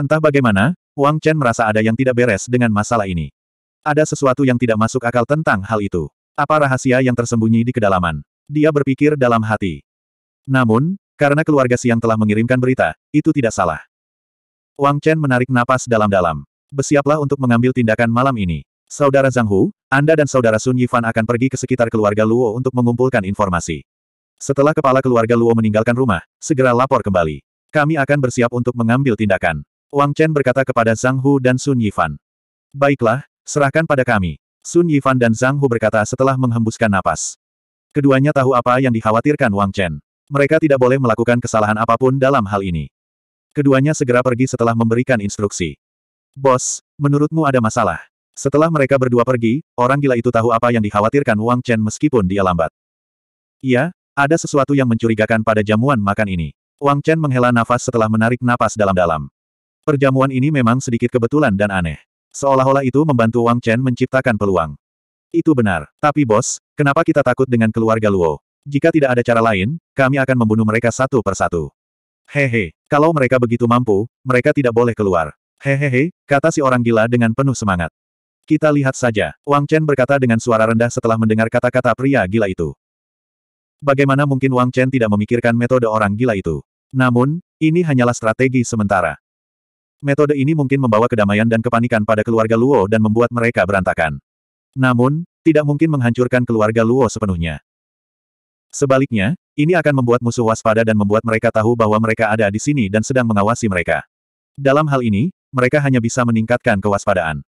Entah bagaimana, Wang Chen merasa ada yang tidak beres dengan masalah ini. Ada sesuatu yang tidak masuk akal tentang hal itu. Apa rahasia yang tersembunyi di kedalaman? Dia berpikir dalam hati. Namun, karena keluarga Siang telah mengirimkan berita, itu tidak salah. Wang Chen menarik napas dalam-dalam. Bersiaplah untuk mengambil tindakan malam ini. Saudara Zhang Hu, Anda dan Saudara Sun Yifan akan pergi ke sekitar keluarga Luo untuk mengumpulkan informasi. Setelah kepala keluarga Luo meninggalkan rumah, segera lapor kembali. Kami akan bersiap untuk mengambil tindakan. Wang Chen berkata kepada Zhang Hu dan Sun Yifan. Baiklah, serahkan pada kami. Sun Yifan dan Zhang Hu berkata setelah menghembuskan napas. Keduanya tahu apa yang dikhawatirkan Wang Chen. Mereka tidak boleh melakukan kesalahan apapun dalam hal ini. Keduanya segera pergi setelah memberikan instruksi. Bos, menurutmu ada masalah? Setelah mereka berdua pergi, orang gila itu tahu apa yang dikhawatirkan Wang Chen meskipun dia lambat. Iya, ada sesuatu yang mencurigakan pada jamuan makan ini. Wang Chen menghela nafas setelah menarik napas dalam-dalam. Perjamuan ini memang sedikit kebetulan dan aneh. Seolah-olah itu membantu Wang Chen menciptakan peluang. Itu benar. Tapi bos, kenapa kita takut dengan keluarga Luo? Jika tidak ada cara lain, kami akan membunuh mereka satu persatu. Hehe, kalau mereka begitu mampu, mereka tidak boleh keluar. Hehehe, kata si orang gila dengan penuh semangat. Kita lihat saja, Wang Chen berkata dengan suara rendah setelah mendengar kata-kata pria gila itu. Bagaimana mungkin Wang Chen tidak memikirkan metode orang gila itu? Namun, ini hanyalah strategi sementara. Metode ini mungkin membawa kedamaian dan kepanikan pada keluarga Luo dan membuat mereka berantakan. Namun, tidak mungkin menghancurkan keluarga Luo sepenuhnya. Sebaliknya, ini akan membuat musuh waspada dan membuat mereka tahu bahwa mereka ada di sini dan sedang mengawasi mereka. Dalam hal ini, mereka hanya bisa meningkatkan kewaspadaan.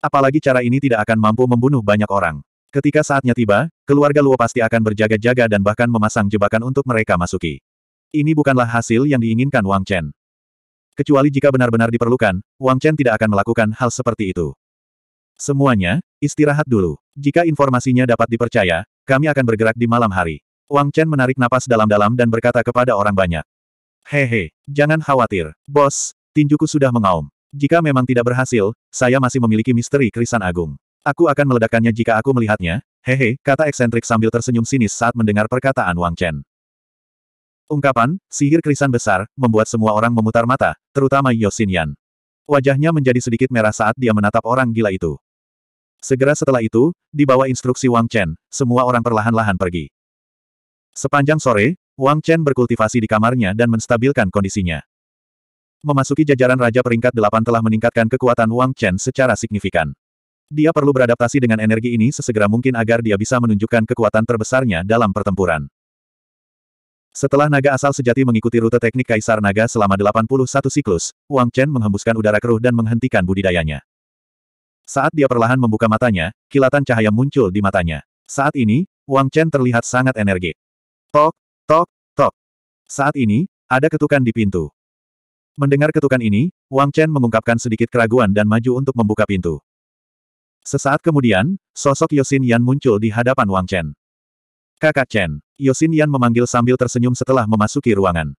Apalagi cara ini tidak akan mampu membunuh banyak orang. Ketika saatnya tiba, keluarga Luo pasti akan berjaga-jaga dan bahkan memasang jebakan untuk mereka masuki. Ini bukanlah hasil yang diinginkan Wang Chen. Kecuali jika benar-benar diperlukan, Wang Chen tidak akan melakukan hal seperti itu. Semuanya, istirahat dulu. Jika informasinya dapat dipercaya, kami akan bergerak di malam hari. Wang Chen menarik napas dalam-dalam dan berkata kepada orang banyak. Hehe, jangan khawatir, bos, tinjuku sudah mengaum. Jika memang tidak berhasil, saya masih memiliki misteri Krisan Agung. Aku akan meledakkannya jika aku melihatnya, hehe, kata eksentrik sambil tersenyum sinis saat mendengar perkataan Wang Chen. Ungkapan, sihir krisan besar, membuat semua orang memutar mata, terutama Yosin Yan. Wajahnya menjadi sedikit merah saat dia menatap orang gila itu. Segera setelah itu, di bawah instruksi Wang Chen, semua orang perlahan-lahan pergi. Sepanjang sore, Wang Chen berkultivasi di kamarnya dan menstabilkan kondisinya. Memasuki jajaran Raja peringkat delapan telah meningkatkan kekuatan Wang Chen secara signifikan. Dia perlu beradaptasi dengan energi ini sesegera mungkin agar dia bisa menunjukkan kekuatan terbesarnya dalam pertempuran. Setelah naga asal sejati mengikuti rute teknik Kaisar Naga selama 81 siklus, Wang Chen menghembuskan udara keruh dan menghentikan budidayanya. Saat dia perlahan membuka matanya, kilatan cahaya muncul di matanya. Saat ini, Wang Chen terlihat sangat energik. Tok, tok, tok. Saat ini, ada ketukan di pintu. Mendengar ketukan ini, Wang Chen mengungkapkan sedikit keraguan dan maju untuk membuka pintu. Sesaat kemudian, sosok Yosin Yan muncul di hadapan Wang Chen. Kakak Chen, Yosin Yan memanggil sambil tersenyum setelah memasuki ruangan.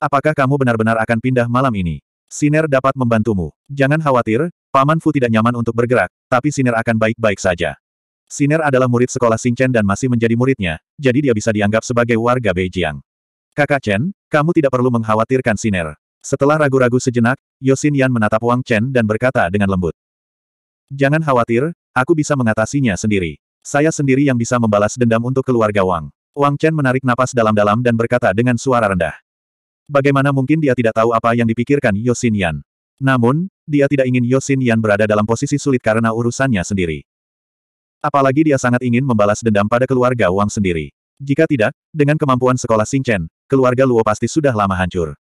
Apakah kamu benar-benar akan pindah malam ini? Siner dapat membantumu. Jangan khawatir, Paman Fu tidak nyaman untuk bergerak, tapi Siner akan baik-baik saja. Siner adalah murid sekolah Chen dan masih menjadi muridnya, jadi dia bisa dianggap sebagai warga Beijing. Kakak Chen, kamu tidak perlu mengkhawatirkan Siner. Setelah ragu-ragu sejenak, Yosin Yan menatap Wang Chen dan berkata dengan lembut. Jangan khawatir, aku bisa mengatasinya sendiri. Saya sendiri yang bisa membalas dendam untuk keluarga Wang. Wang Chen menarik napas dalam-dalam dan berkata dengan suara rendah. Bagaimana mungkin dia tidak tahu apa yang dipikirkan Yosin Yan? Namun, dia tidak ingin Yosin Yan berada dalam posisi sulit karena urusannya sendiri. Apalagi dia sangat ingin membalas dendam pada keluarga Wang sendiri. Jika tidak, dengan kemampuan sekolah Chen, keluarga Luo pasti sudah lama hancur.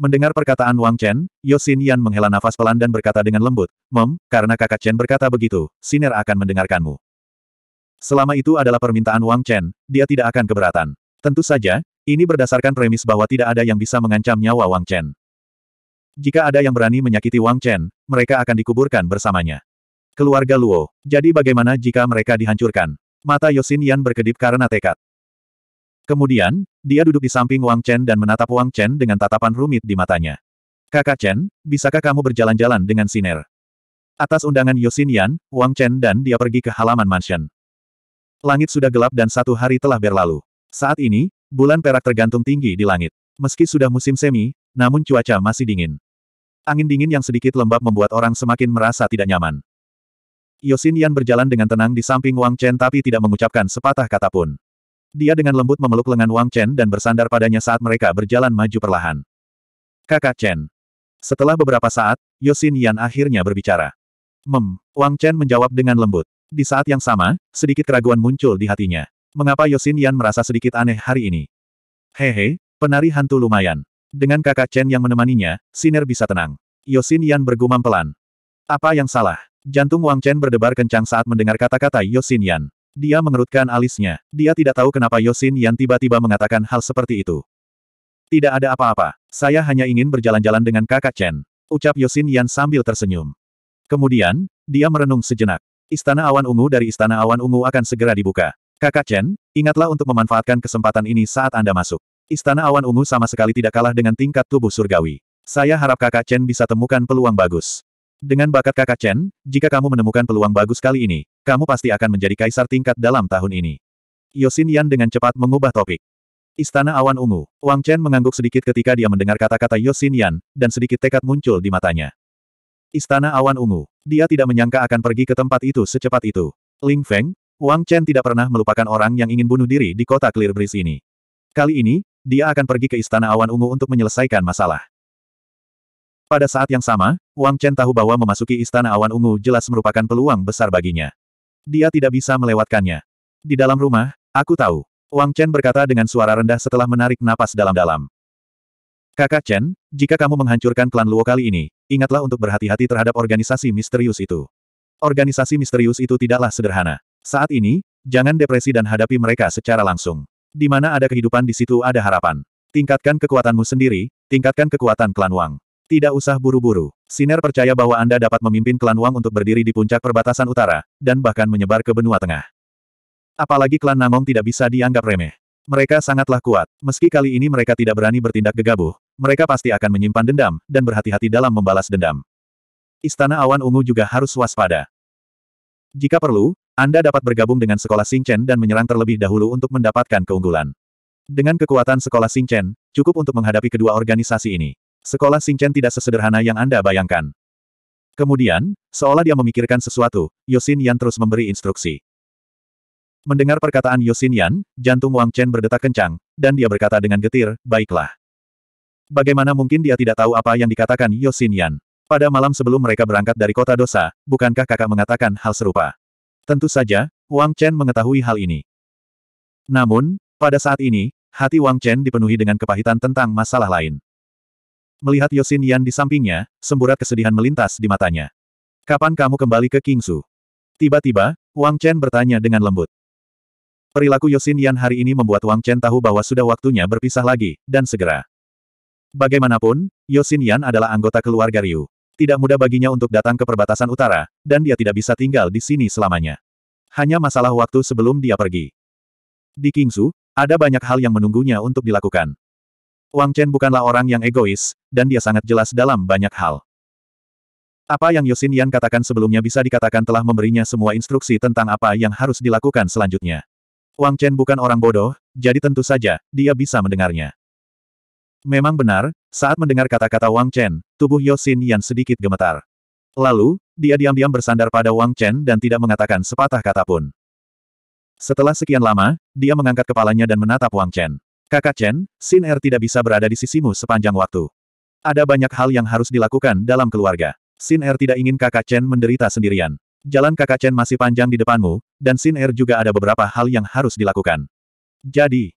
Mendengar perkataan Wang Chen, Yosin Yan menghela nafas pelan dan berkata dengan lembut, Mem, karena kakak Chen berkata begitu, Siner akan mendengarkanmu. Selama itu adalah permintaan Wang Chen, dia tidak akan keberatan. Tentu saja, ini berdasarkan premis bahwa tidak ada yang bisa mengancam nyawa Wang Chen. Jika ada yang berani menyakiti Wang Chen, mereka akan dikuburkan bersamanya. Keluarga Luo, jadi bagaimana jika mereka dihancurkan? Mata Yosin Yan berkedip karena tekad. Kemudian, dia duduk di samping Wang Chen dan menatap Wang Chen dengan tatapan rumit di matanya. Kakak Chen, bisakah kamu berjalan-jalan dengan Siner? Atas undangan Yosin Yan, Wang Chen dan dia pergi ke halaman mansion. Langit sudah gelap dan satu hari telah berlalu. Saat ini, bulan perak tergantung tinggi di langit. Meski sudah musim semi, namun cuaca masih dingin. Angin dingin yang sedikit lembab membuat orang semakin merasa tidak nyaman. Yosin Yan berjalan dengan tenang di samping Wang Chen tapi tidak mengucapkan sepatah kata pun. Dia dengan lembut memeluk lengan Wang Chen dan bersandar padanya saat mereka berjalan maju perlahan. Kakak Chen. Setelah beberapa saat, Yosin Yan akhirnya berbicara. Mem, Wang Chen menjawab dengan lembut. Di saat yang sama, sedikit keraguan muncul di hatinya. Mengapa Yosin Yan merasa sedikit aneh hari ini? Hehe, penari hantu lumayan. Dengan kakak Chen yang menemaninya, Siner bisa tenang. Yosin Yan bergumam pelan. Apa yang salah? Jantung Wang Chen berdebar kencang saat mendengar kata-kata Yosin Yan. Dia mengerutkan alisnya. Dia tidak tahu kenapa Yosin yang tiba-tiba mengatakan hal seperti itu. Tidak ada apa-apa. Saya hanya ingin berjalan-jalan dengan kakak Chen. Ucap Yosin Yan sambil tersenyum. Kemudian, dia merenung sejenak. Istana Awan Ungu dari Istana Awan Ungu akan segera dibuka. Kakak Chen, ingatlah untuk memanfaatkan kesempatan ini saat Anda masuk. Istana Awan Ungu sama sekali tidak kalah dengan tingkat tubuh surgawi. Saya harap kakak Chen bisa temukan peluang bagus. Dengan bakat kakak Chen, jika kamu menemukan peluang bagus kali ini, kamu pasti akan menjadi kaisar tingkat dalam tahun ini. Yosin Yan dengan cepat mengubah topik. Istana Awan Ungu, Wang Chen mengangguk sedikit ketika dia mendengar kata-kata Yosin Yan, dan sedikit tekad muncul di matanya. Istana Awan Ungu, dia tidak menyangka akan pergi ke tempat itu secepat itu. Ling Feng, Wang Chen tidak pernah melupakan orang yang ingin bunuh diri di kota Clear Breeze ini. Kali ini, dia akan pergi ke Istana Awan Ungu untuk menyelesaikan masalah. Pada saat yang sama, Wang Chen tahu bahwa memasuki Istana Awan Ungu jelas merupakan peluang besar baginya. Dia tidak bisa melewatkannya. Di dalam rumah, aku tahu. Wang Chen berkata dengan suara rendah setelah menarik napas dalam-dalam. Kakak Chen, jika kamu menghancurkan klan Luo kali ini, ingatlah untuk berhati-hati terhadap organisasi misterius itu. Organisasi misterius itu tidaklah sederhana. Saat ini, jangan depresi dan hadapi mereka secara langsung. Di mana ada kehidupan di situ ada harapan. Tingkatkan kekuatanmu sendiri, tingkatkan kekuatan klan Wang. Tidak usah buru-buru. Siner percaya bahwa Anda dapat memimpin klan Wang untuk berdiri di puncak perbatasan utara, dan bahkan menyebar ke benua tengah. Apalagi klan Nangong tidak bisa dianggap remeh. Mereka sangatlah kuat. Meski kali ini mereka tidak berani bertindak gegabah, mereka pasti akan menyimpan dendam, dan berhati-hati dalam membalas dendam. Istana Awan Ungu juga harus waspada. Jika perlu, Anda dapat bergabung dengan sekolah Singchen dan menyerang terlebih dahulu untuk mendapatkan keunggulan. Dengan kekuatan sekolah Singchen, cukup untuk menghadapi kedua organisasi ini. Sekolah Singchen tidak sesederhana yang Anda bayangkan. Kemudian, seolah dia memikirkan sesuatu, Yosin Yan terus memberi instruksi. Mendengar perkataan Yosin Yan, jantung Wang Chen berdetak kencang, dan dia berkata dengan getir, baiklah. Bagaimana mungkin dia tidak tahu apa yang dikatakan Yosin Yan? Pada malam sebelum mereka berangkat dari kota dosa, bukankah kakak mengatakan hal serupa? Tentu saja, Wang Chen mengetahui hal ini. Namun, pada saat ini, hati Wang Chen dipenuhi dengan kepahitan tentang masalah lain. Melihat Yosin Yan di sampingnya, semburat kesedihan melintas di matanya. Kapan kamu kembali ke Kingsu? Tiba-tiba, Wang Chen bertanya dengan lembut. Perilaku Yosin Yan hari ini membuat Wang Chen tahu bahwa sudah waktunya berpisah lagi, dan segera. Bagaimanapun, Yosin Yan adalah anggota keluarga Ryu. Tidak mudah baginya untuk datang ke perbatasan utara, dan dia tidak bisa tinggal di sini selamanya. Hanya masalah waktu sebelum dia pergi. Di Kingsu, ada banyak hal yang menunggunya untuk dilakukan. Wang Chen bukanlah orang yang egois, dan dia sangat jelas dalam banyak hal. Apa yang Yosin Yan katakan sebelumnya bisa dikatakan telah memberinya semua instruksi tentang apa yang harus dilakukan selanjutnya. Wang Chen bukan orang bodoh, jadi tentu saja, dia bisa mendengarnya. Memang benar, saat mendengar kata-kata Wang Chen, tubuh Yosin Yan sedikit gemetar. Lalu, dia diam-diam bersandar pada Wang Chen dan tidak mengatakan sepatah kata pun. Setelah sekian lama, dia mengangkat kepalanya dan menatap Wang Chen. Kakak Chen, Sin Er tidak bisa berada di sisimu sepanjang waktu. Ada banyak hal yang harus dilakukan dalam keluarga. Sin Er tidak ingin kakak Chen menderita sendirian. Jalan kakak Chen masih panjang di depanmu, dan Sin Er juga ada beberapa hal yang harus dilakukan. Jadi,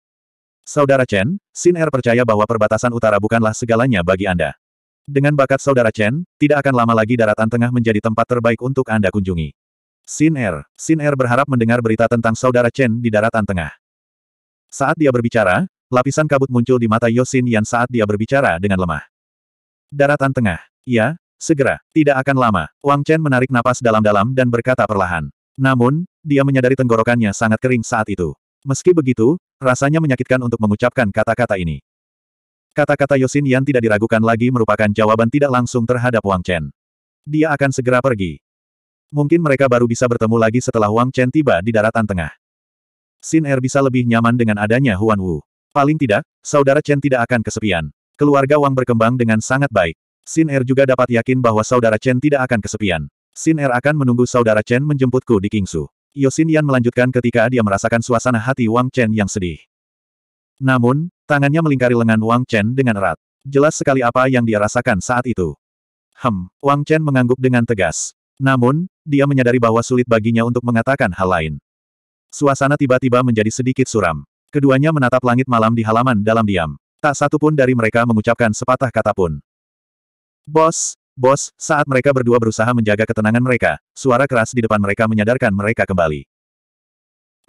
Saudara Chen, Sin Er percaya bahwa perbatasan utara bukanlah segalanya bagi Anda. Dengan bakat Saudara Chen, tidak akan lama lagi daratan tengah menjadi tempat terbaik untuk Anda kunjungi. Sin Er, Sin Er berharap mendengar berita tentang Saudara Chen di daratan tengah. Saat dia berbicara, Lapisan kabut muncul di mata Yosin Yan saat dia berbicara dengan lemah. Daratan tengah. Ya, segera. Tidak akan lama. Wang Chen menarik napas dalam-dalam dan berkata perlahan. Namun, dia menyadari tenggorokannya sangat kering saat itu. Meski begitu, rasanya menyakitkan untuk mengucapkan kata-kata ini. Kata-kata Yosin Yan tidak diragukan lagi merupakan jawaban tidak langsung terhadap Wang Chen. Dia akan segera pergi. Mungkin mereka baru bisa bertemu lagi setelah Wang Chen tiba di daratan tengah. Sin Er bisa lebih nyaman dengan adanya Huan Wu. Paling tidak, saudara Chen tidak akan kesepian. Keluarga Wang berkembang dengan sangat baik. Sin Er juga dapat yakin bahwa saudara Chen tidak akan kesepian. Sin Er akan menunggu saudara Chen menjemputku di Kingsu. Yosin Yan melanjutkan ketika dia merasakan suasana hati Wang Chen yang sedih. Namun, tangannya melingkari lengan Wang Chen dengan erat. Jelas sekali apa yang dia rasakan saat itu. Hem, Wang Chen mengangguk dengan tegas. Namun, dia menyadari bahwa sulit baginya untuk mengatakan hal lain. Suasana tiba-tiba menjadi sedikit suram. Keduanya menatap langit malam di halaman dalam diam. Tak satu pun dari mereka mengucapkan sepatah kata pun. Bos, bos, saat mereka berdua berusaha menjaga ketenangan mereka, suara keras di depan mereka menyadarkan mereka kembali.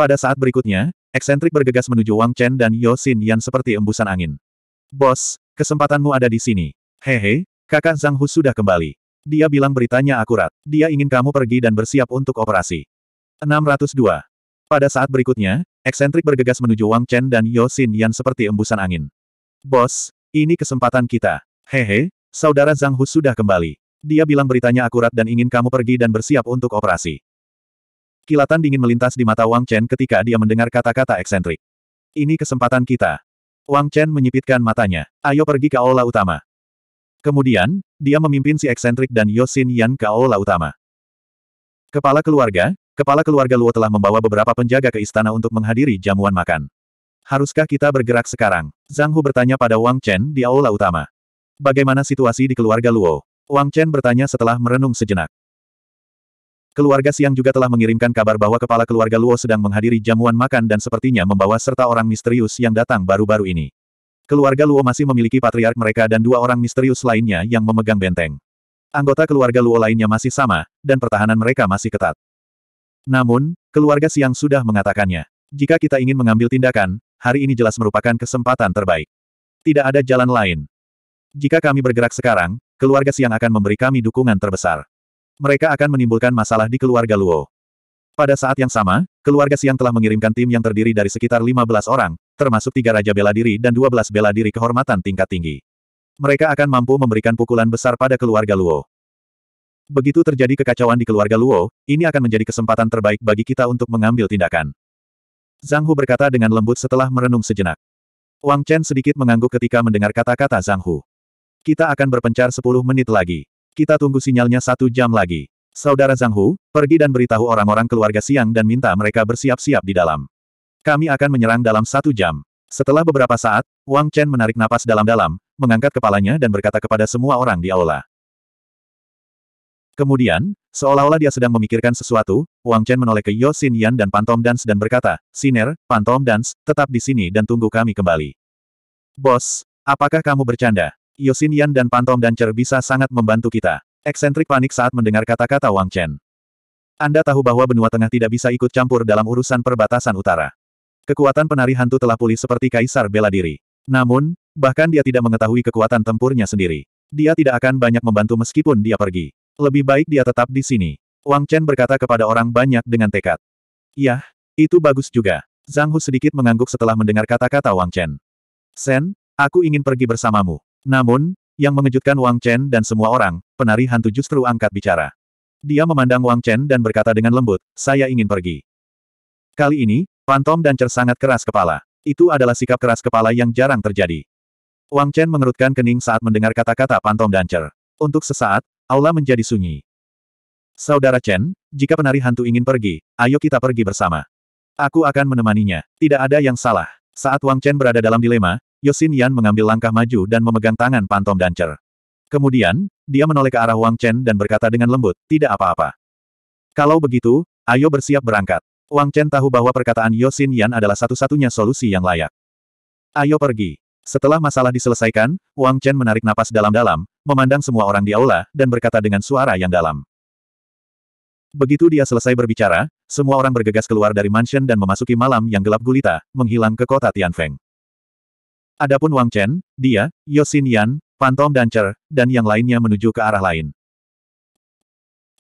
Pada saat berikutnya, eksentrik bergegas menuju Wang Chen dan Yo Xin Yan seperti embusan angin. Bos, kesempatanmu ada di sini. Hehe, kakak Zhang Hu sudah kembali. Dia bilang beritanya akurat. Dia ingin kamu pergi dan bersiap untuk operasi. 602. Pada saat berikutnya, Eksentrik bergegas menuju Wang Chen dan Yo Xin Yan seperti embusan angin. Bos, ini kesempatan kita. Hehe, saudara Zhang Hu sudah kembali. Dia bilang beritanya akurat dan ingin kamu pergi dan bersiap untuk operasi. Kilatan dingin melintas di mata Wang Chen ketika dia mendengar kata-kata eksentrik. Ini kesempatan kita. Wang Chen menyipitkan matanya. Ayo pergi ke aula utama. Kemudian, dia memimpin si eksentrik dan Yosin Yan ke aula utama. Kepala keluarga, Kepala keluarga Luo telah membawa beberapa penjaga ke istana untuk menghadiri jamuan makan. Haruskah kita bergerak sekarang? Zhang Hu bertanya pada Wang Chen di aula utama. Bagaimana situasi di keluarga Luo? Wang Chen bertanya setelah merenung sejenak. Keluarga Siang juga telah mengirimkan kabar bahwa kepala keluarga Luo sedang menghadiri jamuan makan dan sepertinya membawa serta orang misterius yang datang baru-baru ini. Keluarga Luo masih memiliki patriark mereka dan dua orang misterius lainnya yang memegang benteng. Anggota keluarga Luo lainnya masih sama, dan pertahanan mereka masih ketat. Namun, keluarga Siang sudah mengatakannya. Jika kita ingin mengambil tindakan, hari ini jelas merupakan kesempatan terbaik. Tidak ada jalan lain. Jika kami bergerak sekarang, keluarga Siang akan memberi kami dukungan terbesar. Mereka akan menimbulkan masalah di keluarga Luo. Pada saat yang sama, keluarga Siang telah mengirimkan tim yang terdiri dari sekitar 15 orang, termasuk tiga raja bela diri dan 12 bela diri kehormatan tingkat tinggi. Mereka akan mampu memberikan pukulan besar pada keluarga Luo. Begitu terjadi kekacauan di keluarga Luo, ini akan menjadi kesempatan terbaik bagi kita untuk mengambil tindakan. Zhang Hu berkata dengan lembut setelah merenung sejenak. Wang Chen sedikit mengangguk ketika mendengar kata-kata Zhang Hu. Kita akan berpencar 10 menit lagi. Kita tunggu sinyalnya satu jam lagi. Saudara Zhang Hu, pergi dan beritahu orang-orang keluarga Siang dan minta mereka bersiap-siap di dalam. Kami akan menyerang dalam satu jam. Setelah beberapa saat, Wang Chen menarik napas dalam-dalam, mengangkat kepalanya dan berkata kepada semua orang di aula. Kemudian, seolah-olah dia sedang memikirkan sesuatu, Wang Chen menoleh ke Yo Xin Yan dan Pantom Dance dan berkata, Siner, Pantom Dance, tetap di sini dan tunggu kami kembali. Bos, apakah kamu bercanda? Yo Xin Yan dan Pantom Dancer bisa sangat membantu kita. Eksentrik panik saat mendengar kata-kata Wang Chen. Anda tahu bahwa benua tengah tidak bisa ikut campur dalam urusan perbatasan utara. Kekuatan penari hantu telah pulih seperti kaisar bela diri. Namun, bahkan dia tidak mengetahui kekuatan tempurnya sendiri. Dia tidak akan banyak membantu meskipun dia pergi. Lebih baik dia tetap di sini. Wang Chen berkata kepada orang banyak dengan tekad. Yah, itu bagus juga. Zhang Hu sedikit mengangguk setelah mendengar kata-kata Wang Chen. Sen, aku ingin pergi bersamamu. Namun, yang mengejutkan Wang Chen dan semua orang, penari hantu justru angkat bicara. Dia memandang Wang Chen dan berkata dengan lembut, saya ingin pergi. Kali ini, Pantom dan Cer sangat keras kepala. Itu adalah sikap keras kepala yang jarang terjadi. Wang Chen mengerutkan kening saat mendengar kata-kata Pantom dan Cer. Untuk sesaat, Aula menjadi sunyi. Saudara Chen, jika penari hantu ingin pergi, ayo kita pergi bersama. Aku akan menemaninya. Tidak ada yang salah. Saat Wang Chen berada dalam dilema, Yosin Yan mengambil langkah maju dan memegang tangan Pantom Dancer. Kemudian, dia menoleh ke arah Wang Chen dan berkata dengan lembut, tidak apa-apa. Kalau begitu, ayo bersiap berangkat. Wang Chen tahu bahwa perkataan Yosin Yan adalah satu-satunya solusi yang layak. Ayo pergi. Setelah masalah diselesaikan, Wang Chen menarik napas dalam-dalam, memandang semua orang di aula, dan berkata dengan suara yang dalam. Begitu dia selesai berbicara, semua orang bergegas keluar dari mansion dan memasuki malam yang gelap gulita, menghilang ke kota Tianfeng. Adapun Wang Chen, dia, Yosin Yan, Pantom Dancer, dan yang lainnya menuju ke arah lain.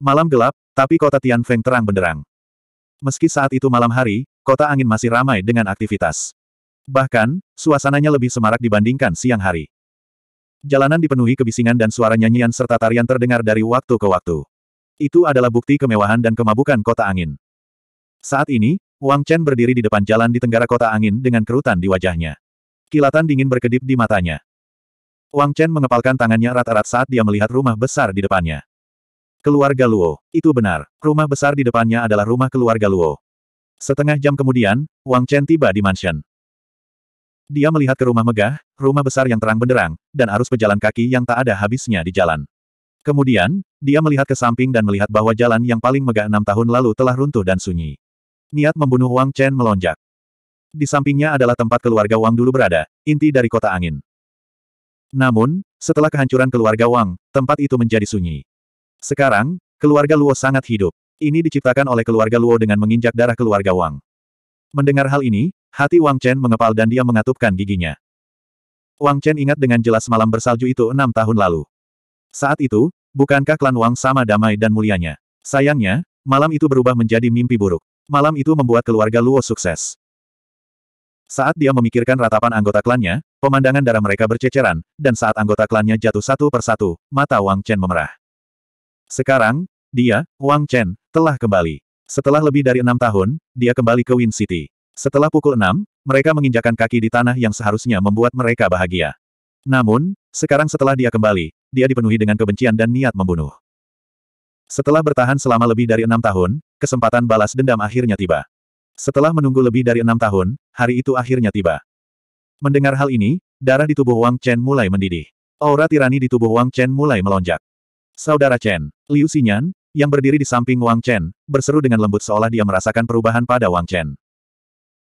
Malam gelap, tapi kota Tianfeng terang benderang. Meski saat itu malam hari, kota angin masih ramai dengan aktivitas. Bahkan, suasananya lebih semarak dibandingkan siang hari. Jalanan dipenuhi kebisingan dan suara nyanyian serta tarian terdengar dari waktu ke waktu. Itu adalah bukti kemewahan dan kemabukan kota angin. Saat ini, Wang Chen berdiri di depan jalan di tenggara kota angin dengan kerutan di wajahnya. Kilatan dingin berkedip di matanya. Wang Chen mengepalkan tangannya erat-erat saat dia melihat rumah besar di depannya. Keluarga Luo. Itu benar, rumah besar di depannya adalah rumah keluarga Luo. Setengah jam kemudian, Wang Chen tiba di mansion. Dia melihat ke rumah megah, rumah besar yang terang benderang, dan arus pejalan kaki yang tak ada habisnya di jalan. Kemudian, dia melihat ke samping dan melihat bahwa jalan yang paling megah enam tahun lalu telah runtuh dan sunyi. Niat membunuh Wang Chen melonjak. Di sampingnya adalah tempat keluarga Wang dulu berada, inti dari kota angin. Namun, setelah kehancuran keluarga Wang, tempat itu menjadi sunyi. Sekarang, keluarga Luo sangat hidup. Ini diciptakan oleh keluarga Luo dengan menginjak darah keluarga Wang. Mendengar hal ini, Hati Wang Chen mengepal dan dia mengatupkan giginya. Wang Chen ingat dengan jelas malam bersalju itu enam tahun lalu. Saat itu, bukankah klan Wang sama damai dan mulianya? Sayangnya, malam itu berubah menjadi mimpi buruk. Malam itu membuat keluarga Luo sukses. Saat dia memikirkan ratapan anggota klannya, pemandangan darah mereka berceceran, dan saat anggota klannya jatuh satu persatu, mata Wang Chen memerah. Sekarang, dia, Wang Chen, telah kembali. Setelah lebih dari enam tahun, dia kembali ke Win City. Setelah pukul enam, mereka menginjakan kaki di tanah yang seharusnya membuat mereka bahagia. Namun, sekarang setelah dia kembali, dia dipenuhi dengan kebencian dan niat membunuh. Setelah bertahan selama lebih dari enam tahun, kesempatan balas dendam akhirnya tiba. Setelah menunggu lebih dari enam tahun, hari itu akhirnya tiba. Mendengar hal ini, darah di tubuh Wang Chen mulai mendidih. Aura tirani di tubuh Wang Chen mulai melonjak. Saudara Chen, Liu Xinyan, yang berdiri di samping Wang Chen, berseru dengan lembut seolah dia merasakan perubahan pada Wang Chen.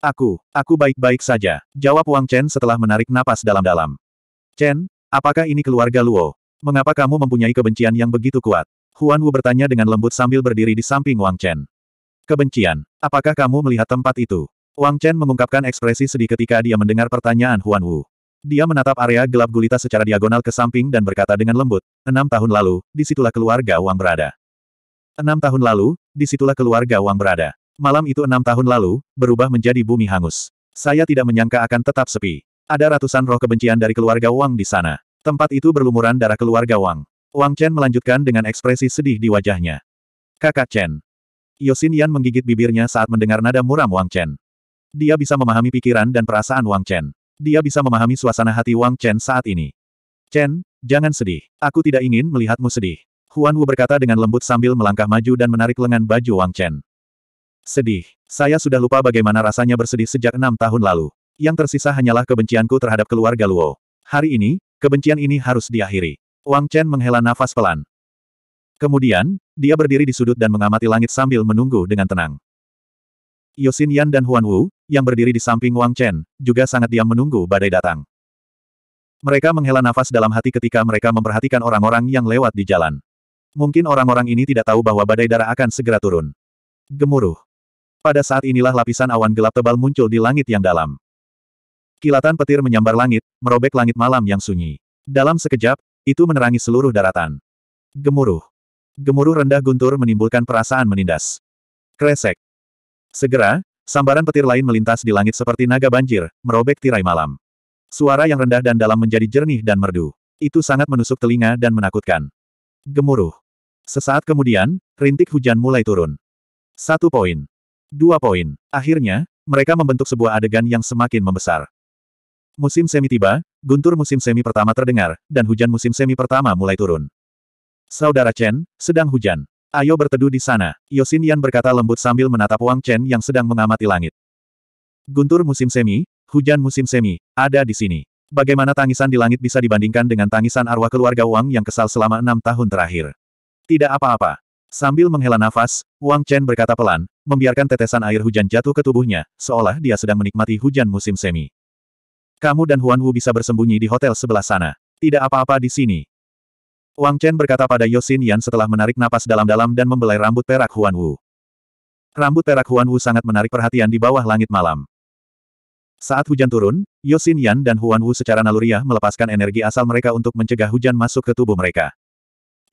Aku, aku baik-baik saja, jawab Wang Chen setelah menarik napas dalam-dalam. Chen, apakah ini keluarga Luo? Mengapa kamu mempunyai kebencian yang begitu kuat? Huan Wu bertanya dengan lembut sambil berdiri di samping Wang Chen. Kebencian, apakah kamu melihat tempat itu? Wang Chen mengungkapkan ekspresi sedih ketika dia mendengar pertanyaan Huan Wu. Dia menatap area gelap gulita secara diagonal ke samping dan berkata dengan lembut, enam tahun lalu, disitulah keluarga Wang berada. Enam tahun lalu, disitulah keluarga Wang berada. Malam itu enam tahun lalu, berubah menjadi bumi hangus. Saya tidak menyangka akan tetap sepi. Ada ratusan roh kebencian dari keluarga Wang di sana. Tempat itu berlumuran darah keluarga Wang. Wang Chen melanjutkan dengan ekspresi sedih di wajahnya. Kakak Chen. Yosin Yan menggigit bibirnya saat mendengar nada muram Wang Chen. Dia bisa memahami pikiran dan perasaan Wang Chen. Dia bisa memahami suasana hati Wang Chen saat ini. Chen, jangan sedih. Aku tidak ingin melihatmu sedih. Huan Wu berkata dengan lembut sambil melangkah maju dan menarik lengan baju Wang Chen. Sedih. Saya sudah lupa bagaimana rasanya bersedih sejak enam tahun lalu. Yang tersisa hanyalah kebencianku terhadap keluarga Luo. Hari ini, kebencian ini harus diakhiri. Wang Chen menghela nafas pelan. Kemudian, dia berdiri di sudut dan mengamati langit sambil menunggu dengan tenang. Yosin Yan dan Huan Wu, yang berdiri di samping Wang Chen, juga sangat diam menunggu badai datang. Mereka menghela nafas dalam hati ketika mereka memperhatikan orang-orang yang lewat di jalan. Mungkin orang-orang ini tidak tahu bahwa badai darah akan segera turun. Gemuruh. Pada saat inilah lapisan awan gelap tebal muncul di langit yang dalam. Kilatan petir menyambar langit, merobek langit malam yang sunyi. Dalam sekejap, itu menerangi seluruh daratan. Gemuruh. Gemuruh rendah guntur menimbulkan perasaan menindas. Kresek. Segera, sambaran petir lain melintas di langit seperti naga banjir, merobek tirai malam. Suara yang rendah dan dalam menjadi jernih dan merdu. Itu sangat menusuk telinga dan menakutkan. Gemuruh. Sesaat kemudian, rintik hujan mulai turun. Satu poin. Dua poin. Akhirnya, mereka membentuk sebuah adegan yang semakin membesar. Musim semi tiba, guntur musim semi pertama terdengar, dan hujan musim semi pertama mulai turun. Saudara Chen, sedang hujan. Ayo berteduh di sana, Yosin Yan berkata lembut sambil menatap Wang Chen yang sedang mengamati langit. Guntur musim semi, hujan musim semi, ada di sini. Bagaimana tangisan di langit bisa dibandingkan dengan tangisan arwah keluarga Wang yang kesal selama enam tahun terakhir? Tidak apa-apa, Sambil menghela nafas, Wang Chen berkata pelan, membiarkan tetesan air hujan jatuh ke tubuhnya, seolah dia sedang menikmati hujan musim semi. Kamu dan Huan Wu bisa bersembunyi di hotel sebelah sana. Tidak apa-apa di sini. Wang Chen berkata pada Yosin Yan setelah menarik napas dalam-dalam dan membelai rambut perak Huan Wu. Rambut perak Huan Wu sangat menarik perhatian di bawah langit malam. Saat hujan turun, Yosin Yan dan Huan Wu secara naluriah melepaskan energi asal mereka untuk mencegah hujan masuk ke tubuh mereka.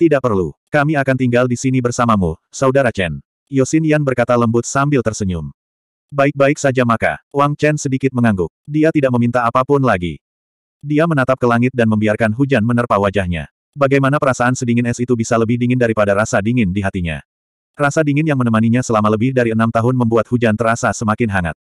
Tidak perlu. Kami akan tinggal di sini bersamamu, Saudara Chen. Yosin Yan berkata lembut sambil tersenyum. Baik-baik saja maka, Wang Chen sedikit mengangguk. Dia tidak meminta apapun lagi. Dia menatap ke langit dan membiarkan hujan menerpa wajahnya. Bagaimana perasaan sedingin es itu bisa lebih dingin daripada rasa dingin di hatinya. Rasa dingin yang menemaninya selama lebih dari enam tahun membuat hujan terasa semakin hangat.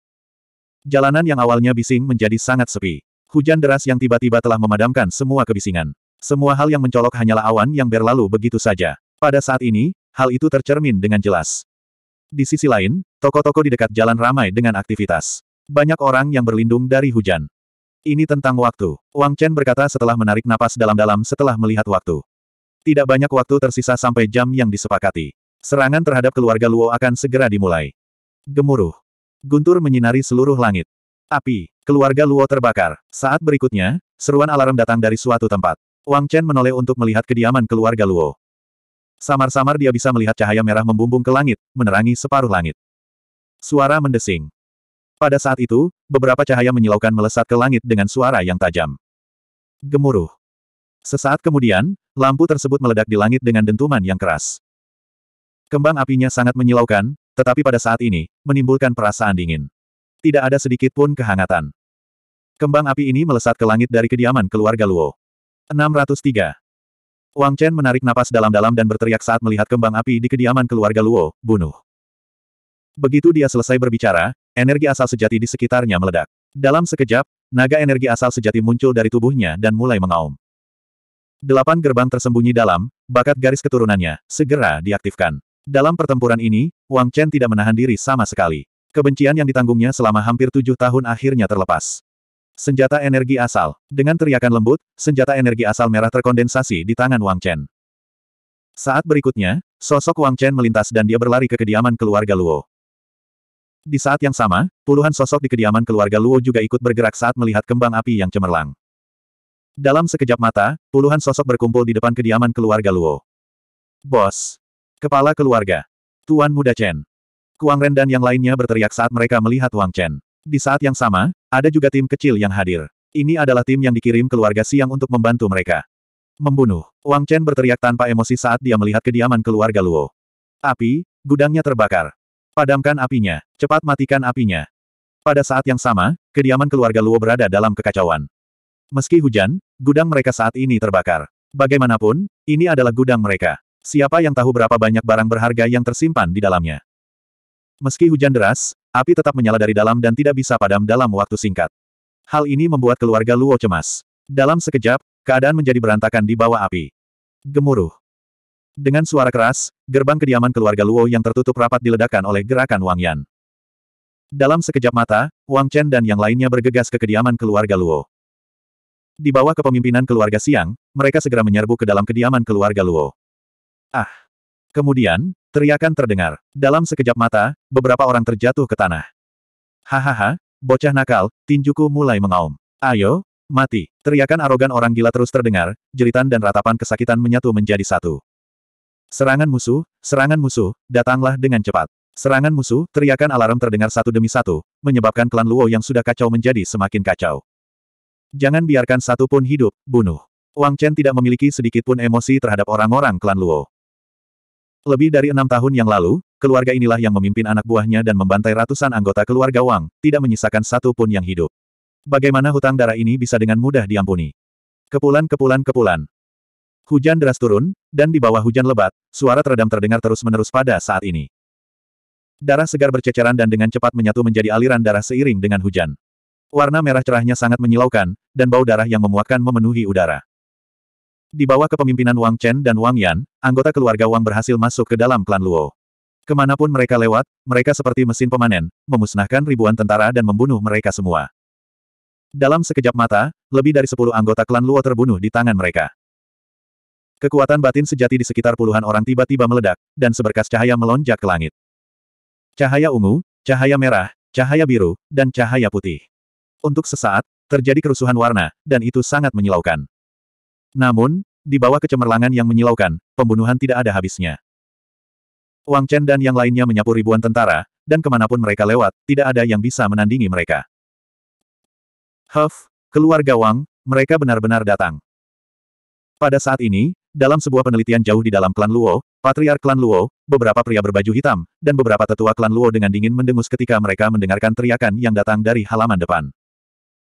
Jalanan yang awalnya bising menjadi sangat sepi. Hujan deras yang tiba-tiba telah memadamkan semua kebisingan. Semua hal yang mencolok hanyalah awan yang berlalu begitu saja. Pada saat ini, hal itu tercermin dengan jelas. Di sisi lain, toko-toko di dekat jalan ramai dengan aktivitas. Banyak orang yang berlindung dari hujan. Ini tentang waktu. Wang Chen berkata setelah menarik napas dalam-dalam setelah melihat waktu. Tidak banyak waktu tersisa sampai jam yang disepakati. Serangan terhadap keluarga Luo akan segera dimulai. Gemuruh. Guntur menyinari seluruh langit. Api, keluarga Luo terbakar. Saat berikutnya, seruan alarm datang dari suatu tempat. Wang Chen menoleh untuk melihat kediaman keluarga Luo. Samar-samar dia bisa melihat cahaya merah membumbung ke langit, menerangi separuh langit. Suara mendesing. Pada saat itu, beberapa cahaya menyilaukan melesat ke langit dengan suara yang tajam. Gemuruh. Sesaat kemudian, lampu tersebut meledak di langit dengan dentuman yang keras. Kembang apinya sangat menyilaukan, tetapi pada saat ini, menimbulkan perasaan dingin. Tidak ada sedikit pun kehangatan. Kembang api ini melesat ke langit dari kediaman keluarga Luo. 603. Wang Chen menarik napas dalam-dalam dan berteriak saat melihat kembang api di kediaman keluarga Luo, bunuh. Begitu dia selesai berbicara, energi asal sejati di sekitarnya meledak. Dalam sekejap, naga energi asal sejati muncul dari tubuhnya dan mulai mengaum. Delapan gerbang tersembunyi dalam, bakat garis keturunannya, segera diaktifkan. Dalam pertempuran ini, Wang Chen tidak menahan diri sama sekali. Kebencian yang ditanggungnya selama hampir tujuh tahun akhirnya terlepas. Senjata energi asal. Dengan teriakan lembut, senjata energi asal merah terkondensasi di tangan Wang Chen. Saat berikutnya, sosok Wang Chen melintas dan dia berlari ke kediaman keluarga Luo. Di saat yang sama, puluhan sosok di kediaman keluarga Luo juga ikut bergerak saat melihat kembang api yang cemerlang. Dalam sekejap mata, puluhan sosok berkumpul di depan kediaman keluarga Luo. Bos. Kepala keluarga. Tuan muda Chen. Kuang Ren dan yang lainnya berteriak saat mereka melihat Wang Chen. Di saat yang sama, ada juga tim kecil yang hadir. Ini adalah tim yang dikirim keluarga Siang untuk membantu mereka. Membunuh. Wang Chen berteriak tanpa emosi saat dia melihat kediaman keluarga Luo. Api, gudangnya terbakar. Padamkan apinya, cepat matikan apinya. Pada saat yang sama, kediaman keluarga Luo berada dalam kekacauan. Meski hujan, gudang mereka saat ini terbakar. Bagaimanapun, ini adalah gudang mereka. Siapa yang tahu berapa banyak barang berharga yang tersimpan di dalamnya? Meski hujan deras, Api tetap menyala dari dalam dan tidak bisa padam dalam waktu singkat. Hal ini membuat keluarga Luo cemas. Dalam sekejap, keadaan menjadi berantakan di bawah api. Gemuruh. Dengan suara keras, gerbang kediaman keluarga Luo yang tertutup rapat diledakkan oleh gerakan Wang Yan. Dalam sekejap mata, Wang Chen dan yang lainnya bergegas ke kediaman keluarga Luo. Di bawah kepemimpinan keluarga Siang, mereka segera menyerbu ke dalam kediaman keluarga Luo. Ah! Kemudian, Teriakan terdengar. Dalam sekejap mata, beberapa orang terjatuh ke tanah. Hahaha, bocah nakal, tinjuku mulai mengaum. Ayo, mati. Teriakan arogan orang gila terus terdengar, jeritan dan ratapan kesakitan menyatu menjadi satu. Serangan musuh, serangan musuh, datanglah dengan cepat. Serangan musuh, teriakan alarm terdengar satu demi satu, menyebabkan klan Luo yang sudah kacau menjadi semakin kacau. Jangan biarkan satu pun hidup, bunuh. Wang Chen tidak memiliki sedikit pun emosi terhadap orang-orang klan Luo. Lebih dari enam tahun yang lalu, keluarga inilah yang memimpin anak buahnya dan membantai ratusan anggota keluarga Wang, tidak menyisakan satu pun yang hidup. Bagaimana hutang darah ini bisa dengan mudah diampuni? Kepulan kepulan kepulan. Hujan deras turun, dan di bawah hujan lebat, suara teredam terdengar terus-menerus pada saat ini. Darah segar berceceran dan dengan cepat menyatu menjadi aliran darah seiring dengan hujan. Warna merah cerahnya sangat menyilaukan, dan bau darah yang memuakkan memenuhi udara. Di bawah kepemimpinan Wang Chen dan Wang Yan, anggota keluarga Wang berhasil masuk ke dalam klan Luo. Kemanapun mereka lewat, mereka seperti mesin pemanen, memusnahkan ribuan tentara dan membunuh mereka semua. Dalam sekejap mata, lebih dari sepuluh anggota klan Luo terbunuh di tangan mereka. Kekuatan batin sejati di sekitar puluhan orang tiba-tiba meledak, dan seberkas cahaya melonjak ke langit. Cahaya ungu, cahaya merah, cahaya biru, dan cahaya putih. Untuk sesaat, terjadi kerusuhan warna, dan itu sangat menyilaukan. Namun, di bawah kecemerlangan yang menyilaukan, pembunuhan tidak ada habisnya. Wang Chen dan yang lainnya menyapu ribuan tentara, dan kemanapun mereka lewat, tidak ada yang bisa menandingi mereka. Huff, keluarga Wang, mereka benar-benar datang. Pada saat ini, dalam sebuah penelitian jauh di dalam klan Luo, patriark klan Luo, beberapa pria berbaju hitam, dan beberapa tetua klan Luo dengan dingin mendengus ketika mereka mendengarkan teriakan yang datang dari halaman depan.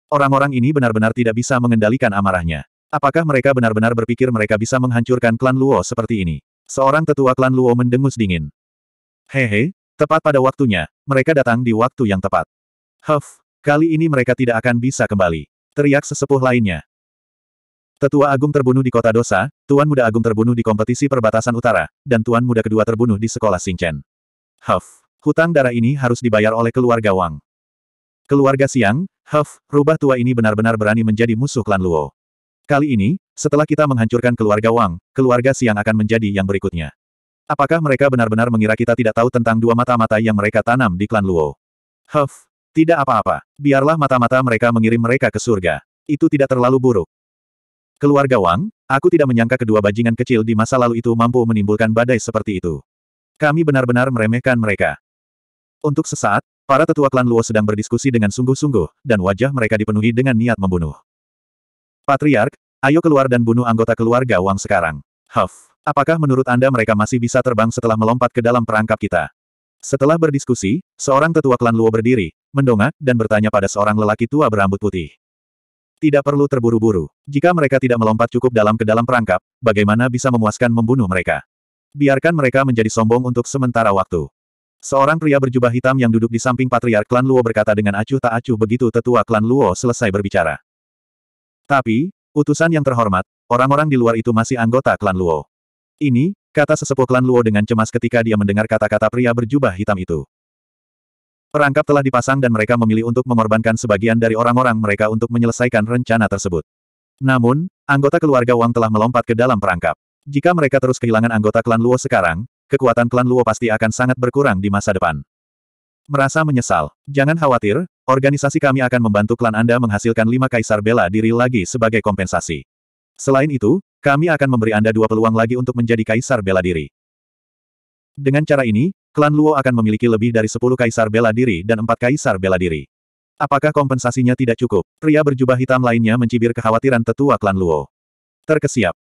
Orang-orang ini benar-benar tidak bisa mengendalikan amarahnya. Apakah mereka benar-benar berpikir mereka bisa menghancurkan klan Luo seperti ini? Seorang tetua klan Luo mendengus dingin. Hehe, tepat pada waktunya, mereka datang di waktu yang tepat. Huff, kali ini mereka tidak akan bisa kembali. Teriak sesepuh lainnya. Tetua Agung terbunuh di kota dosa, Tuan Muda Agung terbunuh di kompetisi perbatasan utara, dan Tuan Muda kedua terbunuh di sekolah Sinchen. Huff, hutang darah ini harus dibayar oleh keluarga Wang. Keluarga Siang, Huff, rubah tua ini benar-benar berani menjadi musuh klan Luo. Kali ini, setelah kita menghancurkan keluarga Wang, keluarga Siang akan menjadi yang berikutnya. Apakah mereka benar-benar mengira kita tidak tahu tentang dua mata-mata yang mereka tanam di klan Luo? Huff, tidak apa-apa. Biarlah mata-mata mereka mengirim mereka ke surga. Itu tidak terlalu buruk. Keluarga Wang, aku tidak menyangka kedua bajingan kecil di masa lalu itu mampu menimbulkan badai seperti itu. Kami benar-benar meremehkan mereka. Untuk sesaat, para tetua klan Luo sedang berdiskusi dengan sungguh-sungguh, dan wajah mereka dipenuhi dengan niat membunuh. Patriark, ayo keluar dan bunuh anggota keluarga Wang sekarang. Huff, apakah menurut Anda mereka masih bisa terbang setelah melompat ke dalam perangkap kita? Setelah berdiskusi, seorang tetua klan Luo berdiri, mendongak, dan bertanya pada seorang lelaki tua berambut putih. Tidak perlu terburu-buru. Jika mereka tidak melompat cukup dalam ke dalam perangkap, bagaimana bisa memuaskan membunuh mereka? Biarkan mereka menjadi sombong untuk sementara waktu. Seorang pria berjubah hitam yang duduk di samping patriark klan Luo berkata dengan acuh tak acuh begitu tetua klan Luo selesai berbicara. Tapi, utusan yang terhormat, orang-orang di luar itu masih anggota klan Luo. Ini, kata sesepuh klan Luo dengan cemas ketika dia mendengar kata-kata pria berjubah hitam itu. Perangkap telah dipasang dan mereka memilih untuk mengorbankan sebagian dari orang-orang mereka untuk menyelesaikan rencana tersebut. Namun, anggota keluarga Wang telah melompat ke dalam perangkap. Jika mereka terus kehilangan anggota klan Luo sekarang, kekuatan klan Luo pasti akan sangat berkurang di masa depan. Merasa menyesal, jangan khawatir, Organisasi kami akan membantu klan Anda menghasilkan lima kaisar bela diri lagi sebagai kompensasi. Selain itu, kami akan memberi Anda dua peluang lagi untuk menjadi kaisar bela diri. Dengan cara ini, klan Luo akan memiliki lebih dari sepuluh kaisar bela diri dan empat kaisar bela diri. Apakah kompensasinya tidak cukup? Pria berjubah hitam lainnya mencibir kekhawatiran tetua klan Luo. Terkesiap.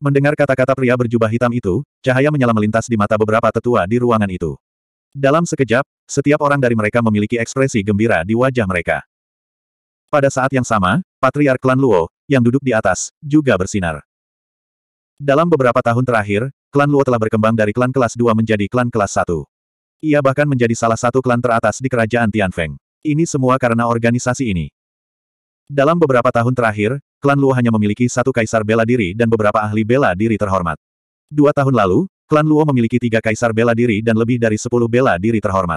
Mendengar kata-kata pria berjubah hitam itu, cahaya menyala melintas di mata beberapa tetua di ruangan itu. Dalam sekejap, setiap orang dari mereka memiliki ekspresi gembira di wajah mereka. Pada saat yang sama, Patriark Klan Luo, yang duduk di atas, juga bersinar. Dalam beberapa tahun terakhir, Klan Luo telah berkembang dari klan kelas 2 menjadi klan kelas 1. Ia bahkan menjadi salah satu klan teratas di kerajaan Tianfeng. Ini semua karena organisasi ini. Dalam beberapa tahun terakhir, klan Luo hanya memiliki satu kaisar bela diri dan beberapa ahli bela diri terhormat. Dua tahun lalu, Klan Luo memiliki tiga kaisar bela diri dan lebih dari sepuluh bela diri terhormat.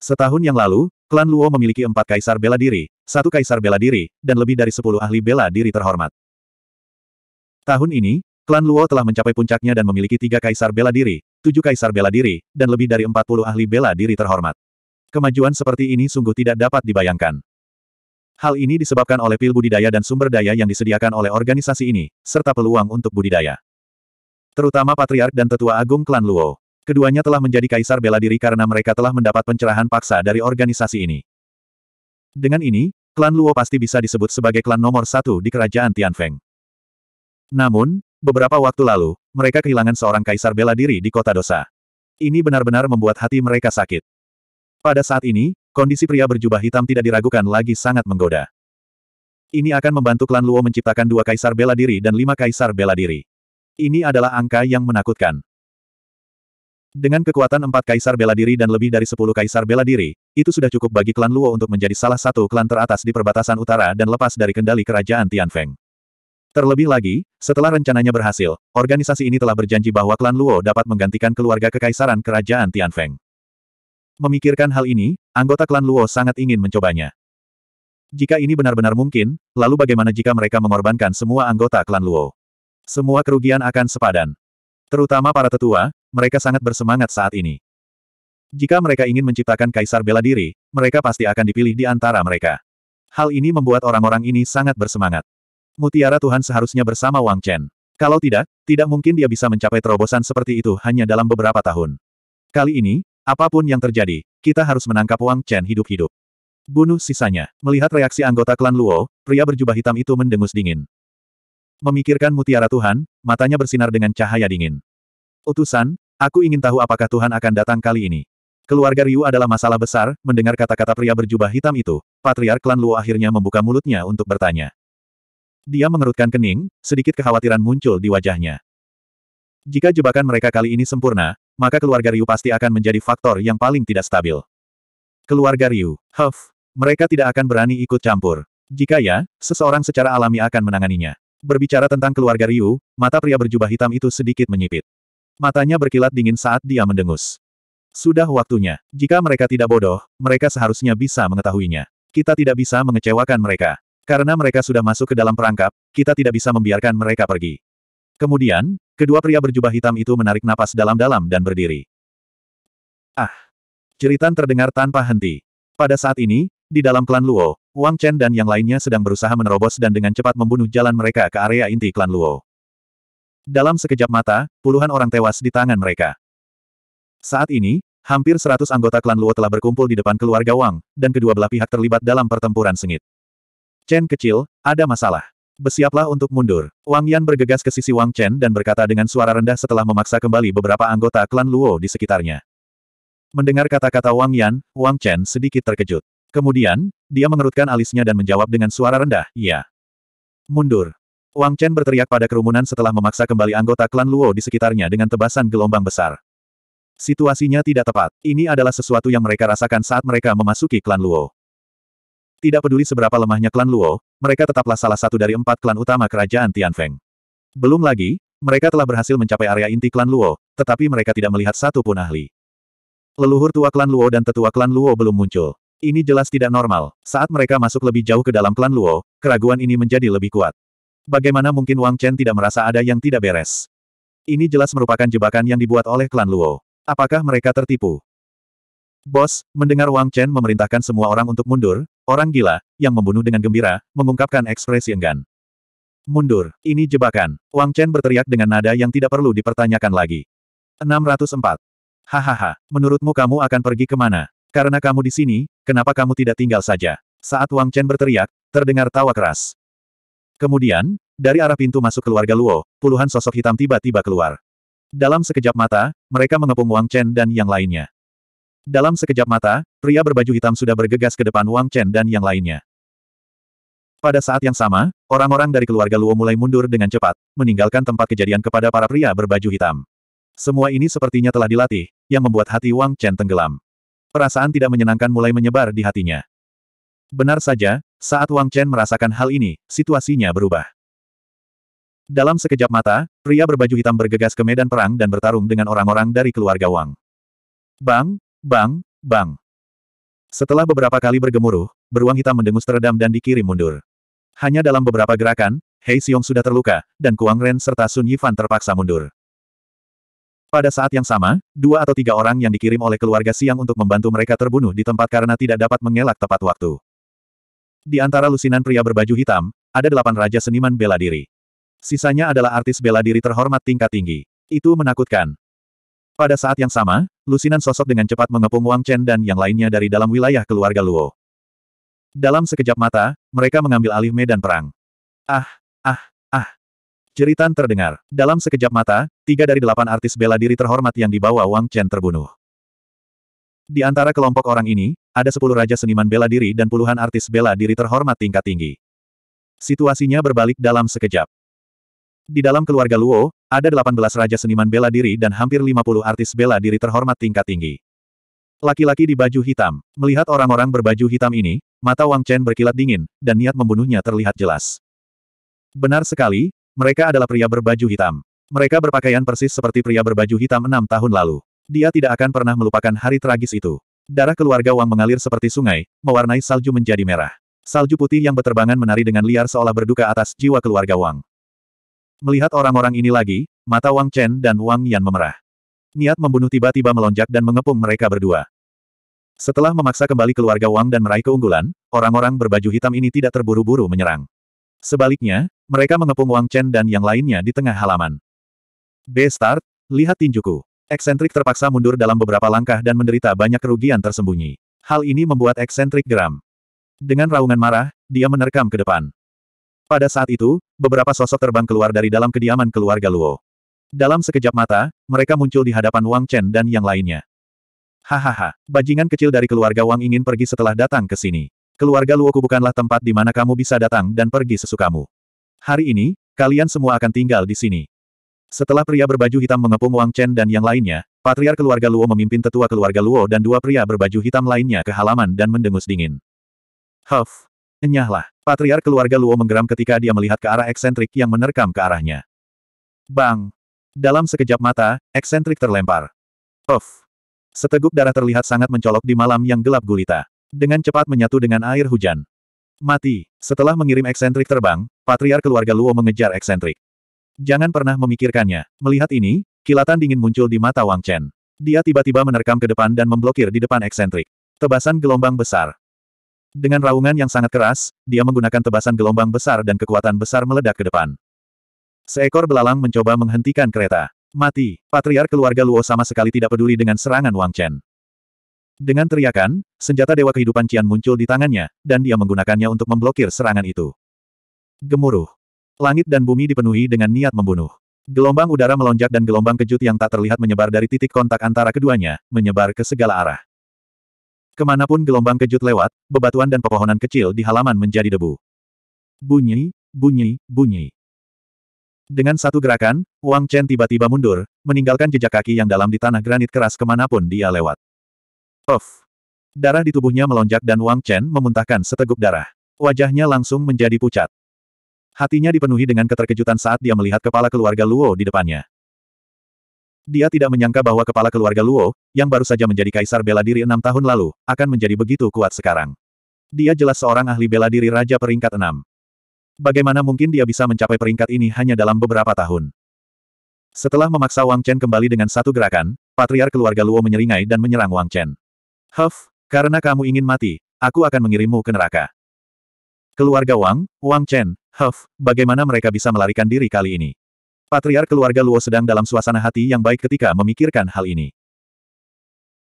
Setahun yang lalu, klan Luo memiliki empat kaisar bela diri, satu kaisar bela diri, dan lebih dari sepuluh ahli bela diri terhormat. Tahun ini, klan Luo telah mencapai puncaknya dan memiliki tiga kaisar bela diri, tujuh kaisar bela diri, dan lebih dari empat puluh ahli bela diri terhormat. Kemajuan seperti ini sungguh tidak dapat dibayangkan. Hal ini disebabkan oleh pil budidaya dan sumber daya yang disediakan oleh organisasi ini, serta peluang untuk budidaya. Terutama Patriark dan Tetua Agung Klan Luo. Keduanya telah menjadi kaisar bela diri karena mereka telah mendapat pencerahan paksa dari organisasi ini. Dengan ini, klan Luo pasti bisa disebut sebagai klan nomor satu di kerajaan Tianfeng. Namun, beberapa waktu lalu, mereka kehilangan seorang kaisar bela diri di kota dosa. Ini benar-benar membuat hati mereka sakit. Pada saat ini, kondisi pria berjubah hitam tidak diragukan lagi sangat menggoda. Ini akan membantu klan Luo menciptakan dua kaisar bela diri dan lima kaisar bela diri. Ini adalah angka yang menakutkan. Dengan kekuatan empat kaisar bela diri dan lebih dari sepuluh kaisar bela diri, itu sudah cukup bagi klan Luo untuk menjadi salah satu klan teratas di perbatasan utara dan lepas dari kendali kerajaan Tianfeng. Terlebih lagi, setelah rencananya berhasil, organisasi ini telah berjanji bahwa klan Luo dapat menggantikan keluarga kekaisaran kerajaan Tianfeng. Memikirkan hal ini, anggota klan Luo sangat ingin mencobanya. Jika ini benar-benar mungkin, lalu bagaimana jika mereka mengorbankan semua anggota klan Luo? Semua kerugian akan sepadan. Terutama para tetua, mereka sangat bersemangat saat ini. Jika mereka ingin menciptakan kaisar bela diri, mereka pasti akan dipilih di antara mereka. Hal ini membuat orang-orang ini sangat bersemangat. Mutiara Tuhan seharusnya bersama Wang Chen. Kalau tidak, tidak mungkin dia bisa mencapai terobosan seperti itu hanya dalam beberapa tahun. Kali ini, apapun yang terjadi, kita harus menangkap Wang Chen hidup-hidup. Bunuh sisanya. Melihat reaksi anggota klan Luo, pria berjubah hitam itu mendengus dingin. Memikirkan mutiara Tuhan, matanya bersinar dengan cahaya dingin. Utusan, aku ingin tahu apakah Tuhan akan datang kali ini. Keluarga Ryu adalah masalah besar, mendengar kata-kata pria berjubah hitam itu, Patriark Klan Luo akhirnya membuka mulutnya untuk bertanya. Dia mengerutkan kening, sedikit kekhawatiran muncul di wajahnya. Jika jebakan mereka kali ini sempurna, maka keluarga Ryu pasti akan menjadi faktor yang paling tidak stabil. Keluarga Ryu, huff, mereka tidak akan berani ikut campur. Jika ya, seseorang secara alami akan menanganinya. Berbicara tentang keluarga Ryu, mata pria berjubah hitam itu sedikit menyipit. Matanya berkilat dingin saat dia mendengus. Sudah waktunya. Jika mereka tidak bodoh, mereka seharusnya bisa mengetahuinya. Kita tidak bisa mengecewakan mereka. Karena mereka sudah masuk ke dalam perangkap, kita tidak bisa membiarkan mereka pergi. Kemudian, kedua pria berjubah hitam itu menarik napas dalam-dalam dan berdiri. Ah! Ceritan terdengar tanpa henti. Pada saat ini, di dalam klan Luo, Wang Chen dan yang lainnya sedang berusaha menerobos dan dengan cepat membunuh jalan mereka ke area inti klan Luo. Dalam sekejap mata, puluhan orang tewas di tangan mereka. Saat ini, hampir seratus anggota klan Luo telah berkumpul di depan keluarga Wang, dan kedua belah pihak terlibat dalam pertempuran sengit. Chen kecil, ada masalah. Bersiaplah untuk mundur. Wang Yan bergegas ke sisi Wang Chen dan berkata dengan suara rendah setelah memaksa kembali beberapa anggota klan Luo di sekitarnya. Mendengar kata-kata Wang Yan, Wang Chen sedikit terkejut. Kemudian, dia mengerutkan alisnya dan menjawab dengan suara rendah, iya. Mundur. Wang Chen berteriak pada kerumunan setelah memaksa kembali anggota klan Luo di sekitarnya dengan tebasan gelombang besar. Situasinya tidak tepat. Ini adalah sesuatu yang mereka rasakan saat mereka memasuki klan Luo. Tidak peduli seberapa lemahnya klan Luo, mereka tetaplah salah satu dari empat klan utama kerajaan Tianfeng. Belum lagi, mereka telah berhasil mencapai area inti klan Luo, tetapi mereka tidak melihat satu pun ahli. Leluhur tua klan Luo dan tetua klan Luo belum muncul. Ini jelas tidak normal. Saat mereka masuk lebih jauh ke dalam klan Luo, keraguan ini menjadi lebih kuat. Bagaimana mungkin Wang Chen tidak merasa ada yang tidak beres? Ini jelas merupakan jebakan yang dibuat oleh klan Luo. Apakah mereka tertipu? Bos, mendengar Wang Chen memerintahkan semua orang untuk mundur, orang gila, yang membunuh dengan gembira, mengungkapkan ekspresi enggan. Mundur, ini jebakan. Wang Chen berteriak dengan nada yang tidak perlu dipertanyakan lagi. 604. Hahaha, menurutmu kamu akan pergi kemana? Karena kamu di sini, kenapa kamu tidak tinggal saja? Saat Wang Chen berteriak, terdengar tawa keras. Kemudian, dari arah pintu masuk keluarga Luo, puluhan sosok hitam tiba-tiba keluar. Dalam sekejap mata, mereka mengepung Wang Chen dan yang lainnya. Dalam sekejap mata, pria berbaju hitam sudah bergegas ke depan Wang Chen dan yang lainnya. Pada saat yang sama, orang-orang dari keluarga Luo mulai mundur dengan cepat, meninggalkan tempat kejadian kepada para pria berbaju hitam. Semua ini sepertinya telah dilatih, yang membuat hati Wang Chen tenggelam. Perasaan tidak menyenangkan mulai menyebar di hatinya. Benar saja, saat Wang Chen merasakan hal ini, situasinya berubah. Dalam sekejap mata, pria berbaju hitam bergegas ke medan perang dan bertarung dengan orang-orang dari keluarga Wang. Bang, bang, bang. Setelah beberapa kali bergemuruh, beruang hitam mendengus teredam dan dikirim mundur. Hanya dalam beberapa gerakan, Hei Xiong sudah terluka, dan Kuang Ren serta Sun Yifan terpaksa mundur. Pada saat yang sama, dua atau tiga orang yang dikirim oleh keluarga Siang untuk membantu mereka terbunuh di tempat karena tidak dapat mengelak tepat waktu. Di antara lusinan pria berbaju hitam, ada delapan raja seniman bela diri. Sisanya adalah artis bela diri terhormat tingkat tinggi. Itu menakutkan. Pada saat yang sama, lusinan sosok dengan cepat mengepung Wang Chen dan yang lainnya dari dalam wilayah keluarga Luo. Dalam sekejap mata, mereka mengambil alih medan perang. Ah, ah, Jeritan terdengar. Dalam sekejap mata, tiga dari delapan artis bela diri terhormat yang dibawa Wang Chen terbunuh. Di antara kelompok orang ini, ada sepuluh raja seniman bela diri dan puluhan artis bela diri terhormat tingkat tinggi. Situasinya berbalik dalam sekejap. Di dalam keluarga Luo, ada delapan belas raja seniman bela diri dan hampir lima puluh artis bela diri terhormat tingkat tinggi. Laki-laki di baju hitam, melihat orang-orang berbaju hitam ini, mata Wang Chen berkilat dingin, dan niat membunuhnya terlihat jelas. Benar sekali, mereka adalah pria berbaju hitam. Mereka berpakaian persis seperti pria berbaju hitam enam tahun lalu. Dia tidak akan pernah melupakan hari tragis itu. Darah keluarga Wang mengalir seperti sungai, mewarnai salju menjadi merah. Salju putih yang berterbangan menari dengan liar seolah berduka atas jiwa keluarga Wang. Melihat orang-orang ini lagi, mata Wang Chen dan Wang Yan memerah. Niat membunuh tiba-tiba melonjak dan mengepung mereka berdua. Setelah memaksa kembali keluarga Wang dan meraih keunggulan, orang-orang berbaju hitam ini tidak terburu-buru menyerang. Sebaliknya, mereka mengepung Wang Chen dan yang lainnya di tengah halaman. B-Start, lihat tinjuku. Eksentrik terpaksa mundur dalam beberapa langkah dan menderita banyak kerugian tersembunyi. Hal ini membuat eksentrik geram. Dengan raungan marah, dia menerkam ke depan. Pada saat itu, beberapa sosok terbang keluar dari dalam kediaman keluarga Luo. Dalam sekejap mata, mereka muncul di hadapan Wang Chen dan yang lainnya. Hahaha, bajingan kecil dari keluarga Wang ingin pergi setelah datang ke sini. Keluarga Luoku bukanlah tempat di mana kamu bisa datang dan pergi sesukamu. Hari ini, kalian semua akan tinggal di sini. Setelah pria berbaju hitam mengepung Wang Chen dan yang lainnya, patriar keluarga Luo memimpin tetua keluarga Luo dan dua pria berbaju hitam lainnya ke halaman dan mendengus dingin. Huff! Enyahlah, patriar keluarga Luo menggeram ketika dia melihat ke arah eksentrik yang menerkam ke arahnya. Bang! Dalam sekejap mata, eksentrik terlempar. Huff! Seteguk darah terlihat sangat mencolok di malam yang gelap gulita. Dengan cepat menyatu dengan air hujan. Mati. Setelah mengirim eksentrik terbang, Patriar keluarga Luo mengejar eksentrik. Jangan pernah memikirkannya. Melihat ini, kilatan dingin muncul di mata Wang Chen. Dia tiba-tiba menerkam ke depan dan memblokir di depan eksentrik. Tebasan gelombang besar. Dengan raungan yang sangat keras, dia menggunakan tebasan gelombang besar dan kekuatan besar meledak ke depan. Seekor belalang mencoba menghentikan kereta. Mati, patriar keluarga Luo sama sekali tidak peduli dengan serangan Wang Chen. Dengan teriakan, senjata dewa kehidupan Cian muncul di tangannya, dan dia menggunakannya untuk memblokir serangan itu. Gemuruh. Langit dan bumi dipenuhi dengan niat membunuh. Gelombang udara melonjak dan gelombang kejut yang tak terlihat menyebar dari titik kontak antara keduanya, menyebar ke segala arah. Kemanapun gelombang kejut lewat, bebatuan dan pepohonan kecil di halaman menjadi debu. Bunyi, bunyi, bunyi. Dengan satu gerakan, Wang Chen tiba-tiba mundur, meninggalkan jejak kaki yang dalam di tanah granit keras kemanapun dia lewat. Of! Darah di tubuhnya melonjak dan Wang Chen memuntahkan seteguk darah. Wajahnya langsung menjadi pucat. Hatinya dipenuhi dengan keterkejutan saat dia melihat kepala keluarga Luo di depannya. Dia tidak menyangka bahwa kepala keluarga Luo, yang baru saja menjadi kaisar bela diri enam tahun lalu, akan menjadi begitu kuat sekarang. Dia jelas seorang ahli bela diri Raja peringkat enam. Bagaimana mungkin dia bisa mencapai peringkat ini hanya dalam beberapa tahun? Setelah memaksa Wang Chen kembali dengan satu gerakan, patriar keluarga Luo menyeringai dan menyerang Wang Chen. Huff, karena kamu ingin mati, aku akan mengirimmu ke neraka. Keluarga Wang, Wang Chen, Huff, bagaimana mereka bisa melarikan diri kali ini? Patriar keluarga Luo sedang dalam suasana hati yang baik ketika memikirkan hal ini.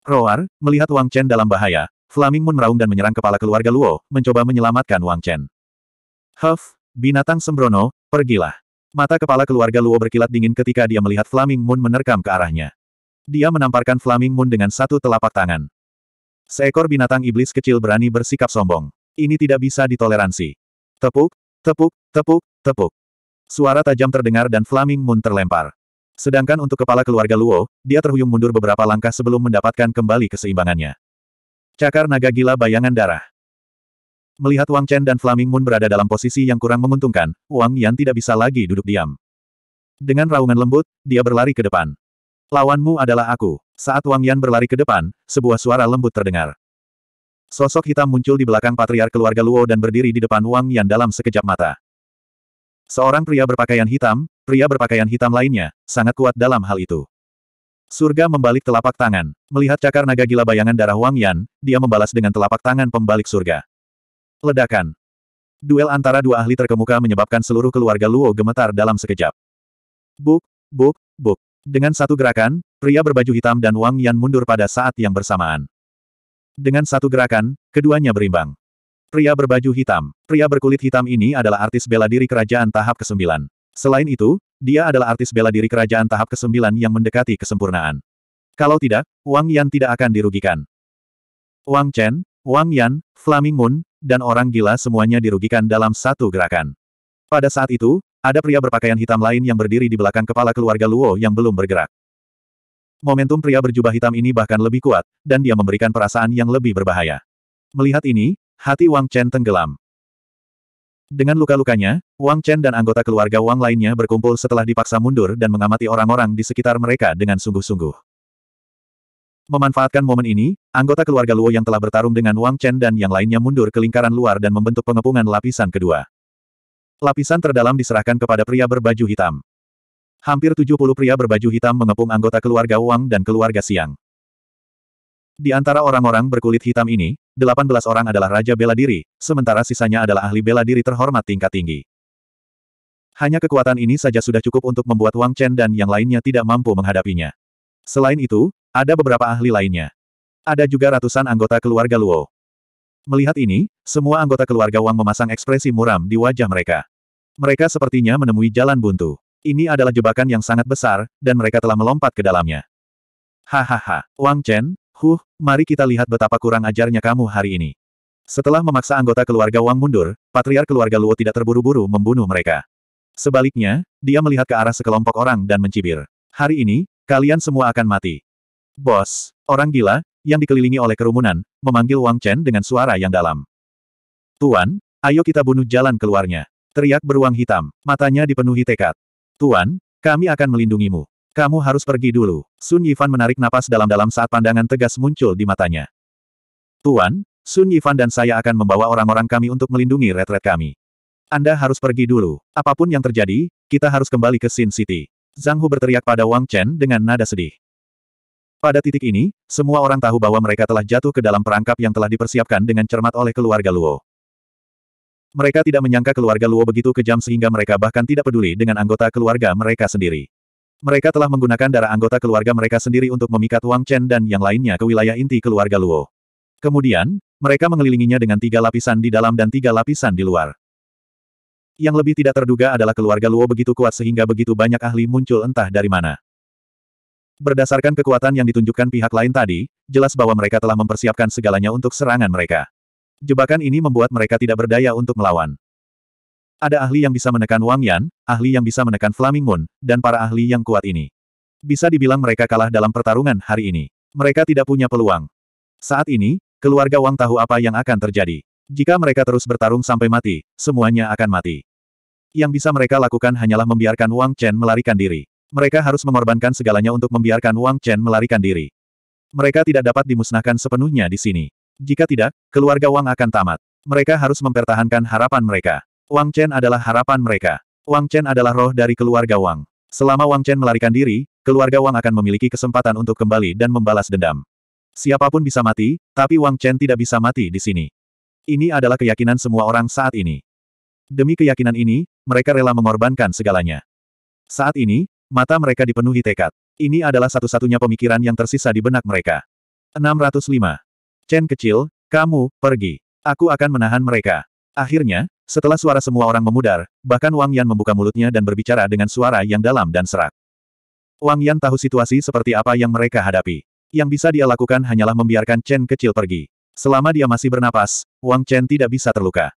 Roar, melihat Wang Chen dalam bahaya, Flaming Moon meraung dan menyerang kepala keluarga Luo, mencoba menyelamatkan Wang Chen. Huff, binatang sembrono, pergilah. Mata kepala keluarga Luo berkilat dingin ketika dia melihat Flaming Moon menerkam ke arahnya. Dia menamparkan Flaming Moon dengan satu telapak tangan. Seekor binatang iblis kecil berani bersikap sombong ini tidak bisa ditoleransi. Tepuk, tepuk, tepuk, tepuk. Suara tajam terdengar dan Flaming Moon terlempar. Sedangkan untuk kepala keluarga Luo, dia terhuyung mundur beberapa langkah sebelum mendapatkan kembali keseimbangannya. Cakar naga gila bayangan darah. Melihat Wang Chen dan Flaming Moon berada dalam posisi yang kurang menguntungkan, Wang Yan tidak bisa lagi duduk diam. Dengan raungan lembut, dia berlari ke depan. Lawanmu adalah aku. Saat Wang Yan berlari ke depan, sebuah suara lembut terdengar. Sosok hitam muncul di belakang patriar keluarga Luo dan berdiri di depan Wang Yan dalam sekejap mata. Seorang pria berpakaian hitam, pria berpakaian hitam lainnya, sangat kuat dalam hal itu. Surga membalik telapak tangan. Melihat cakar naga gila bayangan darah Wang Yan, dia membalas dengan telapak tangan pembalik surga. Ledakan. Duel antara dua ahli terkemuka menyebabkan seluruh keluarga Luo gemetar dalam sekejap. Buk, buk, buk. Dengan satu gerakan, pria berbaju hitam dan Wang Yan mundur pada saat yang bersamaan. Dengan satu gerakan, keduanya berimbang. Pria berbaju hitam. Pria berkulit hitam ini adalah artis bela diri kerajaan tahap ke-9. Selain itu, dia adalah artis bela diri kerajaan tahap ke-9 yang mendekati kesempurnaan. Kalau tidak, Wang Yan tidak akan dirugikan. Wang Chen, Wang Yan, Flaming Moon, dan orang gila semuanya dirugikan dalam satu gerakan. Pada saat itu, ada pria berpakaian hitam lain yang berdiri di belakang kepala keluarga Luo yang belum bergerak. Momentum pria berjubah hitam ini bahkan lebih kuat, dan dia memberikan perasaan yang lebih berbahaya. Melihat ini, hati Wang Chen tenggelam. Dengan luka-lukanya, Wang Chen dan anggota keluarga Wang lainnya berkumpul setelah dipaksa mundur dan mengamati orang-orang di sekitar mereka dengan sungguh-sungguh. Memanfaatkan momen ini, anggota keluarga Luo yang telah bertarung dengan Wang Chen dan yang lainnya mundur ke lingkaran luar dan membentuk pengepungan lapisan kedua. Lapisan terdalam diserahkan kepada pria berbaju hitam. Hampir 70 pria berbaju hitam mengepung anggota keluarga Wang dan keluarga Siang. Di antara orang-orang berkulit hitam ini, 18 orang adalah raja bela diri, sementara sisanya adalah ahli bela diri terhormat tingkat tinggi. Hanya kekuatan ini saja sudah cukup untuk membuat Wang Chen dan yang lainnya tidak mampu menghadapinya. Selain itu, ada beberapa ahli lainnya. Ada juga ratusan anggota keluarga Luo. Melihat ini, semua anggota keluarga Wang memasang ekspresi muram di wajah mereka. Mereka sepertinya menemui jalan buntu. Ini adalah jebakan yang sangat besar, dan mereka telah melompat ke dalamnya. Hahaha, Wang Chen, huh, mari kita lihat betapa kurang ajarnya kamu hari ini. Setelah memaksa anggota keluarga Wang mundur, patriar keluarga Luo tidak terburu-buru membunuh mereka. Sebaliknya, dia melihat ke arah sekelompok orang dan mencibir. Hari ini, kalian semua akan mati. Bos, orang gila, yang dikelilingi oleh kerumunan, memanggil Wang Chen dengan suara yang dalam. Tuan, ayo kita bunuh jalan keluarnya. Teriak beruang hitam, matanya dipenuhi tekad. Tuan, kami akan melindungimu. Kamu harus pergi dulu. Sun Yifan menarik napas dalam-dalam saat pandangan tegas muncul di matanya. Tuan, Sun Yifan dan saya akan membawa orang-orang kami untuk melindungi retret kami. Anda harus pergi dulu. Apapun yang terjadi, kita harus kembali ke Sin City. Zhang Hu berteriak pada Wang Chen dengan nada sedih. Pada titik ini, semua orang tahu bahwa mereka telah jatuh ke dalam perangkap yang telah dipersiapkan dengan cermat oleh keluarga Luo. Mereka tidak menyangka keluarga Luo begitu kejam sehingga mereka bahkan tidak peduli dengan anggota keluarga mereka sendiri. Mereka telah menggunakan darah anggota keluarga mereka sendiri untuk memikat Wang Chen dan yang lainnya ke wilayah inti keluarga Luo. Kemudian, mereka mengelilinginya dengan tiga lapisan di dalam dan tiga lapisan di luar. Yang lebih tidak terduga adalah keluarga Luo begitu kuat sehingga begitu banyak ahli muncul entah dari mana. Berdasarkan kekuatan yang ditunjukkan pihak lain tadi, jelas bahwa mereka telah mempersiapkan segalanya untuk serangan mereka. Jebakan ini membuat mereka tidak berdaya untuk melawan. Ada ahli yang bisa menekan Wang Yan, ahli yang bisa menekan Flaming Moon, dan para ahli yang kuat ini. Bisa dibilang mereka kalah dalam pertarungan hari ini. Mereka tidak punya peluang. Saat ini, keluarga Wang tahu apa yang akan terjadi. Jika mereka terus bertarung sampai mati, semuanya akan mati. Yang bisa mereka lakukan hanyalah membiarkan Wang Chen melarikan diri. Mereka harus mengorbankan segalanya untuk membiarkan Wang Chen melarikan diri. Mereka tidak dapat dimusnahkan sepenuhnya di sini. Jika tidak, keluarga Wang akan tamat. Mereka harus mempertahankan harapan mereka. Wang Chen adalah harapan mereka. Wang Chen adalah roh dari keluarga Wang. Selama Wang Chen melarikan diri, keluarga Wang akan memiliki kesempatan untuk kembali dan membalas dendam. Siapapun bisa mati, tapi Wang Chen tidak bisa mati di sini. Ini adalah keyakinan semua orang saat ini. Demi keyakinan ini, mereka rela mengorbankan segalanya. Saat ini, mata mereka dipenuhi tekad. Ini adalah satu-satunya pemikiran yang tersisa di benak mereka. 605. Chen kecil, kamu, pergi. Aku akan menahan mereka. Akhirnya, setelah suara semua orang memudar, bahkan Wang Yan membuka mulutnya dan berbicara dengan suara yang dalam dan serak. Wang Yan tahu situasi seperti apa yang mereka hadapi. Yang bisa dia lakukan hanyalah membiarkan Chen kecil pergi. Selama dia masih bernapas, Wang Chen tidak bisa terluka.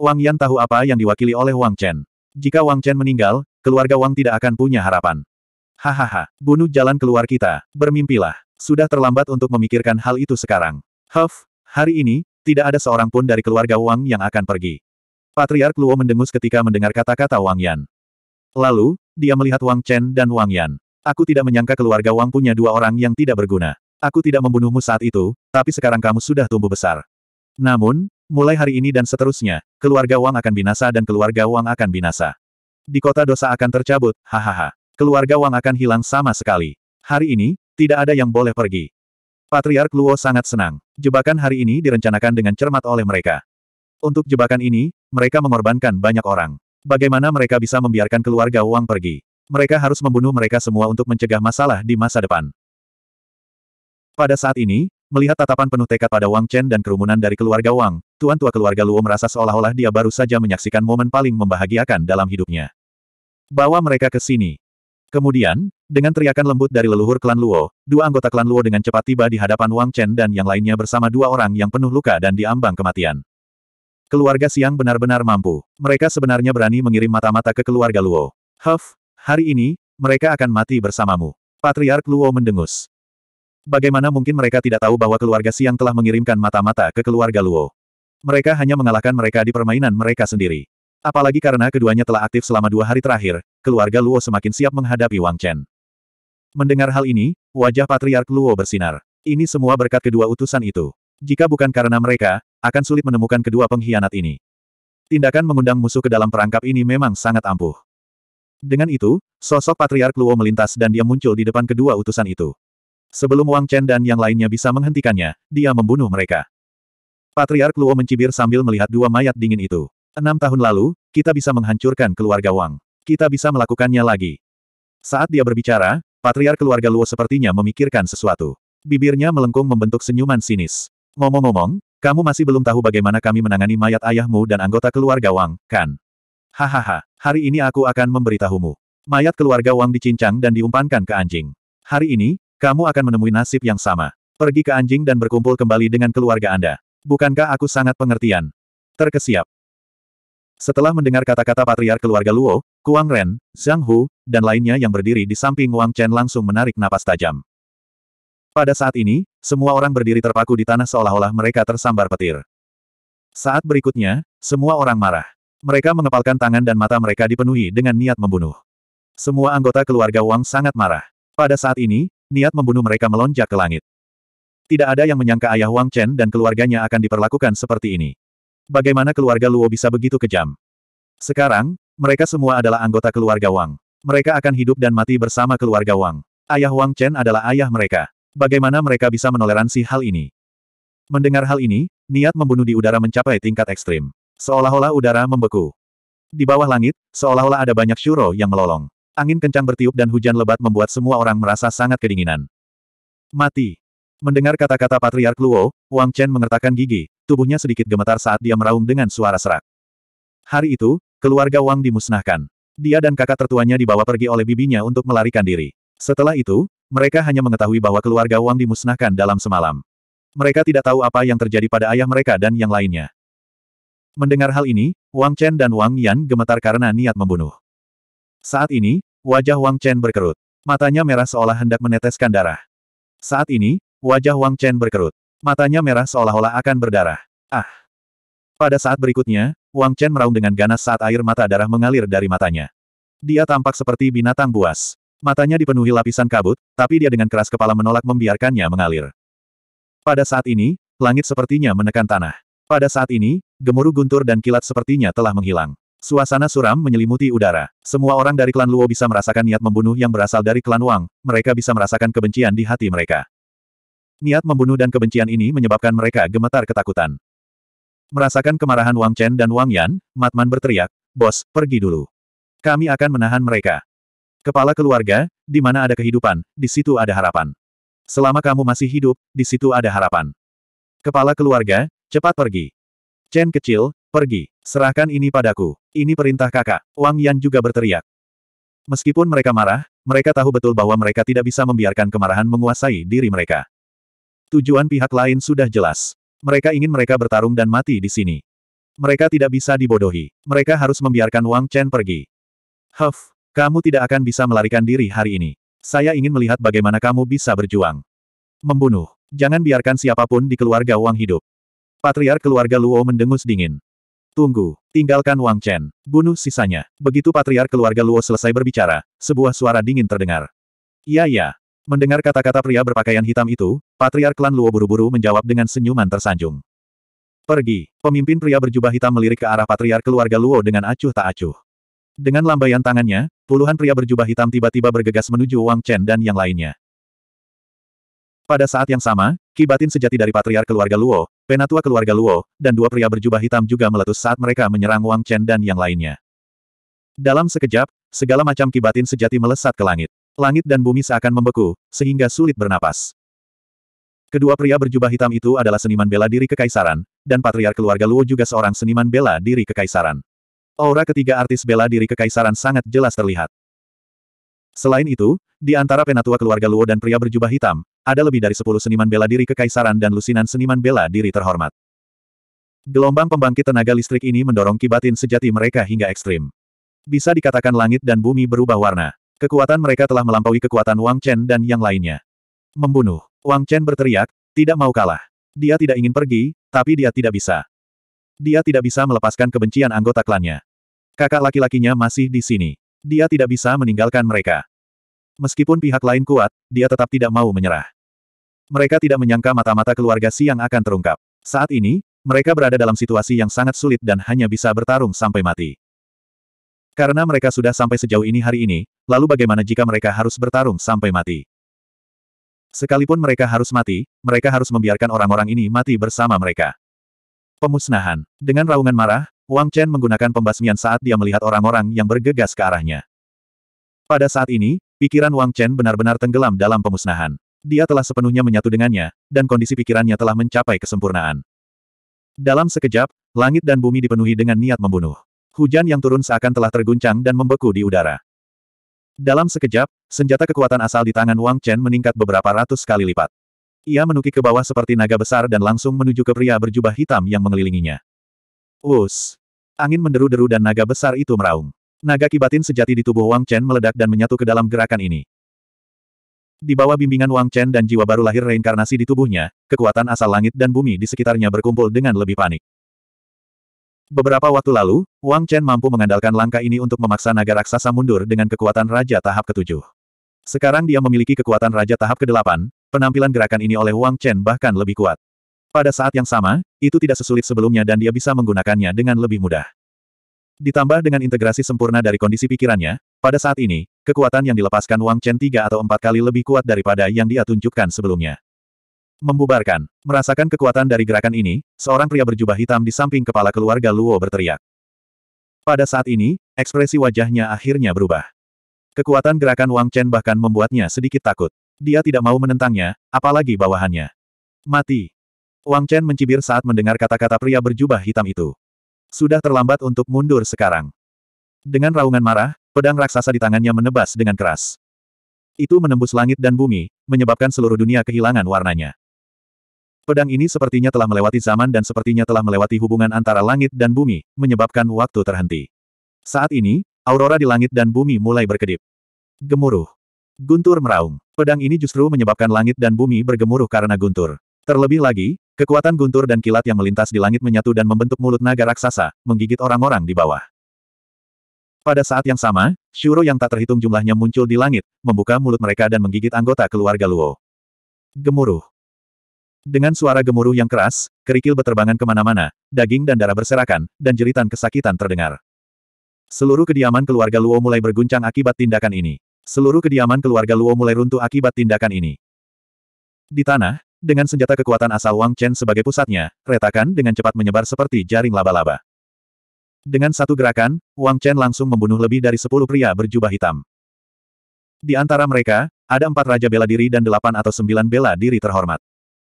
Wang Yan tahu apa yang diwakili oleh Wang Chen. Jika Wang Chen meninggal, keluarga Wang tidak akan punya harapan. Hahaha, bunuh jalan keluar kita, bermimpilah. Sudah terlambat untuk memikirkan hal itu sekarang. Huff, hari ini, tidak ada seorang pun dari keluarga Wang yang akan pergi. Patriark Luo mendengus ketika mendengar kata-kata Wang Yan. Lalu, dia melihat Wang Chen dan Wang Yan. Aku tidak menyangka keluarga Wang punya dua orang yang tidak berguna. Aku tidak membunuhmu saat itu, tapi sekarang kamu sudah tumbuh besar. Namun, mulai hari ini dan seterusnya, keluarga Wang akan binasa dan keluarga Wang akan binasa. Di kota dosa akan tercabut, hahaha. Keluarga Wang akan hilang sama sekali. Hari ini, tidak ada yang boleh pergi. Patriark Luo sangat senang. Jebakan hari ini direncanakan dengan cermat oleh mereka. Untuk jebakan ini, mereka mengorbankan banyak orang. Bagaimana mereka bisa membiarkan keluarga Wang pergi? Mereka harus membunuh mereka semua untuk mencegah masalah di masa depan. Pada saat ini, melihat tatapan penuh tekad pada Wang Chen dan kerumunan dari keluarga Wang, tuan tua keluarga Luo merasa seolah-olah dia baru saja menyaksikan momen paling membahagiakan dalam hidupnya. Bawa mereka ke sini. Kemudian, dengan teriakan lembut dari leluhur klan Luo, dua anggota klan Luo dengan cepat tiba di hadapan Wang Chen dan yang lainnya bersama dua orang yang penuh luka dan diambang kematian. Keluarga Siang benar-benar mampu. Mereka sebenarnya berani mengirim mata-mata ke keluarga Luo. Huff, hari ini, mereka akan mati bersamamu. Patriark Luo mendengus. Bagaimana mungkin mereka tidak tahu bahwa keluarga Siang telah mengirimkan mata-mata ke keluarga Luo? Mereka hanya mengalahkan mereka di permainan mereka sendiri. Apalagi karena keduanya telah aktif selama dua hari terakhir, keluarga Luo semakin siap menghadapi Wang Chen. Mendengar hal ini, wajah Patriark Luo bersinar. Ini semua berkat kedua utusan itu. Jika bukan karena mereka, akan sulit menemukan kedua pengkhianat ini. Tindakan mengundang musuh ke dalam perangkap ini memang sangat ampuh. Dengan itu, sosok Patriark Luo melintas dan dia muncul di depan kedua utusan itu. Sebelum Wang Chen dan yang lainnya bisa menghentikannya, dia membunuh mereka. Patriark Luo mencibir sambil melihat dua mayat dingin itu. Enam tahun lalu, kita bisa menghancurkan keluarga Wang. Kita bisa melakukannya lagi. Saat dia berbicara, patriar keluarga Luo sepertinya memikirkan sesuatu. Bibirnya melengkung membentuk senyuman sinis. Ngomong-ngomong, kamu masih belum tahu bagaimana kami menangani mayat ayahmu dan anggota keluarga Wang, kan? Hahaha, hari ini aku akan memberitahumu. Mayat keluarga Wang dicincang dan diumpankan ke anjing. Hari ini, kamu akan menemui nasib yang sama. Pergi ke anjing dan berkumpul kembali dengan keluarga Anda. Bukankah aku sangat pengertian? Terkesiap, setelah mendengar kata-kata patriar keluarga Luo, Kuang Ren, Zhang Hu, dan lainnya yang berdiri di samping Wang Chen langsung menarik napas tajam. Pada saat ini, semua orang berdiri terpaku di tanah seolah-olah mereka tersambar petir. Saat berikutnya, semua orang marah. Mereka mengepalkan tangan dan mata mereka dipenuhi dengan niat membunuh. Semua anggota keluarga Wang sangat marah. Pada saat ini, niat membunuh mereka melonjak ke langit. Tidak ada yang menyangka ayah Wang Chen dan keluarganya akan diperlakukan seperti ini. Bagaimana keluarga Luo bisa begitu kejam? Sekarang, mereka semua adalah anggota keluarga Wang. Mereka akan hidup dan mati bersama keluarga Wang. Ayah Wang Chen adalah ayah mereka. Bagaimana mereka bisa menoleransi hal ini? Mendengar hal ini, niat membunuh di udara mencapai tingkat ekstrim. Seolah-olah udara membeku. Di bawah langit, seolah-olah ada banyak syuro yang melolong. Angin kencang bertiup dan hujan lebat membuat semua orang merasa sangat kedinginan. Mati. Mendengar kata-kata Patriark Luo, Wang Chen mengertakkan gigi, tubuhnya sedikit gemetar saat dia meraung dengan suara serak. Hari itu, keluarga Wang dimusnahkan. Dia dan kakak tertuanya dibawa pergi oleh bibinya untuk melarikan diri. Setelah itu, mereka hanya mengetahui bahwa keluarga Wang dimusnahkan dalam semalam. Mereka tidak tahu apa yang terjadi pada ayah mereka dan yang lainnya. Mendengar hal ini, Wang Chen dan Wang Yan gemetar karena niat membunuh. Saat ini, wajah Wang Chen berkerut. Matanya merah seolah hendak meneteskan darah. Saat ini, Wajah Wang Chen berkerut. Matanya merah seolah-olah akan berdarah. Ah! Pada saat berikutnya, Wang Chen meraung dengan ganas saat air mata darah mengalir dari matanya. Dia tampak seperti binatang buas. Matanya dipenuhi lapisan kabut, tapi dia dengan keras kepala menolak membiarkannya mengalir. Pada saat ini, langit sepertinya menekan tanah. Pada saat ini, gemuruh guntur dan kilat sepertinya telah menghilang. Suasana suram menyelimuti udara. Semua orang dari klan Luo bisa merasakan niat membunuh yang berasal dari klan Wang, mereka bisa merasakan kebencian di hati mereka. Niat membunuh dan kebencian ini menyebabkan mereka gemetar ketakutan. Merasakan kemarahan Wang Chen dan Wang Yan, Matman berteriak, Bos, pergi dulu. Kami akan menahan mereka. Kepala keluarga, di mana ada kehidupan, di situ ada harapan. Selama kamu masih hidup, di situ ada harapan. Kepala keluarga, cepat pergi. Chen kecil, pergi. Serahkan ini padaku. Ini perintah kakak. Wang Yan juga berteriak. Meskipun mereka marah, mereka tahu betul bahwa mereka tidak bisa membiarkan kemarahan menguasai diri mereka. Tujuan pihak lain sudah jelas. Mereka ingin mereka bertarung dan mati di sini. Mereka tidak bisa dibodohi. Mereka harus membiarkan Wang Chen pergi. Huff, kamu tidak akan bisa melarikan diri hari ini. Saya ingin melihat bagaimana kamu bisa berjuang. Membunuh. Jangan biarkan siapapun di keluarga Wang hidup. Patriar keluarga Luo mendengus dingin. Tunggu, tinggalkan Wang Chen, bunuh sisanya. Begitu patriar keluarga Luo selesai berbicara, sebuah suara dingin terdengar. Iya ya. Mendengar kata-kata pria berpakaian hitam itu, Patriark Klan Luo buru-buru menjawab dengan senyuman tersanjung. Pergi. Pemimpin pria berjubah hitam melirik ke arah patriark keluarga Luo dengan acuh tak acuh. Dengan lambaian tangannya, puluhan pria berjubah hitam tiba-tiba bergegas menuju Wang Chen dan yang lainnya. Pada saat yang sama, kibatin sejati dari patriark keluarga Luo, penatua keluarga Luo, dan dua pria berjubah hitam juga meletus saat mereka menyerang Wang Chen dan yang lainnya. Dalam sekejap, segala macam kibatin sejati melesat ke langit. Langit dan bumi seakan membeku, sehingga sulit bernapas. Kedua pria berjubah hitam itu adalah seniman bela diri kekaisaran, dan patriar keluarga Luo juga seorang seniman bela diri kekaisaran. Aura ketiga artis bela diri kekaisaran sangat jelas terlihat. Selain itu, di antara penatua keluarga Luo dan pria berjubah hitam, ada lebih dari sepuluh seniman bela diri kekaisaran dan lusinan seniman bela diri terhormat. Gelombang pembangkit tenaga listrik ini mendorong kibatin sejati mereka hingga ekstrim. Bisa dikatakan langit dan bumi berubah warna. Kekuatan mereka telah melampaui kekuatan Wang Chen dan yang lainnya. Membunuh. Wang Chen berteriak, tidak mau kalah. Dia tidak ingin pergi, tapi dia tidak bisa. Dia tidak bisa melepaskan kebencian anggota klannya. Kakak laki-lakinya masih di sini. Dia tidak bisa meninggalkan mereka. Meskipun pihak lain kuat, dia tetap tidak mau menyerah. Mereka tidak menyangka mata-mata keluarga Siang akan terungkap. Saat ini, mereka berada dalam situasi yang sangat sulit dan hanya bisa bertarung sampai mati. Karena mereka sudah sampai sejauh ini hari ini, lalu bagaimana jika mereka harus bertarung sampai mati? Sekalipun mereka harus mati, mereka harus membiarkan orang-orang ini mati bersama mereka. Pemusnahan. Dengan raungan marah, Wang Chen menggunakan pembasmian saat dia melihat orang-orang yang bergegas ke arahnya. Pada saat ini, pikiran Wang Chen benar-benar tenggelam dalam pemusnahan. Dia telah sepenuhnya menyatu dengannya, dan kondisi pikirannya telah mencapai kesempurnaan. Dalam sekejap, langit dan bumi dipenuhi dengan niat membunuh. Hujan yang turun seakan telah terguncang dan membeku di udara. Dalam sekejap, senjata kekuatan asal di tangan Wang Chen meningkat beberapa ratus kali lipat. Ia menukik ke bawah seperti naga besar dan langsung menuju ke pria berjubah hitam yang mengelilinginya. Us! Angin menderu-deru dan naga besar itu meraung. Naga kibatin sejati di tubuh Wang Chen meledak dan menyatu ke dalam gerakan ini. Di bawah bimbingan Wang Chen dan jiwa baru lahir reinkarnasi di tubuhnya, kekuatan asal langit dan bumi di sekitarnya berkumpul dengan lebih panik. Beberapa waktu lalu, Wang Chen mampu mengandalkan langkah ini untuk memaksa naga raksasa mundur dengan kekuatan Raja Tahap ketujuh. Sekarang dia memiliki kekuatan Raja Tahap ke-8, penampilan gerakan ini oleh Wang Chen bahkan lebih kuat. Pada saat yang sama, itu tidak sesulit sebelumnya dan dia bisa menggunakannya dengan lebih mudah. Ditambah dengan integrasi sempurna dari kondisi pikirannya, pada saat ini, kekuatan yang dilepaskan Wang Chen tiga atau empat kali lebih kuat daripada yang dia tunjukkan sebelumnya. Membubarkan. Merasakan kekuatan dari gerakan ini, seorang pria berjubah hitam di samping kepala keluarga Luo berteriak. Pada saat ini, ekspresi wajahnya akhirnya berubah. Kekuatan gerakan Wang Chen bahkan membuatnya sedikit takut. Dia tidak mau menentangnya, apalagi bawahannya. Mati. Wang Chen mencibir saat mendengar kata-kata pria berjubah hitam itu. Sudah terlambat untuk mundur sekarang. Dengan raungan marah, pedang raksasa di tangannya menebas dengan keras. Itu menembus langit dan bumi, menyebabkan seluruh dunia kehilangan warnanya. Pedang ini sepertinya telah melewati zaman dan sepertinya telah melewati hubungan antara langit dan bumi, menyebabkan waktu terhenti. Saat ini, aurora di langit dan bumi mulai berkedip. Gemuruh. Guntur meraung. Pedang ini justru menyebabkan langit dan bumi bergemuruh karena guntur. Terlebih lagi, kekuatan guntur dan kilat yang melintas di langit menyatu dan membentuk mulut naga raksasa, menggigit orang-orang di bawah. Pada saat yang sama, Shuro yang tak terhitung jumlahnya muncul di langit, membuka mulut mereka dan menggigit anggota keluarga Luo. Gemuruh. Dengan suara gemuruh yang keras, kerikil berterbangan kemana-mana, daging dan darah berserakan, dan jeritan kesakitan terdengar. Seluruh kediaman keluarga Luo mulai berguncang akibat tindakan ini. Seluruh kediaman keluarga Luo mulai runtuh akibat tindakan ini. Di tanah, dengan senjata kekuatan asal Wang Chen sebagai pusatnya, retakan dengan cepat menyebar seperti jaring laba-laba. Dengan satu gerakan, Wang Chen langsung membunuh lebih dari sepuluh pria berjubah hitam. Di antara mereka, ada empat raja bela diri dan delapan atau sembilan bela diri terhormat.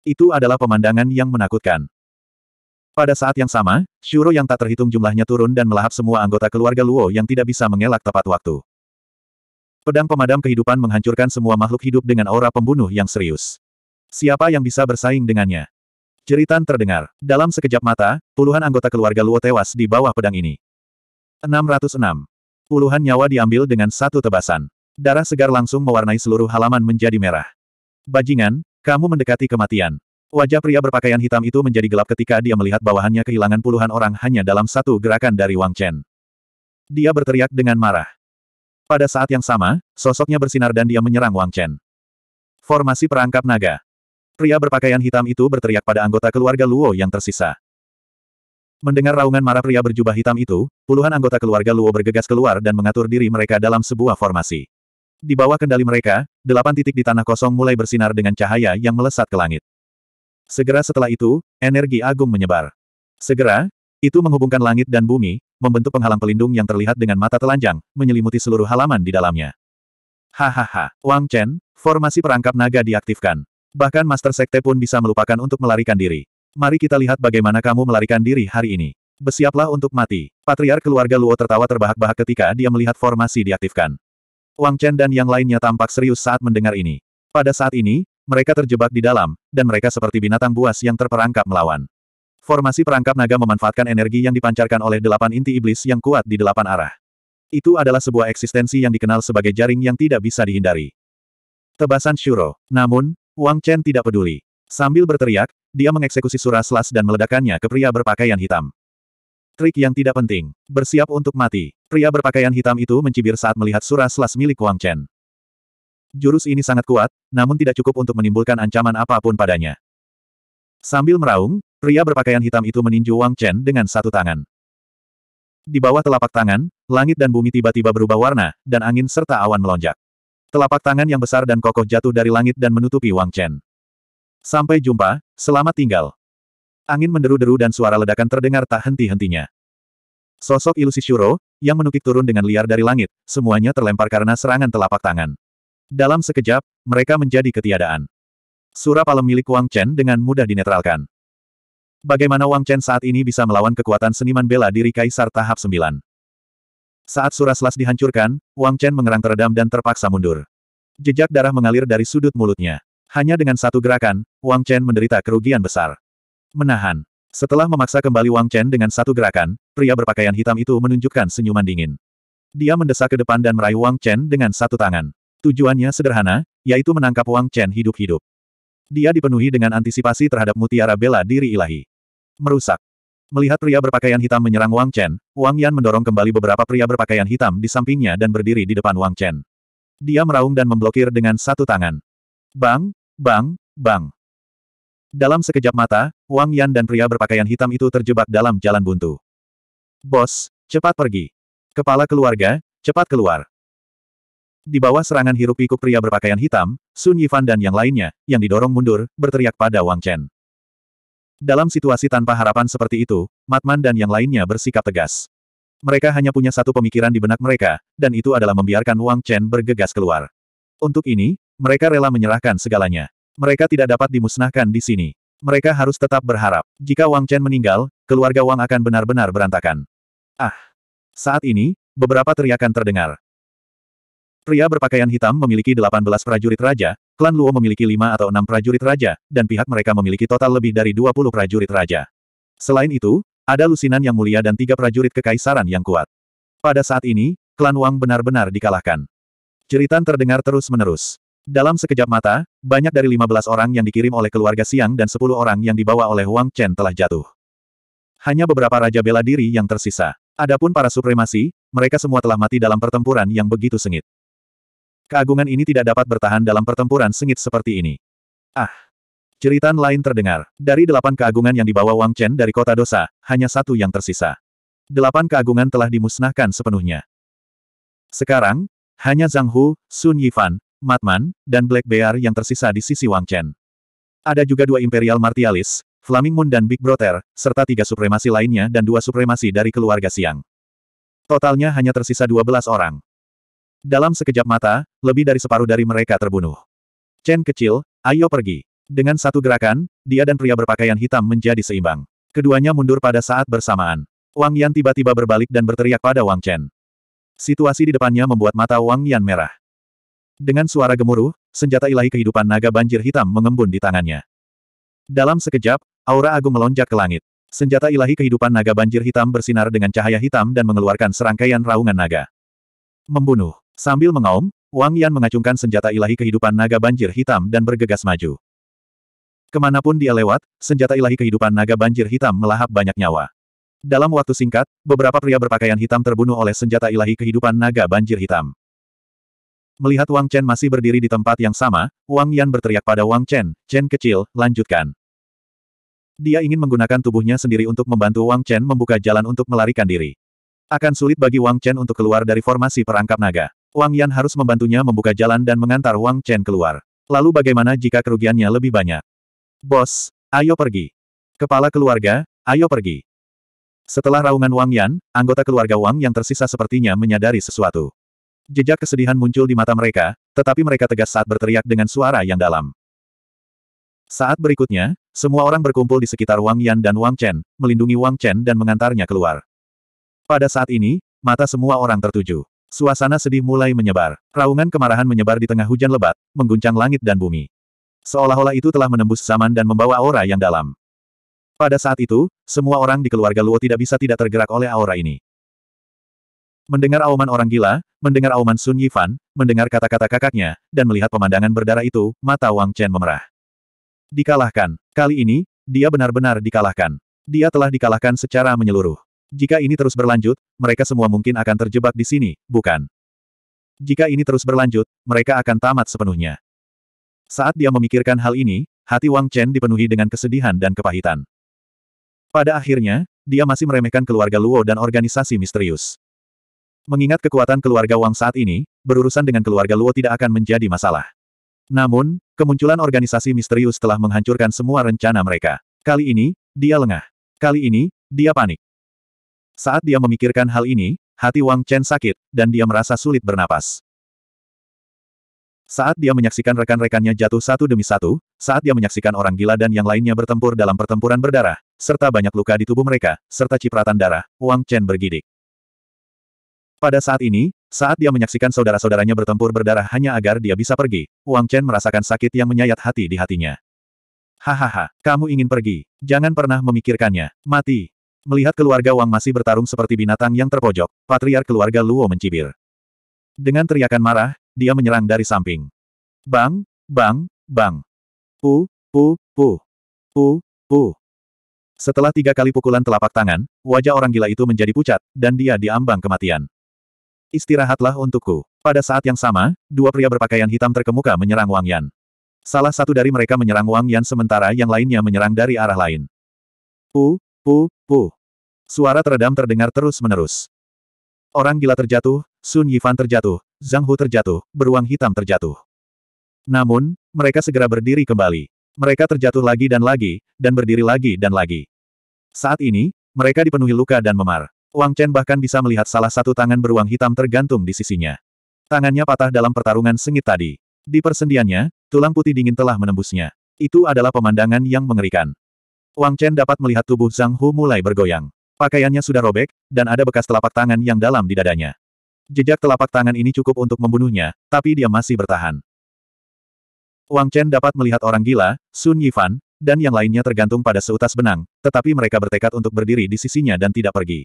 Itu adalah pemandangan yang menakutkan. Pada saat yang sama, Shuro yang tak terhitung jumlahnya turun dan melahap semua anggota keluarga Luo yang tidak bisa mengelak tepat waktu. Pedang pemadam kehidupan menghancurkan semua makhluk hidup dengan aura pembunuh yang serius. Siapa yang bisa bersaing dengannya? Jeritan terdengar. Dalam sekejap mata, puluhan anggota keluarga Luo tewas di bawah pedang ini. 606. Puluhan nyawa diambil dengan satu tebasan. Darah segar langsung mewarnai seluruh halaman menjadi merah. Bajingan, kamu mendekati kematian. Wajah pria berpakaian hitam itu menjadi gelap ketika dia melihat bawahannya kehilangan puluhan orang hanya dalam satu gerakan dari Wang Chen. Dia berteriak dengan marah. Pada saat yang sama, sosoknya bersinar dan dia menyerang Wang Chen. Formasi perangkap naga. Pria berpakaian hitam itu berteriak pada anggota keluarga Luo yang tersisa. Mendengar raungan marah pria berjubah hitam itu, puluhan anggota keluarga Luo bergegas keluar dan mengatur diri mereka dalam sebuah formasi. Di bawah kendali mereka, delapan titik di tanah kosong mulai bersinar dengan cahaya yang melesat ke langit. Segera setelah itu, energi agung menyebar. Segera, itu menghubungkan langit dan bumi, membentuk penghalang pelindung yang terlihat dengan mata telanjang, menyelimuti seluruh halaman di dalamnya. Hahaha, Wang Chen, formasi perangkap naga diaktifkan. Bahkan Master Sekte pun bisa melupakan untuk melarikan diri. Mari kita lihat bagaimana kamu melarikan diri hari ini. Bersiaplah untuk mati. Patriar keluarga Luo tertawa terbahak-bahak ketika dia melihat formasi diaktifkan. Wang Chen dan yang lainnya tampak serius saat mendengar ini. Pada saat ini, mereka terjebak di dalam, dan mereka seperti binatang buas yang terperangkap melawan. Formasi perangkap naga memanfaatkan energi yang dipancarkan oleh delapan inti iblis yang kuat di delapan arah. Itu adalah sebuah eksistensi yang dikenal sebagai jaring yang tidak bisa dihindari. Tebasan Shuro. Namun, Wang Chen tidak peduli. Sambil berteriak, dia mengeksekusi surah Selas dan meledakannya ke pria berpakaian hitam trik yang tidak penting. Bersiap untuk mati. Pria berpakaian hitam itu mencibir saat melihat surah selas milik Wang Chen. Jurus ini sangat kuat, namun tidak cukup untuk menimbulkan ancaman apapun padanya. Sambil meraung, pria berpakaian hitam itu meninju Wang Chen dengan satu tangan. Di bawah telapak tangan, langit dan bumi tiba-tiba berubah warna, dan angin serta awan melonjak. Telapak tangan yang besar dan kokoh jatuh dari langit dan menutupi Wang Chen. Sampai jumpa, selamat tinggal. Angin menderu-deru dan suara ledakan terdengar tak henti-hentinya. Sosok ilusi Shuro, yang menukik turun dengan liar dari langit, semuanya terlempar karena serangan telapak tangan. Dalam sekejap, mereka menjadi ketiadaan. Surah palem milik Wang Chen dengan mudah dinetralkan. Bagaimana Wang Chen saat ini bisa melawan kekuatan seniman bela diri Kaisar tahap 9? Saat selas dihancurkan, Wang Chen mengerang teredam dan terpaksa mundur. Jejak darah mengalir dari sudut mulutnya. Hanya dengan satu gerakan, Wang Chen menderita kerugian besar. Menahan. Setelah memaksa kembali Wang Chen dengan satu gerakan, pria berpakaian hitam itu menunjukkan senyuman dingin. Dia mendesak ke depan dan meraih Wang Chen dengan satu tangan. Tujuannya sederhana, yaitu menangkap Wang Chen hidup-hidup. Dia dipenuhi dengan antisipasi terhadap mutiara bela diri ilahi. Merusak. Melihat pria berpakaian hitam menyerang Wang Chen, Wang Yan mendorong kembali beberapa pria berpakaian hitam di sampingnya dan berdiri di depan Wang Chen. Dia meraung dan memblokir dengan satu tangan. Bang, bang, bang. Dalam sekejap mata, Wang Yan dan pria berpakaian hitam itu terjebak dalam jalan buntu. Bos, cepat pergi. Kepala keluarga, cepat keluar. Di bawah serangan hirup pikuk pria berpakaian hitam, Sun Yifan dan yang lainnya, yang didorong mundur, berteriak pada Wang Chen. Dalam situasi tanpa harapan seperti itu, Matman dan yang lainnya bersikap tegas. Mereka hanya punya satu pemikiran di benak mereka, dan itu adalah membiarkan Wang Chen bergegas keluar. Untuk ini, mereka rela menyerahkan segalanya. Mereka tidak dapat dimusnahkan di sini. Mereka harus tetap berharap. Jika Wang Chen meninggal, keluarga Wang akan benar-benar berantakan. Ah! Saat ini, beberapa teriakan terdengar. Pria berpakaian hitam memiliki 18 prajurit raja, klan Luo memiliki 5 atau 6 prajurit raja, dan pihak mereka memiliki total lebih dari 20 prajurit raja. Selain itu, ada lusinan yang mulia dan tiga prajurit kekaisaran yang kuat. Pada saat ini, klan Wang benar-benar dikalahkan. Ceritan terdengar terus-menerus. Dalam sekejap mata, banyak dari 15 orang yang dikirim oleh keluarga Siang dan 10 orang yang dibawa oleh Wang Chen telah jatuh. Hanya beberapa raja bela diri yang tersisa. Adapun para supremasi, mereka semua telah mati dalam pertempuran yang begitu sengit. Keagungan ini tidak dapat bertahan dalam pertempuran sengit seperti ini. Ah! cerita lain terdengar. Dari delapan keagungan yang dibawa Wang Chen dari kota dosa, hanya satu yang tersisa. Delapan keagungan telah dimusnahkan sepenuhnya. Sekarang, hanya Zhang Hu, Sun Yifan, Matman, dan Black Bear yang tersisa di sisi Wang Chen. Ada juga dua Imperial Martialis, Flaming Moon dan Big Brother, serta tiga supremasi lainnya dan dua supremasi dari keluarga Siang. Totalnya hanya tersisa 12 orang. Dalam sekejap mata, lebih dari separuh dari mereka terbunuh. Chen kecil, ayo pergi. Dengan satu gerakan, dia dan pria berpakaian hitam menjadi seimbang. Keduanya mundur pada saat bersamaan. Wang Yan tiba-tiba berbalik dan berteriak pada Wang Chen. Situasi di depannya membuat mata Wang Yan merah. Dengan suara gemuruh, senjata ilahi kehidupan naga banjir hitam mengembun di tangannya. Dalam sekejap, aura agung melonjak ke langit. Senjata ilahi kehidupan naga banjir hitam bersinar dengan cahaya hitam dan mengeluarkan serangkaian raungan naga. Membunuh. Sambil mengaum, Wang Yan mengacungkan senjata ilahi kehidupan naga banjir hitam dan bergegas maju. Kemanapun dia lewat, senjata ilahi kehidupan naga banjir hitam melahap banyak nyawa. Dalam waktu singkat, beberapa pria berpakaian hitam terbunuh oleh senjata ilahi kehidupan naga banjir hitam. Melihat Wang Chen masih berdiri di tempat yang sama, Wang Yan berteriak pada Wang Chen, Chen kecil, lanjutkan. Dia ingin menggunakan tubuhnya sendiri untuk membantu Wang Chen membuka jalan untuk melarikan diri. Akan sulit bagi Wang Chen untuk keluar dari formasi perangkap naga. Wang Yan harus membantunya membuka jalan dan mengantar Wang Chen keluar. Lalu bagaimana jika kerugiannya lebih banyak? Bos, ayo pergi. Kepala keluarga, ayo pergi. Setelah raungan Wang Yan, anggota keluarga Wang yang tersisa sepertinya menyadari sesuatu. Jejak kesedihan muncul di mata mereka, tetapi mereka tegas saat berteriak dengan suara yang dalam. Saat berikutnya, semua orang berkumpul di sekitar Wang Yan dan Wang Chen, melindungi Wang Chen dan mengantarnya keluar. Pada saat ini, mata semua orang tertuju. Suasana sedih mulai menyebar. Raungan kemarahan menyebar di tengah hujan lebat, mengguncang langit dan bumi. Seolah-olah itu telah menembus zaman dan membawa aura yang dalam. Pada saat itu, semua orang di keluarga Luo tidak bisa tidak tergerak oleh aura ini. Mendengar auman orang gila, mendengar auman Sun Yifan, mendengar kata-kata kakaknya, dan melihat pemandangan berdarah itu, mata Wang Chen memerah. Dikalahkan. Kali ini, dia benar-benar dikalahkan. Dia telah dikalahkan secara menyeluruh. Jika ini terus berlanjut, mereka semua mungkin akan terjebak di sini, bukan? Jika ini terus berlanjut, mereka akan tamat sepenuhnya. Saat dia memikirkan hal ini, hati Wang Chen dipenuhi dengan kesedihan dan kepahitan. Pada akhirnya, dia masih meremehkan keluarga Luo dan organisasi misterius. Mengingat kekuatan keluarga Wang saat ini, berurusan dengan keluarga Luo tidak akan menjadi masalah. Namun, kemunculan organisasi misterius telah menghancurkan semua rencana mereka. Kali ini, dia lengah. Kali ini, dia panik. Saat dia memikirkan hal ini, hati Wang Chen sakit, dan dia merasa sulit bernapas. Saat dia menyaksikan rekan-rekannya jatuh satu demi satu, saat dia menyaksikan orang gila dan yang lainnya bertempur dalam pertempuran berdarah, serta banyak luka di tubuh mereka, serta cipratan darah, Wang Chen bergidik. Pada saat ini, saat dia menyaksikan saudara-saudaranya bertempur berdarah hanya agar dia bisa pergi, Wang Chen merasakan sakit yang menyayat hati di hatinya. Hahaha, kamu ingin pergi. Jangan pernah memikirkannya. Mati. Melihat keluarga Wang masih bertarung seperti binatang yang terpojok, patriark keluarga Luo mencibir. Dengan teriakan marah, dia menyerang dari samping. Bang, bang, bang. Pu, pu, pu. Pu, pu. Setelah tiga kali pukulan telapak tangan, wajah orang gila itu menjadi pucat, dan dia diambang kematian. Istirahatlah untukku. Pada saat yang sama, dua pria berpakaian hitam terkemuka menyerang Wang Yan. Salah satu dari mereka menyerang Wang Yan sementara yang lainnya menyerang dari arah lain. Pu, pu, pu. Suara teredam terdengar terus-menerus. Orang gila terjatuh, Sun Yifan terjatuh, Zhang Hu terjatuh, beruang hitam terjatuh. Namun, mereka segera berdiri kembali. Mereka terjatuh lagi dan lagi, dan berdiri lagi dan lagi. Saat ini, mereka dipenuhi luka dan memar. Wang Chen bahkan bisa melihat salah satu tangan beruang hitam tergantung di sisinya. Tangannya patah dalam pertarungan sengit tadi. Di persendiannya, tulang putih dingin telah menembusnya. Itu adalah pemandangan yang mengerikan. Wang Chen dapat melihat tubuh Zhang Hu mulai bergoyang. Pakaiannya sudah robek, dan ada bekas telapak tangan yang dalam di dadanya. Jejak telapak tangan ini cukup untuk membunuhnya, tapi dia masih bertahan. Wang Chen dapat melihat orang gila, Sun Yifan, dan yang lainnya tergantung pada seutas benang, tetapi mereka bertekad untuk berdiri di sisinya dan tidak pergi.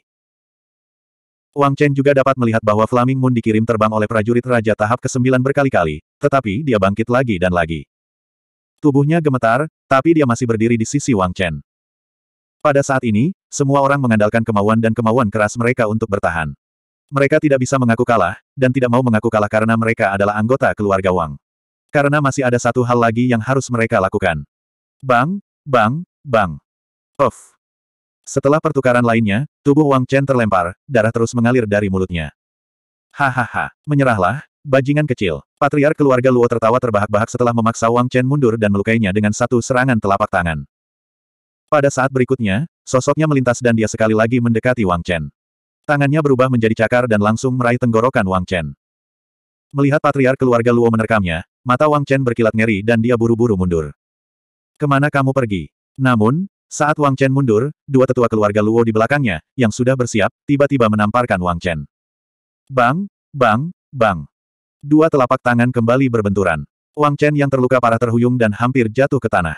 Wang Chen juga dapat melihat bahwa Flaming Moon dikirim terbang oleh prajurit Raja tahap ke-9 berkali-kali, tetapi dia bangkit lagi dan lagi. Tubuhnya gemetar, tapi dia masih berdiri di sisi Wang Chen. Pada saat ini, semua orang mengandalkan kemauan dan kemauan keras mereka untuk bertahan. Mereka tidak bisa mengaku kalah, dan tidak mau mengaku kalah karena mereka adalah anggota keluarga Wang. Karena masih ada satu hal lagi yang harus mereka lakukan. Bang, bang, bang. Off. Setelah pertukaran lainnya, tubuh Wang Chen terlempar, darah terus mengalir dari mulutnya. Hahaha, menyerahlah, bajingan kecil. Patriar keluarga Luo tertawa terbahak-bahak setelah memaksa Wang Chen mundur dan melukainya dengan satu serangan telapak tangan. Pada saat berikutnya, sosoknya melintas dan dia sekali lagi mendekati Wang Chen. Tangannya berubah menjadi cakar dan langsung meraih tenggorokan Wang Chen. Melihat Patriar keluarga Luo menerkamnya, mata Wang Chen berkilat ngeri dan dia buru-buru mundur. Kemana kamu pergi? Namun, saat Wang Chen mundur, dua tetua keluarga Luo di belakangnya, yang sudah bersiap, tiba-tiba menamparkan Wang Chen. Bang, bang, bang. Dua telapak tangan kembali berbenturan. Wang Chen yang terluka parah terhuyung dan hampir jatuh ke tanah.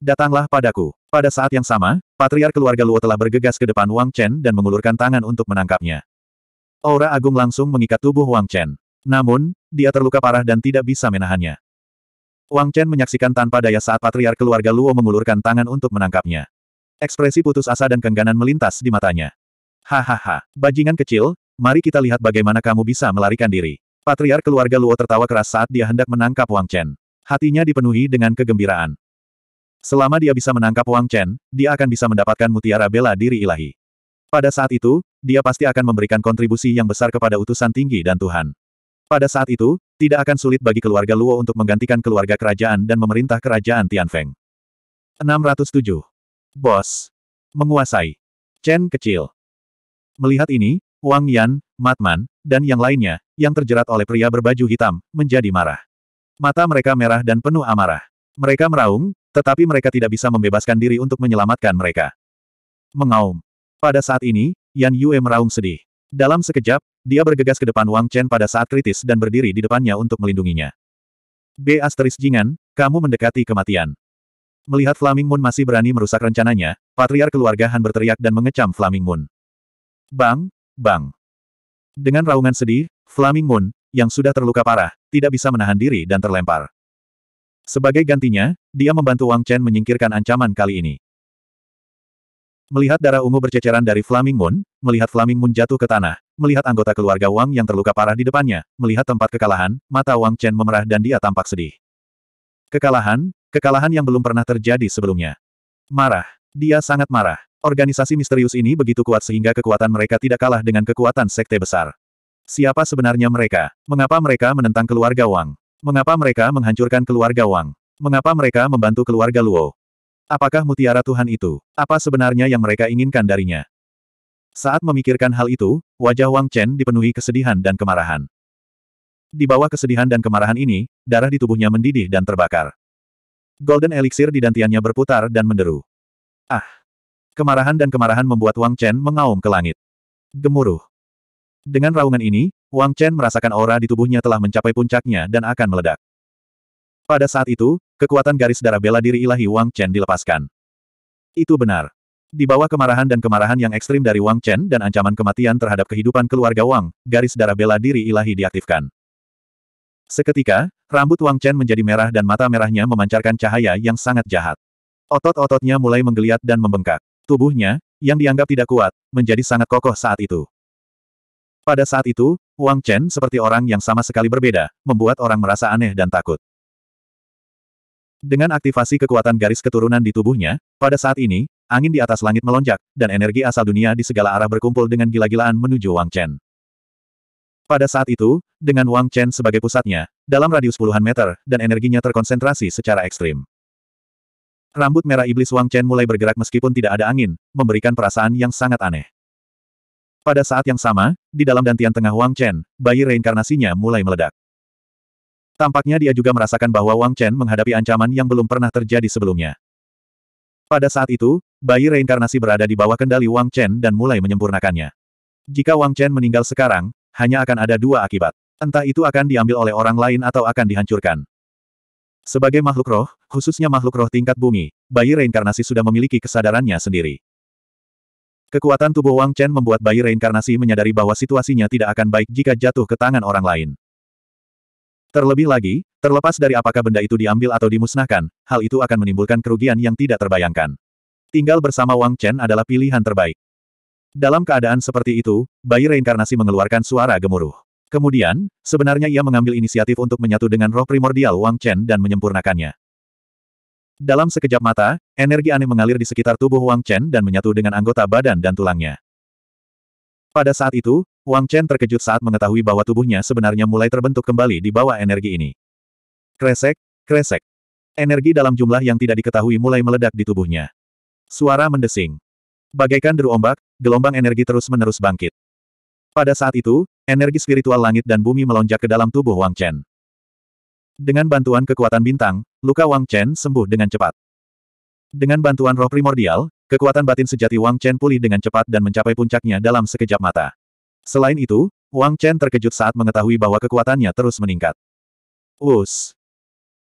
Datanglah padaku. Pada saat yang sama, patriar keluarga Luo telah bergegas ke depan Wang Chen dan mengulurkan tangan untuk menangkapnya. Aura agung langsung mengikat tubuh Wang Chen. Namun, dia terluka parah dan tidak bisa menahannya. Wang Chen menyaksikan tanpa daya saat patriar keluarga Luo mengulurkan tangan untuk menangkapnya. Ekspresi putus asa dan kengganan melintas di matanya. Hahaha, bajingan kecil, mari kita lihat bagaimana kamu bisa melarikan diri. Patriar keluarga Luo tertawa keras saat dia hendak menangkap Wang Chen. Hatinya dipenuhi dengan kegembiraan. Selama dia bisa menangkap Wang Chen, dia akan bisa mendapatkan mutiara bela diri ilahi. Pada saat itu, dia pasti akan memberikan kontribusi yang besar kepada utusan tinggi dan Tuhan. Pada saat itu, tidak akan sulit bagi keluarga Luo untuk menggantikan keluarga kerajaan dan memerintah kerajaan Tianfeng. 607. Bos. Menguasai. Chen kecil. Melihat ini, Wang Yan, Matman, dan yang lainnya, yang terjerat oleh pria berbaju hitam, menjadi marah. Mata mereka merah dan penuh amarah. Mereka meraung, tetapi mereka tidak bisa membebaskan diri untuk menyelamatkan mereka. Mengaum. Pada saat ini, Yan Yue meraung sedih. Dalam sekejap, dia bergegas ke depan Wang Chen pada saat kritis dan berdiri di depannya untuk melindunginya. B. Asteris Jingan, kamu mendekati kematian. Melihat Flaming Moon masih berani merusak rencananya, patriar keluarga Han berteriak dan mengecam Flaming Moon. Bang, bang. Dengan raungan sedih, Flaming Moon, yang sudah terluka parah, tidak bisa menahan diri dan terlempar. Sebagai gantinya, dia membantu Wang Chen menyingkirkan ancaman kali ini. Melihat darah ungu berceceran dari Flaming Moon, melihat Flaming Moon jatuh ke tanah, melihat anggota keluarga Wang yang terluka parah di depannya, melihat tempat kekalahan, mata Wang Chen memerah dan dia tampak sedih. Kekalahan, kekalahan yang belum pernah terjadi sebelumnya. Marah, dia sangat marah. Organisasi misterius ini begitu kuat sehingga kekuatan mereka tidak kalah dengan kekuatan sekte besar. Siapa sebenarnya mereka? Mengapa mereka menentang keluarga Wang? Mengapa mereka menghancurkan keluarga Wang? Mengapa mereka membantu keluarga Luo? Apakah mutiara Tuhan itu? Apa sebenarnya yang mereka inginkan darinya? Saat memikirkan hal itu, wajah Wang Chen dipenuhi kesedihan dan kemarahan. Di bawah kesedihan dan kemarahan ini, darah di tubuhnya mendidih dan terbakar. Golden Elixir di dantiannya berputar dan menderu. Ah! Kemarahan dan kemarahan membuat Wang Chen mengaum ke langit. Gemuruh. Dengan raungan ini, Wang Chen merasakan aura di tubuhnya telah mencapai puncaknya dan akan meledak. Pada saat itu, kekuatan garis darah bela diri ilahi Wang Chen dilepaskan. Itu benar. Di bawah kemarahan dan kemarahan yang ekstrim dari Wang Chen dan ancaman kematian terhadap kehidupan keluarga Wang, garis darah bela diri ilahi diaktifkan. Seketika, rambut Wang Chen menjadi merah dan mata merahnya memancarkan cahaya yang sangat jahat. Otot-ototnya mulai menggeliat dan membengkak. Tubuhnya, yang dianggap tidak kuat, menjadi sangat kokoh saat itu. Pada saat itu, Wang Chen seperti orang yang sama sekali berbeda, membuat orang merasa aneh dan takut. Dengan aktivasi kekuatan garis keturunan di tubuhnya, pada saat ini, angin di atas langit melonjak, dan energi asal dunia di segala arah berkumpul dengan gila-gilaan menuju Wang Chen. Pada saat itu, dengan Wang Chen sebagai pusatnya, dalam radius puluhan meter, dan energinya terkonsentrasi secara ekstrim. Rambut merah iblis Wang Chen mulai bergerak meskipun tidak ada angin, memberikan perasaan yang sangat aneh. Pada saat yang sama, di dalam dantian tengah Wang Chen, bayi reinkarnasinya mulai meledak. Tampaknya dia juga merasakan bahwa Wang Chen menghadapi ancaman yang belum pernah terjadi sebelumnya. Pada saat itu, bayi reinkarnasi berada di bawah kendali Wang Chen dan mulai menyempurnakannya. Jika Wang Chen meninggal sekarang, hanya akan ada dua akibat. Entah itu akan diambil oleh orang lain atau akan dihancurkan. Sebagai makhluk roh, khususnya makhluk roh tingkat bumi, bayi reinkarnasi sudah memiliki kesadarannya sendiri. Kekuatan tubuh Wang Chen membuat bayi reinkarnasi menyadari bahwa situasinya tidak akan baik jika jatuh ke tangan orang lain. Terlebih lagi, terlepas dari apakah benda itu diambil atau dimusnahkan, hal itu akan menimbulkan kerugian yang tidak terbayangkan. Tinggal bersama Wang Chen adalah pilihan terbaik. Dalam keadaan seperti itu, bayi reinkarnasi mengeluarkan suara gemuruh. Kemudian, sebenarnya ia mengambil inisiatif untuk menyatu dengan roh primordial Wang Chen dan menyempurnakannya. Dalam sekejap mata, energi aneh mengalir di sekitar tubuh Wang Chen dan menyatu dengan anggota badan dan tulangnya. Pada saat itu, Wang Chen terkejut saat mengetahui bahwa tubuhnya sebenarnya mulai terbentuk kembali di bawah energi ini. Kresek, kresek. Energi dalam jumlah yang tidak diketahui mulai meledak di tubuhnya. Suara mendesing. Bagaikan deru ombak, gelombang energi terus-menerus bangkit. Pada saat itu, energi spiritual langit dan bumi melonjak ke dalam tubuh Wang Chen. Dengan bantuan kekuatan bintang, luka Wang Chen sembuh dengan cepat. Dengan bantuan roh primordial, Kekuatan batin sejati Wang Chen pulih dengan cepat dan mencapai puncaknya dalam sekejap mata. Selain itu, Wang Chen terkejut saat mengetahui bahwa kekuatannya terus meningkat. Us.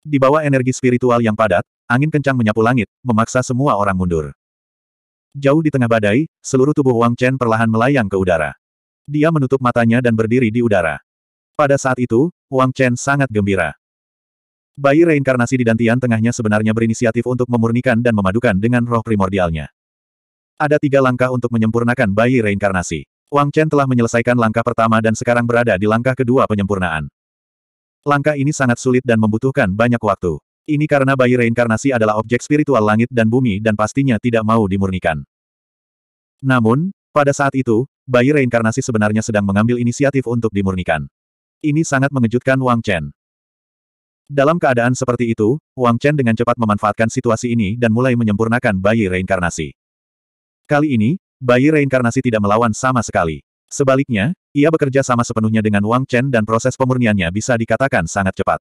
Di bawah energi spiritual yang padat, angin kencang menyapu langit, memaksa semua orang mundur. Jauh di tengah badai, seluruh tubuh Wang Chen perlahan melayang ke udara. Dia menutup matanya dan berdiri di udara. Pada saat itu, Wang Chen sangat gembira. Bayi reinkarnasi di Dantian tengahnya sebenarnya berinisiatif untuk memurnikan dan memadukan dengan roh primordialnya. Ada tiga langkah untuk menyempurnakan bayi reinkarnasi. Wang Chen telah menyelesaikan langkah pertama dan sekarang berada di langkah kedua penyempurnaan. Langkah ini sangat sulit dan membutuhkan banyak waktu. Ini karena bayi reinkarnasi adalah objek spiritual langit dan bumi dan pastinya tidak mau dimurnikan. Namun, pada saat itu, bayi reinkarnasi sebenarnya sedang mengambil inisiatif untuk dimurnikan. Ini sangat mengejutkan Wang Chen. Dalam keadaan seperti itu, Wang Chen dengan cepat memanfaatkan situasi ini dan mulai menyempurnakan bayi reinkarnasi. Kali ini, bayi reinkarnasi tidak melawan sama sekali. Sebaliknya, ia bekerja sama sepenuhnya dengan Wang Chen dan proses pemurniannya bisa dikatakan sangat cepat.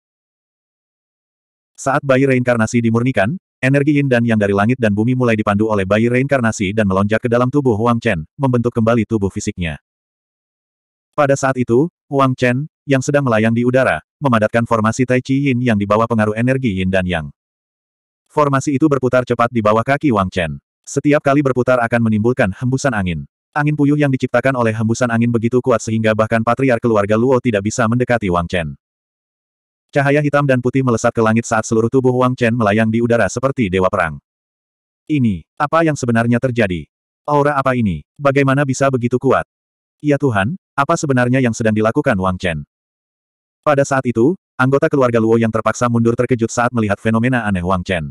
Saat bayi reinkarnasi dimurnikan, energi yin dan yang dari langit dan bumi mulai dipandu oleh bayi reinkarnasi dan melonjak ke dalam tubuh Wang Chen, membentuk kembali tubuh fisiknya. Pada saat itu, Wang Chen, yang sedang melayang di udara, memadatkan formasi Tai Chi Yin yang dibawa pengaruh energi Yin dan Yang. Formasi itu berputar cepat di bawah kaki Wang Chen. Setiap kali berputar akan menimbulkan hembusan angin. Angin puyuh yang diciptakan oleh hembusan angin begitu kuat sehingga bahkan patriar keluarga Luo tidak bisa mendekati Wang Chen. Cahaya hitam dan putih melesat ke langit saat seluruh tubuh Wang Chen melayang di udara seperti dewa perang. Ini, apa yang sebenarnya terjadi? Aura apa ini? Bagaimana bisa begitu kuat? Ya Tuhan, apa sebenarnya yang sedang dilakukan Wang Chen? Pada saat itu, anggota keluarga Luo yang terpaksa mundur terkejut saat melihat fenomena aneh Wang Chen.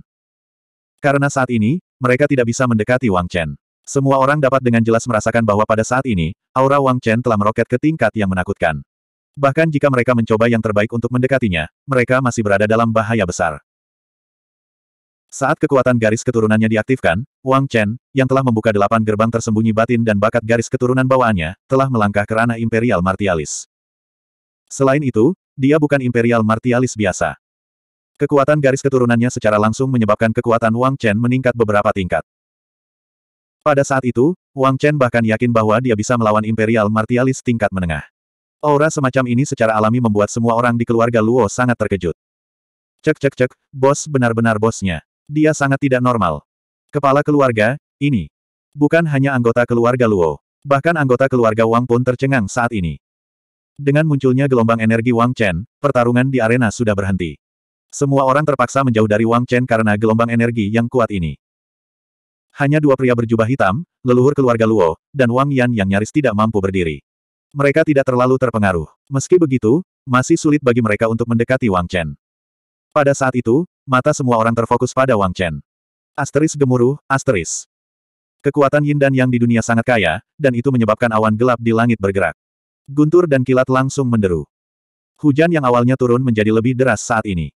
Karena saat ini, mereka tidak bisa mendekati Wang Chen. Semua orang dapat dengan jelas merasakan bahwa pada saat ini, aura Wang Chen telah meroket ke tingkat yang menakutkan. Bahkan jika mereka mencoba yang terbaik untuk mendekatinya, mereka masih berada dalam bahaya besar. Saat kekuatan garis keturunannya diaktifkan, Wang Chen, yang telah membuka delapan gerbang tersembunyi batin dan bakat garis keturunan bawaannya, telah melangkah ke ranah Imperial Martialis. Selain itu, dia bukan Imperial Martialis biasa. Kekuatan garis keturunannya secara langsung menyebabkan kekuatan Wang Chen meningkat beberapa tingkat. Pada saat itu, Wang Chen bahkan yakin bahwa dia bisa melawan Imperial Martialis tingkat menengah. Aura semacam ini secara alami membuat semua orang di keluarga Luo sangat terkejut. Cek cek cek, bos benar-benar bosnya. Dia sangat tidak normal. Kepala keluarga, ini. Bukan hanya anggota keluarga Luo. Bahkan anggota keluarga Wang pun tercengang saat ini. Dengan munculnya gelombang energi Wang Chen, pertarungan di arena sudah berhenti. Semua orang terpaksa menjauh dari Wang Chen karena gelombang energi yang kuat ini. Hanya dua pria berjubah hitam, leluhur keluarga Luo, dan Wang Yan yang nyaris tidak mampu berdiri. Mereka tidak terlalu terpengaruh. Meski begitu, masih sulit bagi mereka untuk mendekati Wang Chen. Pada saat itu, mata semua orang terfokus pada Wang Chen. Asteris gemuruh, asteris. Kekuatan yin dan yang di dunia sangat kaya, dan itu menyebabkan awan gelap di langit bergerak. Guntur dan kilat langsung menderu. Hujan yang awalnya turun menjadi lebih deras saat ini.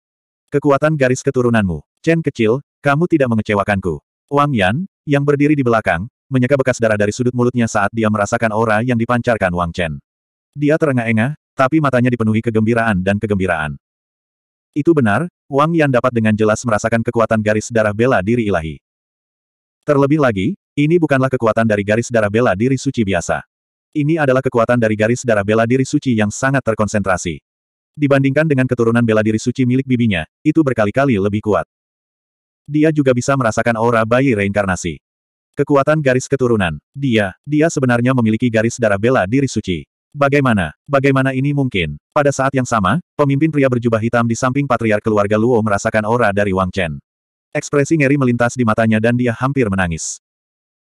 Kekuatan garis keturunanmu. Chen kecil, kamu tidak mengecewakanku. Wang Yan, yang berdiri di belakang, menyeka bekas darah dari sudut mulutnya saat dia merasakan aura yang dipancarkan Wang Chen. Dia terengah-engah, tapi matanya dipenuhi kegembiraan dan kegembiraan. Itu benar, Wang Yan dapat dengan jelas merasakan kekuatan garis darah bela diri ilahi. Terlebih lagi, ini bukanlah kekuatan dari garis darah bela diri suci biasa. Ini adalah kekuatan dari garis darah bela diri suci yang sangat terkonsentrasi. Dibandingkan dengan keturunan bela diri suci milik bibinya, itu berkali-kali lebih kuat. Dia juga bisa merasakan aura bayi reinkarnasi. Kekuatan garis keturunan. Dia, dia sebenarnya memiliki garis darah bela diri suci. Bagaimana? Bagaimana ini mungkin? Pada saat yang sama, pemimpin pria berjubah hitam di samping patriar keluarga Luo merasakan aura dari Wang Chen. Ekspresi ngeri melintas di matanya dan dia hampir menangis.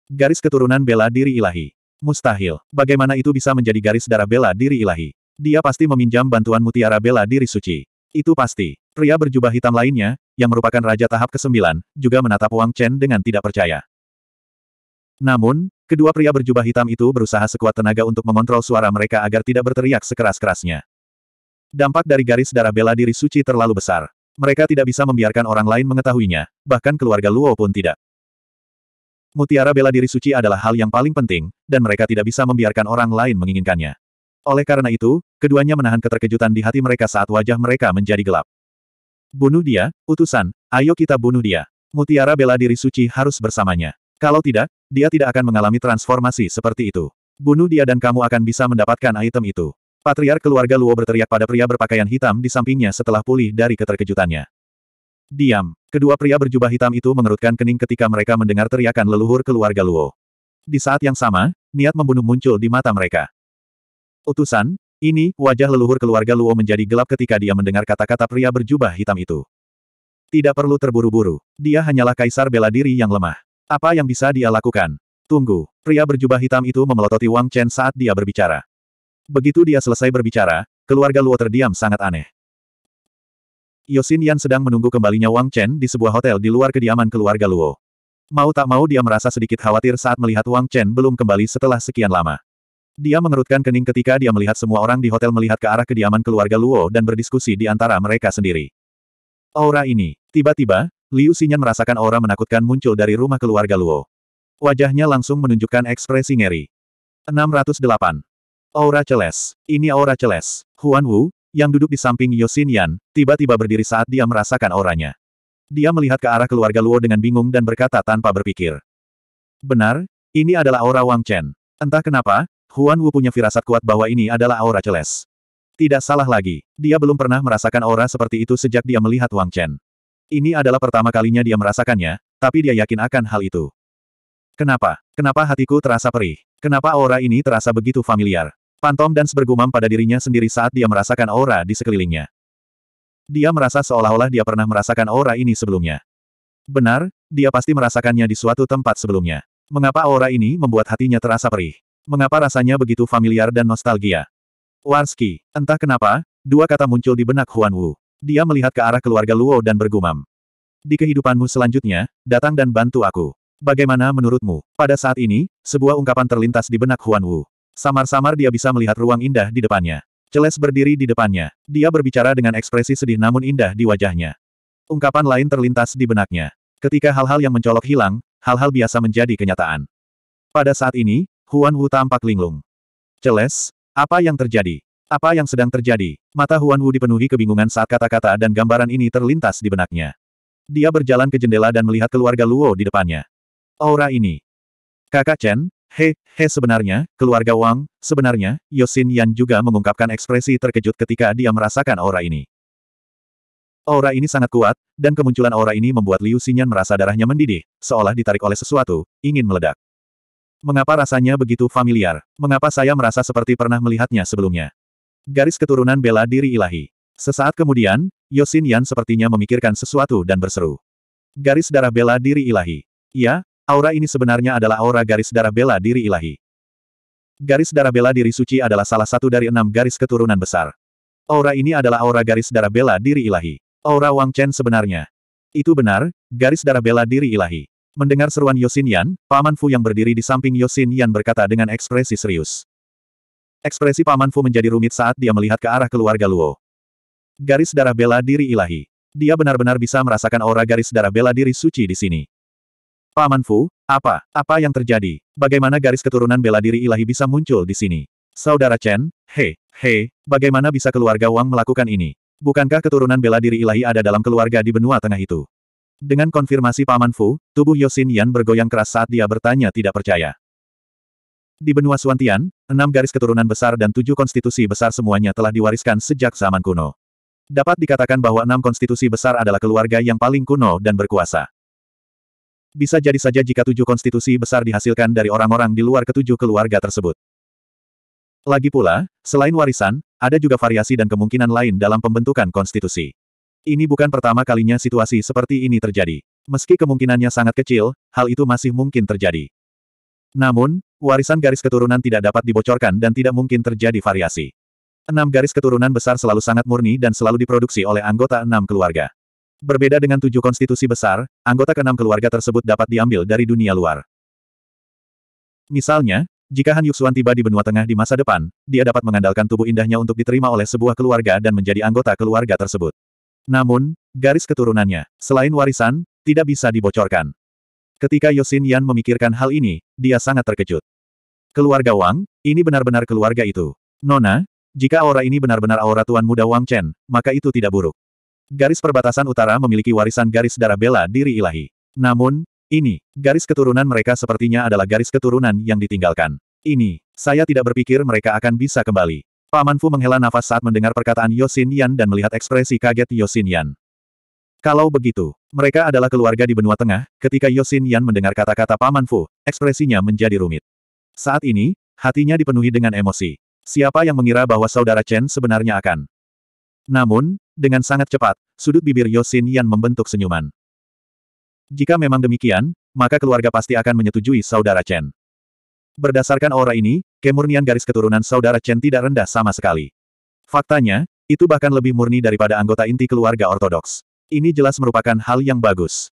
Garis keturunan bela diri ilahi. Mustahil. Bagaimana itu bisa menjadi garis darah bela diri ilahi? Dia pasti meminjam bantuan mutiara bela diri suci. Itu pasti. Pria berjubah hitam lainnya, yang merupakan raja tahap ke-9, juga menatap Wang Chen dengan tidak percaya. Namun, kedua pria berjubah hitam itu berusaha sekuat tenaga untuk mengontrol suara mereka agar tidak berteriak sekeras-kerasnya. Dampak dari garis darah bela diri suci terlalu besar. Mereka tidak bisa membiarkan orang lain mengetahuinya, bahkan keluarga Luo pun tidak. Mutiara bela diri suci adalah hal yang paling penting, dan mereka tidak bisa membiarkan orang lain menginginkannya. Oleh karena itu, keduanya menahan keterkejutan di hati mereka saat wajah mereka menjadi gelap. Bunuh dia, utusan, ayo kita bunuh dia. Mutiara bela diri suci harus bersamanya. Kalau tidak, dia tidak akan mengalami transformasi seperti itu. Bunuh dia dan kamu akan bisa mendapatkan item itu. Patriar keluarga Luo berteriak pada pria berpakaian hitam di sampingnya setelah pulih dari keterkejutannya. Diam. Kedua pria berjubah hitam itu mengerutkan kening ketika mereka mendengar teriakan leluhur keluarga Luo. Di saat yang sama, niat membunuh muncul di mata mereka. Utusan, ini, wajah leluhur keluarga Luo menjadi gelap ketika dia mendengar kata-kata pria berjubah hitam itu. Tidak perlu terburu-buru. Dia hanyalah kaisar bela diri yang lemah. Apa yang bisa dia lakukan? Tunggu. Pria berjubah hitam itu memelototi Wang Chen saat dia berbicara. Begitu dia selesai berbicara, keluarga Luo terdiam sangat aneh. Yosin Yan sedang menunggu kembalinya Wang Chen di sebuah hotel di luar kediaman keluarga Luo. Mau tak mau dia merasa sedikit khawatir saat melihat Wang Chen belum kembali setelah sekian lama. Dia mengerutkan kening ketika dia melihat semua orang di hotel melihat ke arah kediaman keluarga Luo dan berdiskusi di antara mereka sendiri. Aura ini, tiba-tiba, Liu Xinyan merasakan aura menakutkan muncul dari rumah keluarga Luo. Wajahnya langsung menunjukkan ekspresi ngeri. 608. Aura Celes. Ini aura Celes. Huan Wu, yang duduk di samping Yosin Yan, tiba-tiba berdiri saat dia merasakan auranya. Dia melihat ke arah keluarga Luo dengan bingung dan berkata tanpa berpikir. Benar, ini adalah aura Wang Chen. Entah kenapa, Huan Wu punya firasat kuat bahwa ini adalah aura Celes. Tidak salah lagi, dia belum pernah merasakan aura seperti itu sejak dia melihat Wang Chen. Ini adalah pertama kalinya dia merasakannya, tapi dia yakin akan hal itu. Kenapa? Kenapa hatiku terasa perih? Kenapa aura ini terasa begitu familiar? Pantom dan bergumam pada dirinya sendiri saat dia merasakan aura di sekelilingnya. Dia merasa seolah-olah dia pernah merasakan aura ini sebelumnya. Benar, dia pasti merasakannya di suatu tempat sebelumnya. Mengapa aura ini membuat hatinya terasa perih? Mengapa rasanya begitu familiar dan nostalgia? Warski, entah kenapa, dua kata muncul di benak Huan Wu. Dia melihat ke arah keluarga Luo dan bergumam. Di kehidupanmu selanjutnya, datang dan bantu aku. Bagaimana menurutmu? Pada saat ini, sebuah ungkapan terlintas di benak Huan Wu. Samar-samar dia bisa melihat ruang indah di depannya. Celes berdiri di depannya. Dia berbicara dengan ekspresi sedih namun indah di wajahnya. Ungkapan lain terlintas di benaknya. Ketika hal-hal yang mencolok hilang, hal-hal biasa menjadi kenyataan. Pada saat ini, Huan Wu tampak linglung. Celes, apa yang terjadi? Apa yang sedang terjadi? Mata Huan Wu dipenuhi kebingungan saat kata-kata dan gambaran ini terlintas di benaknya. Dia berjalan ke jendela dan melihat keluarga Luo di depannya. Aura ini. Kakak Chen, he, he sebenarnya, keluarga Wang, sebenarnya, Yosin Yan juga mengungkapkan ekspresi terkejut ketika dia merasakan aura ini. Aura ini sangat kuat, dan kemunculan aura ini membuat Liu Xinyan merasa darahnya mendidih, seolah ditarik oleh sesuatu, ingin meledak. Mengapa rasanya begitu familiar? Mengapa saya merasa seperti pernah melihatnya sebelumnya? Garis keturunan bela diri ilahi. Sesaat kemudian, Yosin Yan sepertinya memikirkan sesuatu dan berseru. Garis darah bela diri ilahi. ya, aura ini sebenarnya adalah aura garis darah bela diri ilahi. Garis darah bela diri suci adalah salah satu dari enam garis keturunan besar. Aura ini adalah aura garis darah bela diri ilahi. Aura Wang Chen sebenarnya. Itu benar, garis darah bela diri ilahi. Mendengar seruan Yosin Yan, Paman Fu yang berdiri di samping Yosin Yan berkata dengan ekspresi serius. Ekspresi Paman Fu menjadi rumit saat dia melihat ke arah keluarga Luo. Garis darah bela diri ilahi. Dia benar-benar bisa merasakan aura garis darah bela diri suci di sini. Paman Fu, apa, apa yang terjadi? Bagaimana garis keturunan bela diri ilahi bisa muncul di sini? Saudara Chen, he, he, bagaimana bisa keluarga Wang melakukan ini? Bukankah keturunan bela diri ilahi ada dalam keluarga di benua tengah itu? Dengan konfirmasi Paman Fu, tubuh Yosin Yan bergoyang keras saat dia bertanya tidak percaya. Di benua Suantian, enam garis keturunan besar dan tujuh konstitusi besar semuanya telah diwariskan sejak zaman kuno. Dapat dikatakan bahwa enam konstitusi besar adalah keluarga yang paling kuno dan berkuasa. Bisa jadi saja jika tujuh konstitusi besar dihasilkan dari orang-orang di luar ketujuh keluarga tersebut. Lagi pula, selain warisan, ada juga variasi dan kemungkinan lain dalam pembentukan konstitusi. Ini bukan pertama kalinya situasi seperti ini terjadi. Meski kemungkinannya sangat kecil, hal itu masih mungkin terjadi. Namun, warisan garis keturunan tidak dapat dibocorkan dan tidak mungkin terjadi variasi. Enam garis keturunan besar selalu sangat murni dan selalu diproduksi oleh anggota enam keluarga. Berbeda dengan tujuh konstitusi besar, anggota keenam keluarga tersebut dapat diambil dari dunia luar. Misalnya, jika Han Yuxuan tiba di benua tengah di masa depan, dia dapat mengandalkan tubuh indahnya untuk diterima oleh sebuah keluarga dan menjadi anggota keluarga tersebut. Namun, garis keturunannya, selain warisan, tidak bisa dibocorkan. Ketika Yosin Yan memikirkan hal ini, dia sangat terkejut. Keluarga Wang, ini benar-benar keluarga itu. Nona, jika aura ini benar-benar aura Tuan Muda Wang Chen, maka itu tidak buruk. Garis perbatasan utara memiliki warisan garis darah bela diri ilahi. Namun, ini, garis keturunan mereka sepertinya adalah garis keturunan yang ditinggalkan. Ini, saya tidak berpikir mereka akan bisa kembali. Paman Fu menghela nafas saat mendengar perkataan Yosin Yan dan melihat ekspresi kaget Yosin Yan. Kalau begitu, mereka adalah keluarga di benua tengah, ketika Yosin Yan mendengar kata-kata Paman Fu, ekspresinya menjadi rumit. Saat ini, hatinya dipenuhi dengan emosi. Siapa yang mengira bahwa saudara Chen sebenarnya akan? Namun, dengan sangat cepat, sudut bibir Yosin Yan membentuk senyuman. Jika memang demikian, maka keluarga pasti akan menyetujui saudara Chen. Berdasarkan aura ini, kemurnian garis keturunan saudara Chen tidak rendah sama sekali. Faktanya, itu bahkan lebih murni daripada anggota inti keluarga ortodoks. Ini jelas merupakan hal yang bagus.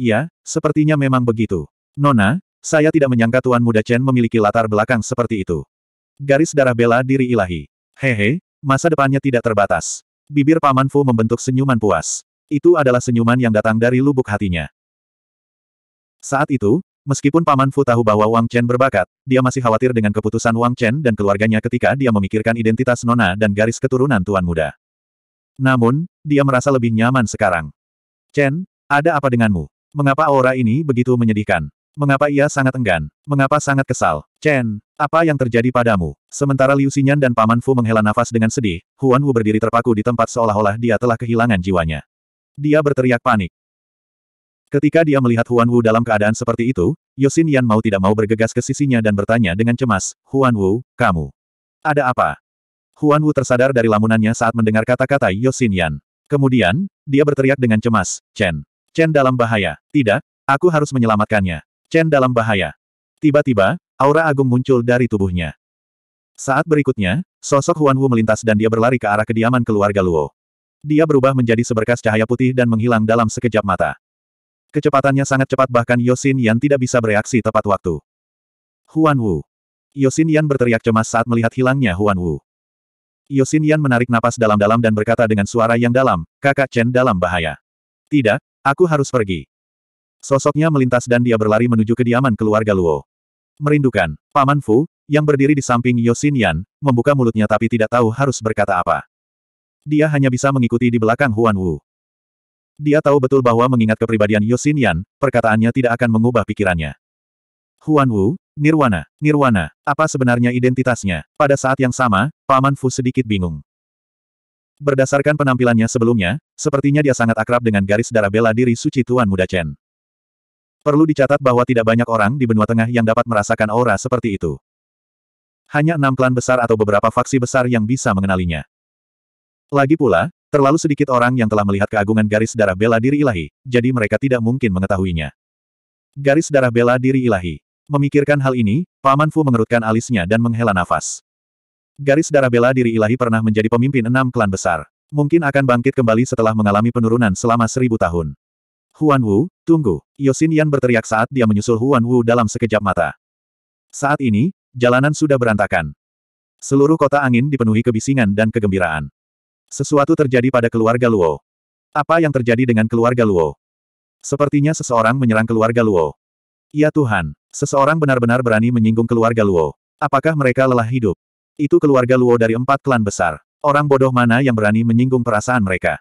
Iya, sepertinya memang begitu. Nona, saya tidak menyangka Tuan Muda Chen memiliki latar belakang seperti itu. Garis darah bela diri ilahi. Hehe, masa depannya tidak terbatas. Bibir Paman Fu membentuk senyuman puas. Itu adalah senyuman yang datang dari lubuk hatinya. Saat itu, meskipun Paman Fu tahu bahwa Wang Chen berbakat, dia masih khawatir dengan keputusan Wang Chen dan keluarganya ketika dia memikirkan identitas Nona dan garis keturunan Tuan Muda. Namun, dia merasa lebih nyaman sekarang. Chen, ada apa denganmu? Mengapa aura ini begitu menyedihkan? Mengapa ia sangat enggan? Mengapa sangat kesal? Chen, apa yang terjadi padamu? Sementara Liu Xinyan dan Paman Fu menghela nafas dengan sedih, Huan Wu berdiri terpaku di tempat seolah-olah dia telah kehilangan jiwanya. Dia berteriak panik. Ketika dia melihat Huan Wu dalam keadaan seperti itu, Yosin Yan mau tidak mau bergegas ke sisinya dan bertanya dengan cemas, Huan Wu, kamu. Ada apa? Huan Wu tersadar dari lamunannya saat mendengar kata-kata Yosin Yan. Kemudian, dia berteriak dengan cemas, Chen. Chen dalam bahaya. Tidak, aku harus menyelamatkannya. Chen dalam bahaya. Tiba-tiba, aura agung muncul dari tubuhnya. Saat berikutnya, sosok Huan Wu melintas dan dia berlari ke arah kediaman keluarga Luo. Dia berubah menjadi seberkas cahaya putih dan menghilang dalam sekejap mata. Kecepatannya sangat cepat bahkan Yosin Yan tidak bisa bereaksi tepat waktu. Huan Wu. Yosin Yan berteriak cemas saat melihat hilangnya Huan Wu. Yosin Yan menarik napas dalam-dalam dan berkata dengan suara yang dalam, kakak Chen dalam bahaya. Tidak, aku harus pergi. Sosoknya melintas dan dia berlari menuju kediaman keluarga Luo. Merindukan, Paman Fu, yang berdiri di samping Yosin Yan, membuka mulutnya tapi tidak tahu harus berkata apa. Dia hanya bisa mengikuti di belakang Huan Wu. Dia tahu betul bahwa mengingat kepribadian Yosin Yan, perkataannya tidak akan mengubah pikirannya. Huan Wu, Nirwana, Nirwana, apa sebenarnya identitasnya? Pada saat yang sama, Paman Fu sedikit bingung. Berdasarkan penampilannya sebelumnya, sepertinya dia sangat akrab dengan garis darah bela diri suci Tuan Muda Chen. Perlu dicatat bahwa tidak banyak orang di benua tengah yang dapat merasakan aura seperti itu. Hanya enam klan besar atau beberapa faksi besar yang bisa mengenalinya. Lagi pula, terlalu sedikit orang yang telah melihat keagungan garis darah bela diri ilahi, jadi mereka tidak mungkin mengetahuinya. Garis darah bela diri ilahi Memikirkan hal ini, Paman Fu mengerutkan alisnya dan menghela nafas. Garis darah bela diri ilahi pernah menjadi pemimpin enam klan besar. Mungkin akan bangkit kembali setelah mengalami penurunan selama seribu tahun. Huan Wu, tunggu. Yosin Yan berteriak saat dia menyusul Huan Wu dalam sekejap mata. Saat ini, jalanan sudah berantakan. Seluruh kota angin dipenuhi kebisingan dan kegembiraan. Sesuatu terjadi pada keluarga Luo. Apa yang terjadi dengan keluarga Luo? Sepertinya seseorang menyerang keluarga Luo. Ya Tuhan. Seseorang benar-benar berani menyinggung keluarga Luo. Apakah mereka lelah hidup? Itu keluarga Luo dari empat klan besar. Orang bodoh mana yang berani menyinggung perasaan mereka?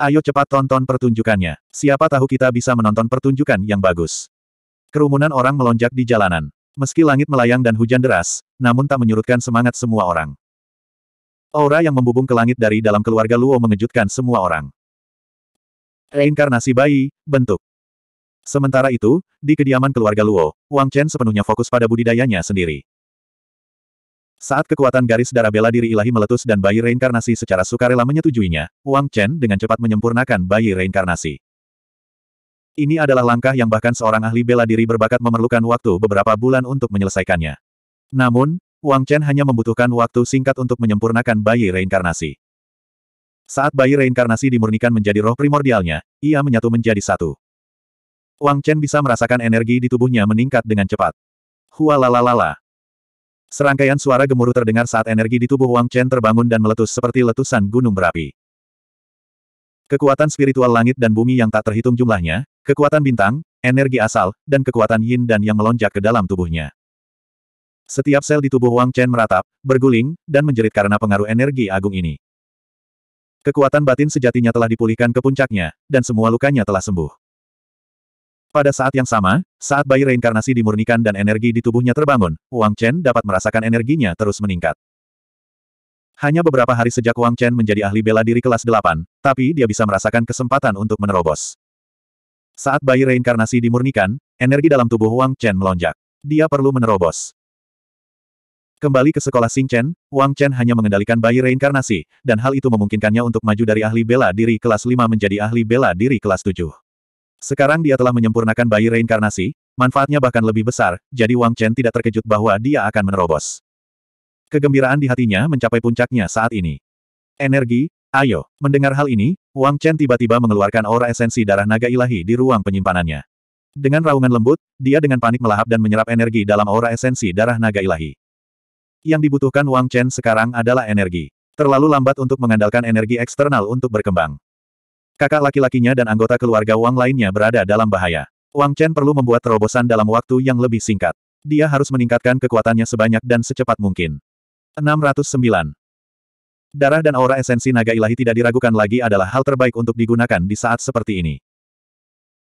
Ayo cepat tonton pertunjukannya. Siapa tahu kita bisa menonton pertunjukan yang bagus. Kerumunan orang melonjak di jalanan. Meski langit melayang dan hujan deras, namun tak menyurutkan semangat semua orang. Aura yang membubung ke langit dari dalam keluarga Luo mengejutkan semua orang. Reinkarnasi bayi, bentuk. Sementara itu, di kediaman keluarga Luo, Wang Chen sepenuhnya fokus pada budidayanya sendiri. Saat kekuatan garis darah bela diri ilahi meletus dan bayi reinkarnasi secara sukarela menyetujuinya, Wang Chen dengan cepat menyempurnakan bayi reinkarnasi. Ini adalah langkah yang bahkan seorang ahli bela diri berbakat memerlukan waktu beberapa bulan untuk menyelesaikannya. Namun, Wang Chen hanya membutuhkan waktu singkat untuk menyempurnakan bayi reinkarnasi. Saat bayi reinkarnasi dimurnikan menjadi roh primordialnya, ia menyatu menjadi satu. Wang Chen bisa merasakan energi di tubuhnya meningkat dengan cepat. Hualalalala. Serangkaian suara gemuruh terdengar saat energi di tubuh Wang Chen terbangun dan meletus seperti letusan gunung berapi. Kekuatan spiritual langit dan bumi yang tak terhitung jumlahnya, kekuatan bintang, energi asal, dan kekuatan yin dan yang melonjak ke dalam tubuhnya. Setiap sel di tubuh Wang Chen meratap, berguling, dan menjerit karena pengaruh energi agung ini. Kekuatan batin sejatinya telah dipulihkan ke puncaknya, dan semua lukanya telah sembuh. Pada saat yang sama, saat bayi reinkarnasi dimurnikan dan energi di tubuhnya terbangun, Wang Chen dapat merasakan energinya terus meningkat. Hanya beberapa hari sejak Wang Chen menjadi ahli bela diri kelas 8, tapi dia bisa merasakan kesempatan untuk menerobos. Saat bayi reinkarnasi dimurnikan, energi dalam tubuh Wang Chen melonjak. Dia perlu menerobos. Kembali ke sekolah Xing Chen, Wang Chen hanya mengendalikan bayi reinkarnasi, dan hal itu memungkinkannya untuk maju dari ahli bela diri kelas 5 menjadi ahli bela diri kelas 7. Sekarang dia telah menyempurnakan bayi reinkarnasi, manfaatnya bahkan lebih besar, jadi Wang Chen tidak terkejut bahwa dia akan menerobos. Kegembiraan di hatinya mencapai puncaknya saat ini. Energi, ayo. Mendengar hal ini, Wang Chen tiba-tiba mengeluarkan aura esensi darah naga ilahi di ruang penyimpanannya. Dengan raungan lembut, dia dengan panik melahap dan menyerap energi dalam aura esensi darah naga ilahi. Yang dibutuhkan Wang Chen sekarang adalah energi. Terlalu lambat untuk mengandalkan energi eksternal untuk berkembang. Kakak laki-lakinya dan anggota keluarga Wang lainnya berada dalam bahaya. Wang Chen perlu membuat terobosan dalam waktu yang lebih singkat. Dia harus meningkatkan kekuatannya sebanyak dan secepat mungkin. 609. Darah dan aura esensi naga ilahi tidak diragukan lagi adalah hal terbaik untuk digunakan di saat seperti ini.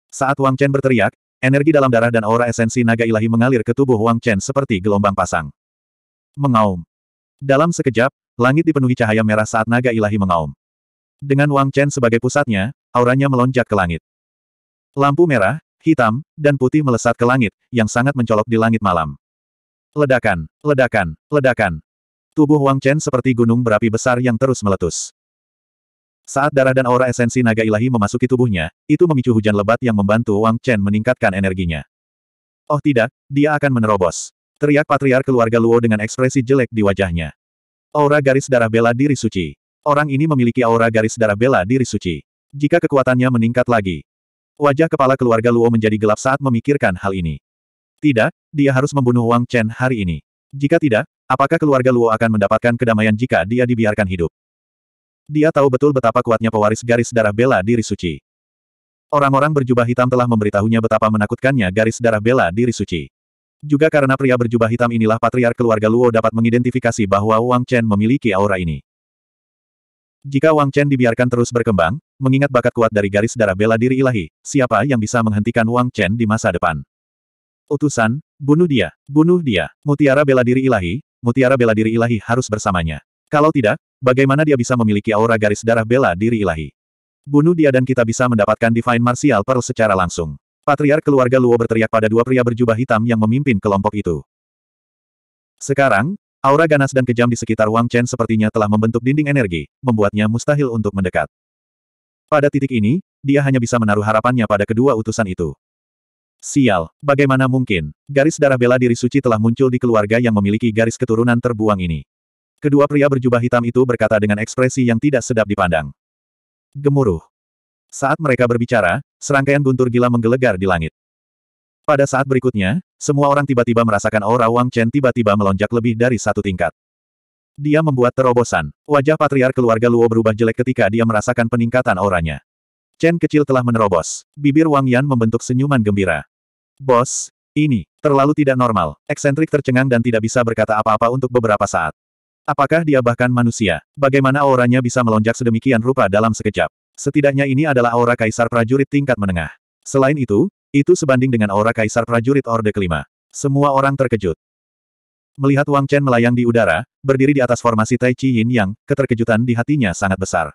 Saat Wang Chen berteriak, energi dalam darah dan aura esensi naga ilahi mengalir ke tubuh Wang Chen seperti gelombang pasang. Mengaum. Dalam sekejap, langit dipenuhi cahaya merah saat naga ilahi mengaum. Dengan Wang Chen sebagai pusatnya, auranya melonjak ke langit. Lampu merah, hitam, dan putih melesat ke langit, yang sangat mencolok di langit malam. Ledakan, ledakan, ledakan. Tubuh Wang Chen seperti gunung berapi besar yang terus meletus. Saat darah dan aura esensi naga ilahi memasuki tubuhnya, itu memicu hujan lebat yang membantu Wang Chen meningkatkan energinya. Oh tidak, dia akan menerobos. Teriak patriar keluarga Luo dengan ekspresi jelek di wajahnya. Aura garis darah bela diri suci. Orang ini memiliki aura garis darah bela diri suci. Jika kekuatannya meningkat lagi. Wajah kepala keluarga Luo menjadi gelap saat memikirkan hal ini. Tidak, dia harus membunuh Wang Chen hari ini. Jika tidak, apakah keluarga Luo akan mendapatkan kedamaian jika dia dibiarkan hidup? Dia tahu betul betapa kuatnya pewaris garis darah bela diri suci. Orang-orang berjubah hitam telah memberitahunya betapa menakutkannya garis darah bela diri suci. Juga karena pria berjubah hitam inilah patriark keluarga Luo dapat mengidentifikasi bahwa Wang Chen memiliki aura ini. Jika Wang Chen dibiarkan terus berkembang, mengingat bakat kuat dari garis darah bela diri ilahi, siapa yang bisa menghentikan Wang Chen di masa depan? Utusan, bunuh dia, bunuh dia. Mutiara bela diri ilahi, mutiara bela diri ilahi harus bersamanya. Kalau tidak, bagaimana dia bisa memiliki aura garis darah bela diri ilahi? Bunuh dia dan kita bisa mendapatkan Divine Martial Pearl secara langsung. Patriar keluarga Luo berteriak pada dua pria berjubah hitam yang memimpin kelompok itu. Sekarang, Aura ganas dan kejam di sekitar Wang Chen sepertinya telah membentuk dinding energi, membuatnya mustahil untuk mendekat. Pada titik ini, dia hanya bisa menaruh harapannya pada kedua utusan itu. Sial, bagaimana mungkin? Garis darah bela diri suci telah muncul di keluarga yang memiliki garis keturunan terbuang ini. Kedua pria berjubah hitam itu berkata dengan ekspresi yang tidak sedap dipandang. Gemuruh. Saat mereka berbicara, serangkaian guntur gila menggelegar di langit. Pada saat berikutnya, semua orang tiba-tiba merasakan aura Wang Chen tiba-tiba melonjak lebih dari satu tingkat. Dia membuat terobosan. Wajah Patriar keluarga Luo berubah jelek ketika dia merasakan peningkatan auranya. Chen kecil telah menerobos. Bibir Wang Yan membentuk senyuman gembira. Bos, ini, terlalu tidak normal. Eksentrik tercengang dan tidak bisa berkata apa-apa untuk beberapa saat. Apakah dia bahkan manusia? Bagaimana auranya bisa melonjak sedemikian rupa dalam sekejap? Setidaknya ini adalah aura kaisar prajurit tingkat menengah. Selain itu, itu sebanding dengan aura kaisar prajurit Orde Kelima. Semua orang terkejut. Melihat Wang Chen melayang di udara, berdiri di atas formasi Tai Chi Yin Yang, keterkejutan di hatinya sangat besar.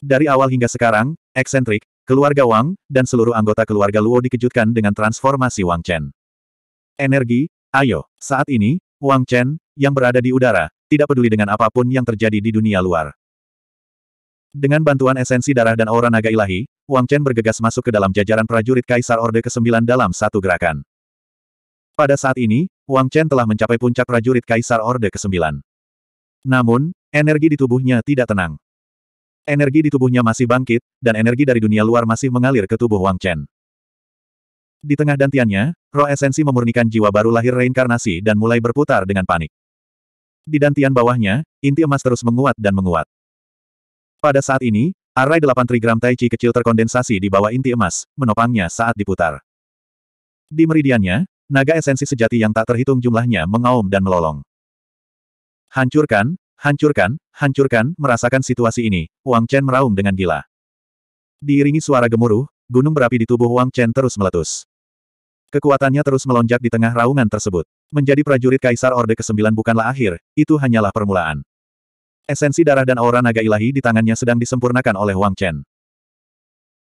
Dari awal hingga sekarang, eksentrik, keluarga Wang, dan seluruh anggota keluarga Luo dikejutkan dengan transformasi Wang Chen. Energi, ayo, saat ini, Wang Chen, yang berada di udara, tidak peduli dengan apapun yang terjadi di dunia luar. Dengan bantuan esensi darah dan aura naga ilahi, Wang Chen bergegas masuk ke dalam jajaran prajurit Kaisar Orde ke-9 dalam satu gerakan. Pada saat ini, Wang Chen telah mencapai puncak prajurit Kaisar Orde ke-9. Namun, energi di tubuhnya tidak tenang. Energi di tubuhnya masih bangkit, dan energi dari dunia luar masih mengalir ke tubuh Wang Chen. Di tengah dantiannya, roh esensi memurnikan jiwa baru lahir reinkarnasi dan mulai berputar dengan panik. Di dantian bawahnya, inti emas terus menguat dan menguat. Pada saat ini, array 8 trigram tai chi kecil terkondensasi di bawah inti emas, menopangnya saat diputar. Di meridiannya, naga esensi sejati yang tak terhitung jumlahnya mengaum dan melolong. Hancurkan, hancurkan, hancurkan, merasakan situasi ini, Wang Chen meraung dengan gila. Diiringi suara gemuruh, gunung berapi di tubuh Wang Chen terus meletus. Kekuatannya terus melonjak di tengah raungan tersebut. Menjadi prajurit Kaisar Orde ke-9 bukanlah akhir, itu hanyalah permulaan. Esensi darah dan aura naga ilahi di tangannya sedang disempurnakan oleh Wang Chen.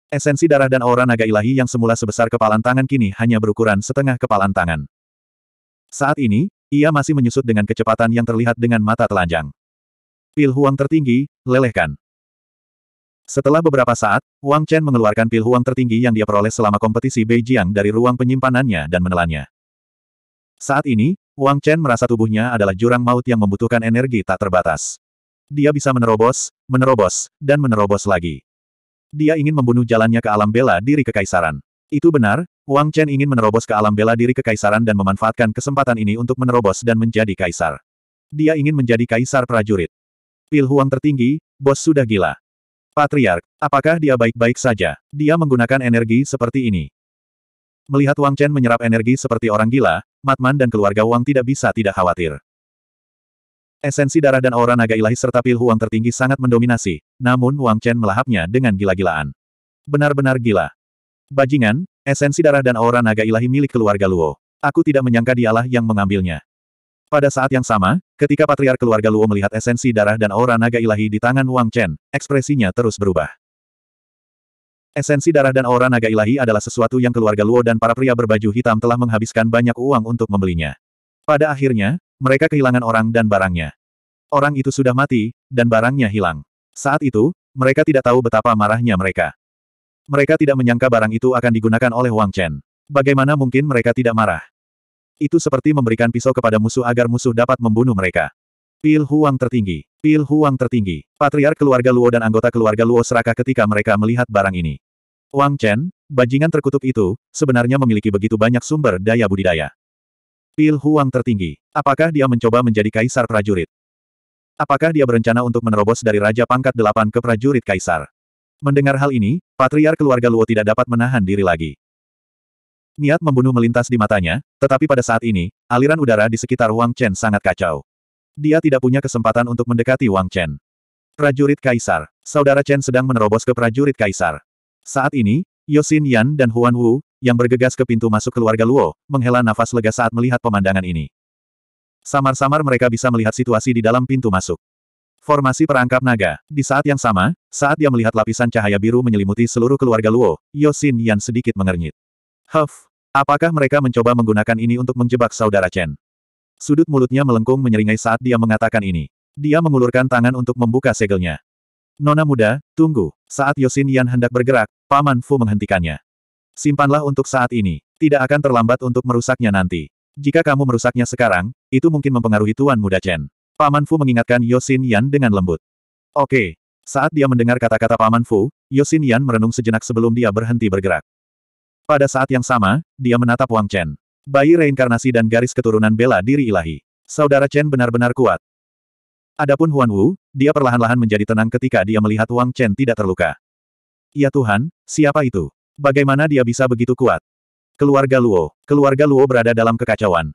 Esensi darah dan aura naga ilahi yang semula sebesar kepalan tangan kini hanya berukuran setengah kepalan tangan. Saat ini, ia masih menyusut dengan kecepatan yang terlihat dengan mata telanjang. Pil huang tertinggi, lelehkan. Setelah beberapa saat, Wang Chen mengeluarkan pil huang tertinggi yang dia peroleh selama kompetisi Beijing dari ruang penyimpanannya dan menelannya. Saat ini, Wang Chen merasa tubuhnya adalah jurang maut yang membutuhkan energi tak terbatas. Dia bisa menerobos, menerobos, dan menerobos lagi. Dia ingin membunuh jalannya ke alam bela diri kekaisaran. Itu benar, Wang Chen ingin menerobos ke alam bela diri kekaisaran dan memanfaatkan kesempatan ini untuk menerobos dan menjadi kaisar. Dia ingin menjadi kaisar prajurit. Pil Huang tertinggi, bos sudah gila. Patriark, apakah dia baik-baik saja? Dia menggunakan energi seperti ini. Melihat Wang Chen menyerap energi seperti orang gila, Matman dan keluarga Wang tidak bisa tidak khawatir. Esensi darah dan aura naga ilahi serta pil huang tertinggi sangat mendominasi, namun Wang Chen melahapnya dengan gila-gilaan. Benar-benar gila. Bajingan, esensi darah dan aura naga ilahi milik keluarga Luo. Aku tidak menyangka dialah yang mengambilnya. Pada saat yang sama, ketika patriar keluarga Luo melihat esensi darah dan aura naga ilahi di tangan Wang Chen, ekspresinya terus berubah. Esensi darah dan aura naga ilahi adalah sesuatu yang keluarga Luo dan para pria berbaju hitam telah menghabiskan banyak uang untuk membelinya. Pada akhirnya, mereka kehilangan orang dan barangnya. Orang itu sudah mati, dan barangnya hilang. Saat itu, mereka tidak tahu betapa marahnya mereka. Mereka tidak menyangka barang itu akan digunakan oleh Wang Chen. Bagaimana mungkin mereka tidak marah? Itu seperti memberikan pisau kepada musuh agar musuh dapat membunuh mereka. Pil Huang tertinggi. Pil Huang tertinggi. Patriark keluarga Luo dan anggota keluarga Luo serakah ketika mereka melihat barang ini. Wang Chen, bajingan terkutuk itu, sebenarnya memiliki begitu banyak sumber daya budidaya. Pil Huang tertinggi. Apakah dia mencoba menjadi kaisar prajurit? Apakah dia berencana untuk menerobos dari Raja Pangkat Delapan ke prajurit kaisar? Mendengar hal ini, Patriar keluarga Luo tidak dapat menahan diri lagi. Niat membunuh melintas di matanya, tetapi pada saat ini, aliran udara di sekitar Wang Chen sangat kacau. Dia tidak punya kesempatan untuk mendekati Wang Chen. Prajurit Kaisar. Saudara Chen sedang menerobos ke prajurit Kaisar. Saat ini, Yosin Yan dan Huan Wu yang bergegas ke pintu masuk keluarga Luo, menghela nafas lega saat melihat pemandangan ini. Samar-samar mereka bisa melihat situasi di dalam pintu masuk. Formasi perangkap naga. Di saat yang sama, saat dia melihat lapisan cahaya biru menyelimuti seluruh keluarga Luo, Yosin Yan sedikit mengernyit. Huff, apakah mereka mencoba menggunakan ini untuk menjebak saudara Chen? Sudut mulutnya melengkung menyeringai saat dia mengatakan ini. Dia mengulurkan tangan untuk membuka segelnya. Nona muda, tunggu. Saat Yosin Yan hendak bergerak, Paman Fu menghentikannya. Simpanlah untuk saat ini. Tidak akan terlambat untuk merusaknya nanti. Jika kamu merusaknya sekarang, itu mungkin mempengaruhi Tuan Muda Chen. Paman Fu mengingatkan Yosin Yan dengan lembut. Oke. Saat dia mendengar kata-kata Paman Fu, Yosin Yan merenung sejenak sebelum dia berhenti bergerak. Pada saat yang sama, dia menatap Wang Chen. Bayi reinkarnasi dan garis keturunan bela diri ilahi. Saudara Chen benar-benar kuat. Adapun Huan Wu, dia perlahan-lahan menjadi tenang ketika dia melihat Wang Chen tidak terluka. Ya Tuhan, siapa itu? Bagaimana dia bisa begitu kuat? Keluarga Luo. Keluarga Luo berada dalam kekacauan.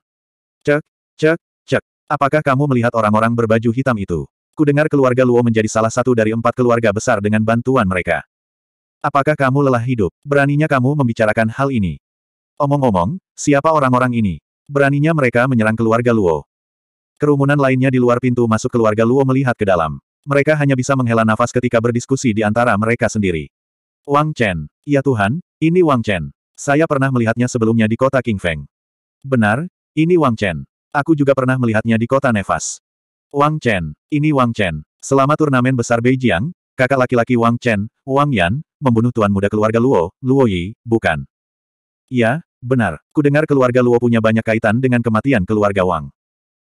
Cek, cek, cek. Apakah kamu melihat orang-orang berbaju hitam itu? Kudengar keluarga Luo menjadi salah satu dari empat keluarga besar dengan bantuan mereka. Apakah kamu lelah hidup? Beraninya kamu membicarakan hal ini? Omong-omong, siapa orang-orang ini? Beraninya mereka menyerang keluarga Luo. Kerumunan lainnya di luar pintu masuk keluarga Luo melihat ke dalam. Mereka hanya bisa menghela nafas ketika berdiskusi di antara mereka sendiri. Wang Chen. Ya Tuhan, ini Wang Chen. Saya pernah melihatnya sebelumnya di kota King Feng. Benar, ini Wang Chen. Aku juga pernah melihatnya di kota Nevas. Wang Chen, ini Wang Chen. Selama turnamen besar Beijing, kakak laki-laki Wang Chen, Wang Yan, membunuh tuan muda keluarga Luo, Luo Yi, bukan? Ya, benar. Kudengar keluarga Luo punya banyak kaitan dengan kematian keluarga Wang.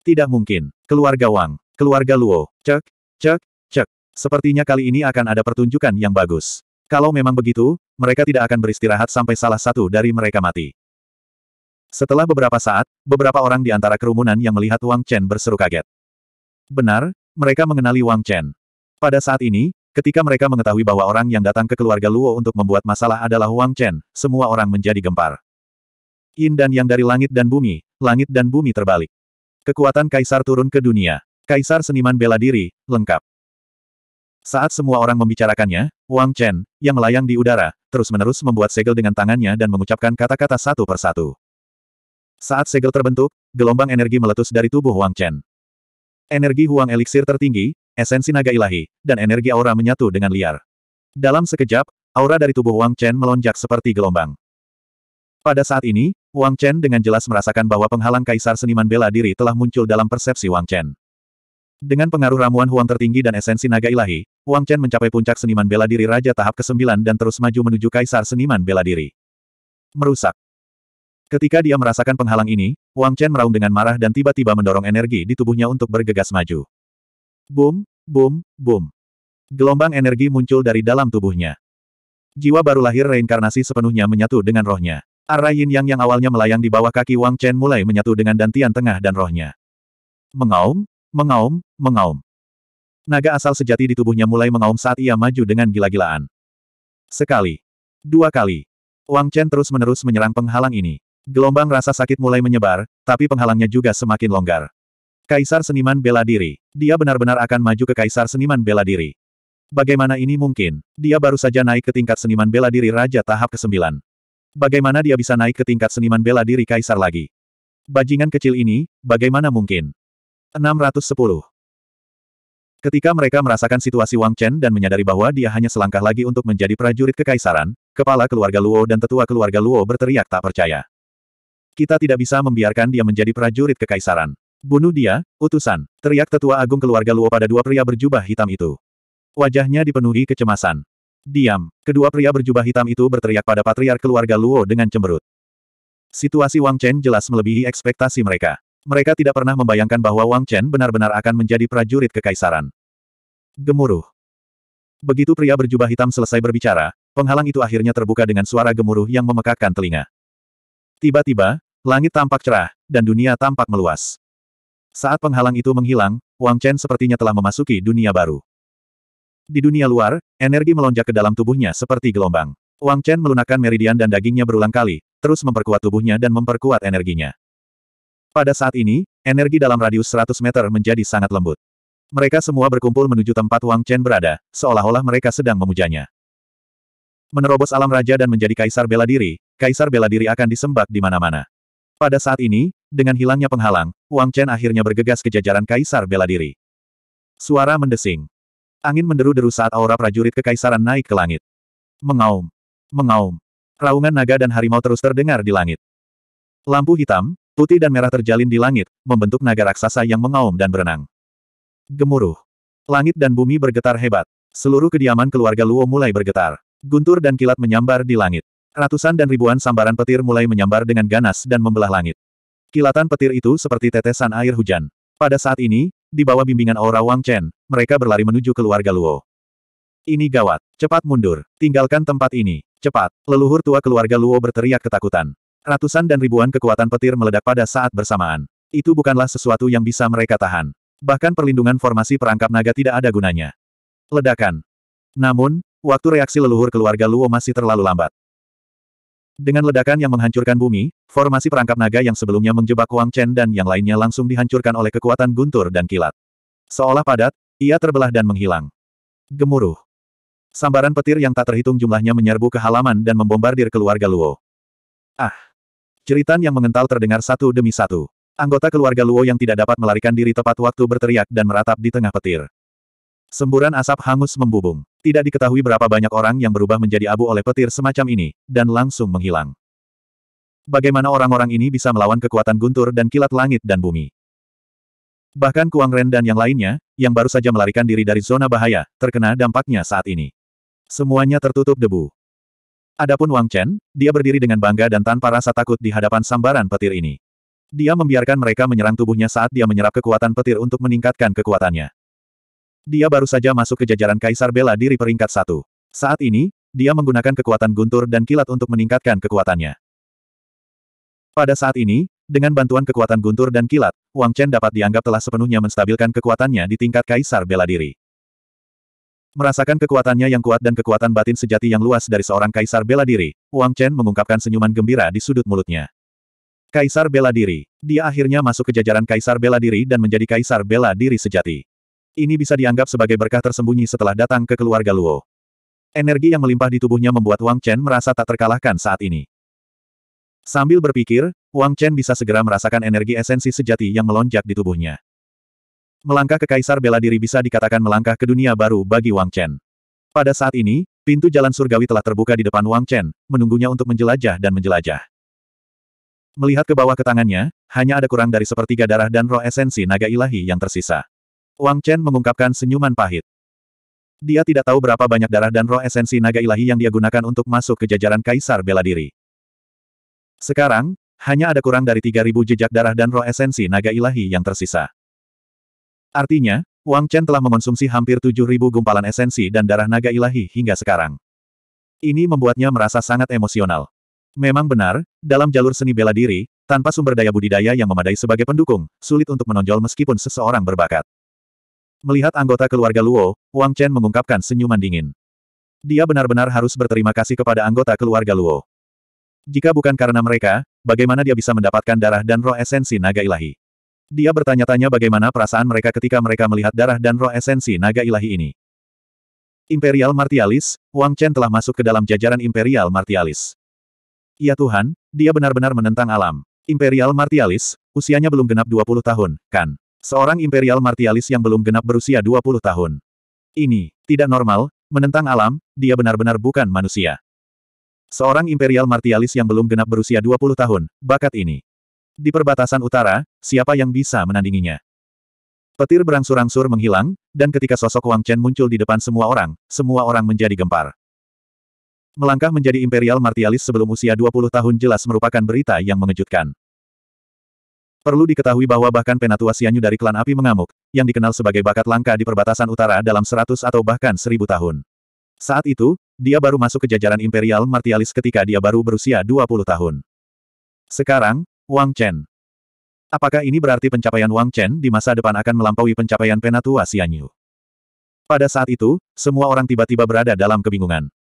Tidak mungkin. Keluarga Wang. Keluarga Luo. Cek, cek, cek. Sepertinya kali ini akan ada pertunjukan yang bagus. Kalau memang begitu, mereka tidak akan beristirahat sampai salah satu dari mereka mati. Setelah beberapa saat, beberapa orang di antara kerumunan yang melihat Wang Chen berseru kaget. Benar, mereka mengenali Wang Chen. Pada saat ini, ketika mereka mengetahui bahwa orang yang datang ke keluarga Luo untuk membuat masalah adalah Wang Chen, semua orang menjadi gempar. Yin dan yang dari langit dan bumi, langit dan bumi terbalik. Kekuatan kaisar turun ke dunia. Kaisar seniman bela diri, lengkap. Saat semua orang membicarakannya, Wang Chen, yang melayang di udara, terus-menerus membuat segel dengan tangannya dan mengucapkan kata-kata satu persatu. Saat segel terbentuk, gelombang energi meletus dari tubuh Wang Chen. Energi Huang Elixir tertinggi, esensi naga ilahi, dan energi aura menyatu dengan liar. Dalam sekejap, aura dari tubuh Wang Chen melonjak seperti gelombang. Pada saat ini, Wang Chen dengan jelas merasakan bahwa penghalang kaisar seniman bela diri telah muncul dalam persepsi Wang Chen. Dengan pengaruh ramuan Huang tertinggi dan esensi naga ilahi, Wang Chen mencapai puncak seniman bela diri Raja tahap ke-9 dan terus maju menuju Kaisar Seniman Bela Diri. Merusak. Ketika dia merasakan penghalang ini, Wang Chen meraung dengan marah dan tiba-tiba mendorong energi di tubuhnya untuk bergegas maju. Boom, boom, boom. Gelombang energi muncul dari dalam tubuhnya. Jiwa baru lahir reinkarnasi sepenuhnya menyatu dengan rohnya. Arah yin yang yang awalnya melayang di bawah kaki Wang Chen mulai menyatu dengan dantian tengah dan rohnya. Mengaum, Mengaum, mengaum. Naga asal sejati di tubuhnya mulai mengaum saat ia maju dengan gila-gilaan. Sekali. Dua kali. Wang Chen terus-menerus menyerang penghalang ini. Gelombang rasa sakit mulai menyebar, tapi penghalangnya juga semakin longgar. Kaisar Seniman Bela Diri. Dia benar-benar akan maju ke Kaisar Seniman Bela Diri. Bagaimana ini mungkin? Dia baru saja naik ke tingkat Seniman Bela Diri Raja tahap ke-9. Bagaimana dia bisa naik ke tingkat Seniman Bela Diri Kaisar lagi? Bajingan kecil ini, bagaimana mungkin? 610. Ketika mereka merasakan situasi Wang Chen dan menyadari bahwa dia hanya selangkah lagi untuk menjadi prajurit kekaisaran, kepala keluarga Luo dan tetua keluarga Luo berteriak tak percaya. Kita tidak bisa membiarkan dia menjadi prajurit kekaisaran. Bunuh dia, utusan, teriak tetua agung keluarga Luo pada dua pria berjubah hitam itu. Wajahnya dipenuhi kecemasan. Diam, kedua pria berjubah hitam itu berteriak pada patriark keluarga Luo dengan cemberut. Situasi Wang Chen jelas melebihi ekspektasi mereka. Mereka tidak pernah membayangkan bahwa Wang Chen benar-benar akan menjadi prajurit kekaisaran. Gemuruh. Begitu pria berjubah hitam selesai berbicara, penghalang itu akhirnya terbuka dengan suara gemuruh yang memekakkan telinga. Tiba-tiba, langit tampak cerah, dan dunia tampak meluas. Saat penghalang itu menghilang, Wang Chen sepertinya telah memasuki dunia baru. Di dunia luar, energi melonjak ke dalam tubuhnya seperti gelombang. Wang Chen melunakkan meridian dan dagingnya berulang kali, terus memperkuat tubuhnya dan memperkuat energinya. Pada saat ini, energi dalam radius 100 meter menjadi sangat lembut. Mereka semua berkumpul menuju tempat Wang Chen berada, seolah-olah mereka sedang memujanya. Menerobos alam raja dan menjadi kaisar bela diri, kaisar bela diri akan disembah di mana-mana. Pada saat ini, dengan hilangnya penghalang, Wang Chen akhirnya bergegas ke jajaran kaisar bela diri. Suara mendesing. Angin menderu-deru saat aura prajurit kekaisaran naik ke langit. Mengaum. Mengaum. Raungan naga dan harimau terus terdengar di langit. Lampu hitam, Putih dan merah terjalin di langit, membentuk naga raksasa yang mengaum dan berenang. Gemuruh. Langit dan bumi bergetar hebat. Seluruh kediaman keluarga Luo mulai bergetar. Guntur dan kilat menyambar di langit. Ratusan dan ribuan sambaran petir mulai menyambar dengan ganas dan membelah langit. Kilatan petir itu seperti tetesan air hujan. Pada saat ini, di bawah bimbingan aura Wang Chen, mereka berlari menuju keluarga Luo. Ini gawat. Cepat mundur. Tinggalkan tempat ini. Cepat. Leluhur tua keluarga Luo berteriak ketakutan. Ratusan dan ribuan kekuatan petir meledak pada saat bersamaan. Itu bukanlah sesuatu yang bisa mereka tahan. Bahkan perlindungan formasi perangkap naga tidak ada gunanya. Ledakan. Namun, waktu reaksi leluhur keluarga Luo masih terlalu lambat. Dengan ledakan yang menghancurkan bumi, formasi perangkap naga yang sebelumnya menjebak Wang Chen dan yang lainnya langsung dihancurkan oleh kekuatan guntur dan kilat. Seolah padat, ia terbelah dan menghilang. Gemuruh. Sambaran petir yang tak terhitung jumlahnya menyerbu ke halaman dan membombardir keluarga Luo. Ah! Jeritan yang mengental terdengar satu demi satu. Anggota keluarga Luo yang tidak dapat melarikan diri tepat waktu berteriak dan meratap di tengah petir. Semburan asap hangus membubung. Tidak diketahui berapa banyak orang yang berubah menjadi abu oleh petir semacam ini, dan langsung menghilang. Bagaimana orang-orang ini bisa melawan kekuatan guntur dan kilat langit dan bumi? Bahkan Kuang Ren dan yang lainnya, yang baru saja melarikan diri dari zona bahaya, terkena dampaknya saat ini. Semuanya tertutup debu. Adapun Wang Chen, dia berdiri dengan bangga dan tanpa rasa takut di hadapan sambaran petir ini. Dia membiarkan mereka menyerang tubuhnya saat dia menyerap kekuatan petir untuk meningkatkan kekuatannya. Dia baru saja masuk ke jajaran Kaisar Bela Diri peringkat satu. Saat ini, dia menggunakan kekuatan guntur dan kilat untuk meningkatkan kekuatannya. Pada saat ini, dengan bantuan kekuatan guntur dan kilat, Wang Chen dapat dianggap telah sepenuhnya menstabilkan kekuatannya di tingkat Kaisar Bela Diri. Merasakan kekuatannya yang kuat dan kekuatan batin sejati yang luas dari seorang kaisar bela diri, Wang Chen mengungkapkan senyuman gembira di sudut mulutnya. Kaisar bela diri. Dia akhirnya masuk ke jajaran kaisar bela diri dan menjadi kaisar bela diri sejati. Ini bisa dianggap sebagai berkah tersembunyi setelah datang ke keluarga Luo. Energi yang melimpah di tubuhnya membuat Wang Chen merasa tak terkalahkan saat ini. Sambil berpikir, Wang Chen bisa segera merasakan energi esensi sejati yang melonjak di tubuhnya. Melangkah ke Kaisar Bela Diri bisa dikatakan melangkah ke dunia baru bagi Wang Chen. Pada saat ini, pintu jalan surgawi telah terbuka di depan Wang Chen, menunggunya untuk menjelajah dan menjelajah. Melihat ke bawah ke tangannya, hanya ada kurang dari sepertiga darah dan roh esensi naga ilahi yang tersisa. Wang Chen mengungkapkan senyuman pahit. Dia tidak tahu berapa banyak darah dan roh esensi naga ilahi yang dia gunakan untuk masuk ke jajaran Kaisar Bela Diri. Sekarang, hanya ada kurang dari 3.000 jejak darah dan roh esensi naga ilahi yang tersisa. Artinya, Wang Chen telah mengonsumsi hampir 7.000 gumpalan esensi dan darah naga ilahi hingga sekarang. Ini membuatnya merasa sangat emosional. Memang benar, dalam jalur seni bela diri, tanpa sumber daya budidaya yang memadai sebagai pendukung, sulit untuk menonjol meskipun seseorang berbakat. Melihat anggota keluarga Luo, Wang Chen mengungkapkan senyuman dingin. Dia benar-benar harus berterima kasih kepada anggota keluarga Luo. Jika bukan karena mereka, bagaimana dia bisa mendapatkan darah dan roh esensi naga ilahi? Dia bertanya-tanya bagaimana perasaan mereka ketika mereka melihat darah dan roh esensi naga ilahi ini. Imperial Martialis, Wang Chen telah masuk ke dalam jajaran Imperial Martialis. Ya Tuhan, dia benar-benar menentang alam. Imperial Martialis, usianya belum genap 20 tahun, kan? Seorang Imperial Martialis yang belum genap berusia 20 tahun. Ini, tidak normal, menentang alam, dia benar-benar bukan manusia. Seorang Imperial Martialis yang belum genap berusia 20 tahun, bakat ini. Di perbatasan utara, siapa yang bisa menandinginya? Petir berangsur-angsur menghilang, dan ketika sosok Wang Chen muncul di depan semua orang, semua orang menjadi gempar. Melangkah menjadi imperial martialis sebelum usia 20 tahun jelas merupakan berita yang mengejutkan. Perlu diketahui bahwa bahkan Penatua Sianyu dari klan api mengamuk, yang dikenal sebagai bakat langka di perbatasan utara dalam 100 atau bahkan 1000 tahun. Saat itu, dia baru masuk ke jajaran imperial martialis ketika dia baru berusia 20 tahun. Sekarang, Wang Chen. Apakah ini berarti pencapaian Wang Chen di masa depan akan melampaui pencapaian Penatua Xianyu? Pada saat itu, semua orang tiba-tiba berada dalam kebingungan.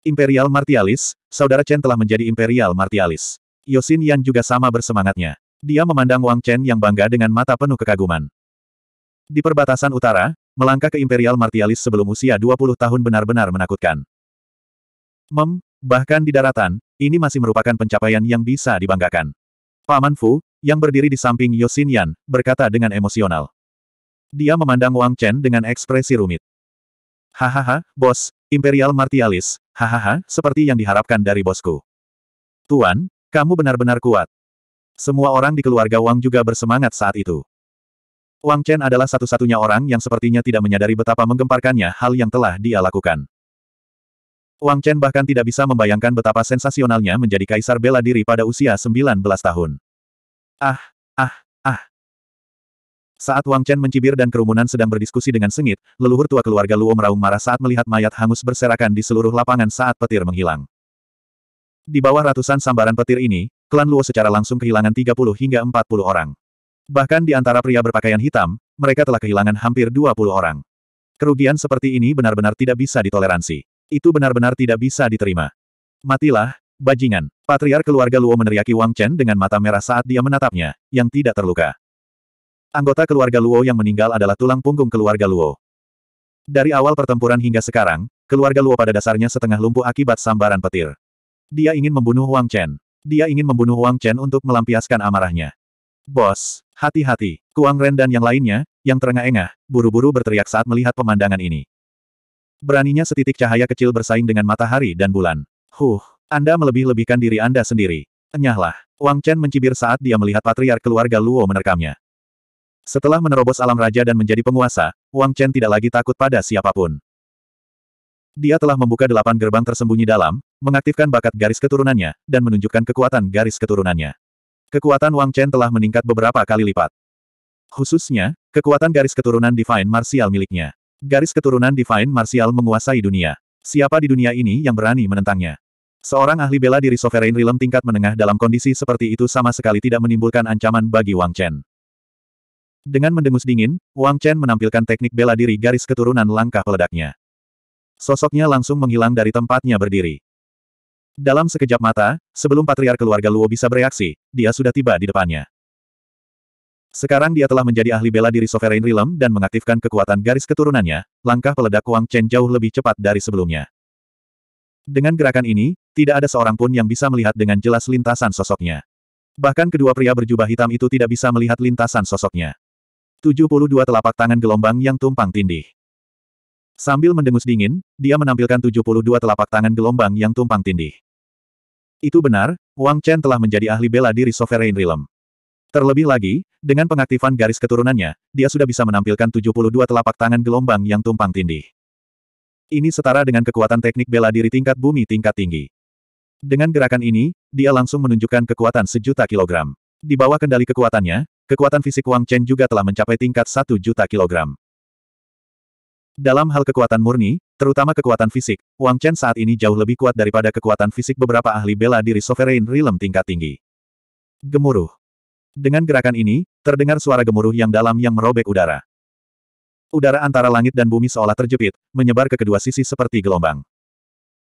Imperial Martialis, saudara Chen telah menjadi Imperial Martialis. Yosin Yan juga sama bersemangatnya. Dia memandang Wang Chen yang bangga dengan mata penuh kekaguman. Di perbatasan utara, melangkah ke Imperial Martialis sebelum usia 20 tahun benar-benar menakutkan. Mem, bahkan di daratan, ini masih merupakan pencapaian yang bisa dibanggakan. Paman Fu, yang berdiri di samping Yosin Yan, berkata dengan emosional. Dia memandang Wang Chen dengan ekspresi rumit. Hahaha, bos, Imperial Martialis, hahaha, seperti yang diharapkan dari bosku. Tuan, kamu benar-benar kuat. Semua orang di keluarga Wang juga bersemangat saat itu. Wang Chen adalah satu-satunya orang yang sepertinya tidak menyadari betapa menggemparkannya hal yang telah dia lakukan. Wang Chen bahkan tidak bisa membayangkan betapa sensasionalnya menjadi kaisar bela diri pada usia 19 tahun. Ah, ah, ah. Saat Wang Chen mencibir dan kerumunan sedang berdiskusi dengan sengit, leluhur tua keluarga Luo meraung marah saat melihat mayat hangus berserakan di seluruh lapangan saat petir menghilang. Di bawah ratusan sambaran petir ini, klan Luo secara langsung kehilangan 30 hingga 40 orang. Bahkan di antara pria berpakaian hitam, mereka telah kehilangan hampir 20 orang. Kerugian seperti ini benar-benar tidak bisa ditoleransi. Itu benar-benar tidak bisa diterima. Matilah, bajingan. Patriar keluarga Luo meneriaki Wang Chen dengan mata merah saat dia menatapnya, yang tidak terluka. Anggota keluarga Luo yang meninggal adalah tulang punggung keluarga Luo. Dari awal pertempuran hingga sekarang, keluarga Luo pada dasarnya setengah lumpuh akibat sambaran petir. Dia ingin membunuh Wang Chen. Dia ingin membunuh Wang Chen untuk melampiaskan amarahnya. Bos, hati-hati. Kuang Ren dan yang lainnya, yang terengah-engah, buru-buru berteriak saat melihat pemandangan ini. Beraninya setitik cahaya kecil bersaing dengan matahari dan bulan. Huh, Anda melebih-lebihkan diri Anda sendiri. Enyahlah. Wang Chen mencibir saat dia melihat patriark keluarga Luo menerkamnya. Setelah menerobos alam raja dan menjadi penguasa, Wang Chen tidak lagi takut pada siapapun. Dia telah membuka delapan gerbang tersembunyi dalam, mengaktifkan bakat garis keturunannya, dan menunjukkan kekuatan garis keturunannya. Kekuatan Wang Chen telah meningkat beberapa kali lipat. Khususnya, kekuatan garis keturunan Divine Martial miliknya. Garis keturunan Divine Martial menguasai dunia. Siapa di dunia ini yang berani menentangnya? Seorang ahli bela diri Sovereign Realm tingkat menengah dalam kondisi seperti itu sama sekali tidak menimbulkan ancaman bagi Wang Chen. Dengan mendengus dingin, Wang Chen menampilkan teknik bela diri garis keturunan langkah peledaknya. Sosoknya langsung menghilang dari tempatnya berdiri. Dalam sekejap mata, sebelum patriar keluarga Luo bisa bereaksi, dia sudah tiba di depannya. Sekarang dia telah menjadi ahli bela diri Sovereign Realm dan mengaktifkan kekuatan garis keturunannya, langkah peledak Wang Chen jauh lebih cepat dari sebelumnya. Dengan gerakan ini, tidak ada seorang pun yang bisa melihat dengan jelas lintasan sosoknya. Bahkan kedua pria berjubah hitam itu tidak bisa melihat lintasan sosoknya. 72 telapak tangan gelombang yang tumpang tindih. Sambil mendengus dingin, dia menampilkan 72 telapak tangan gelombang yang tumpang tindih. Itu benar, Wang Chen telah menjadi ahli bela diri Sovereign Realm. Terlebih lagi, dengan pengaktifan garis keturunannya, dia sudah bisa menampilkan 72 telapak tangan gelombang yang tumpang tindih. Ini setara dengan kekuatan teknik bela diri tingkat bumi tingkat tinggi. Dengan gerakan ini, dia langsung menunjukkan kekuatan sejuta kilogram. Di bawah kendali kekuatannya, kekuatan fisik Wang Chen juga telah mencapai tingkat satu juta kilogram. Dalam hal kekuatan murni, terutama kekuatan fisik, Wang Chen saat ini jauh lebih kuat daripada kekuatan fisik beberapa ahli bela diri sovereign realm tingkat tinggi. Gemuruh. Dengan gerakan ini, terdengar suara gemuruh yang dalam yang merobek udara. Udara antara langit dan bumi seolah terjepit, menyebar ke kedua sisi seperti gelombang.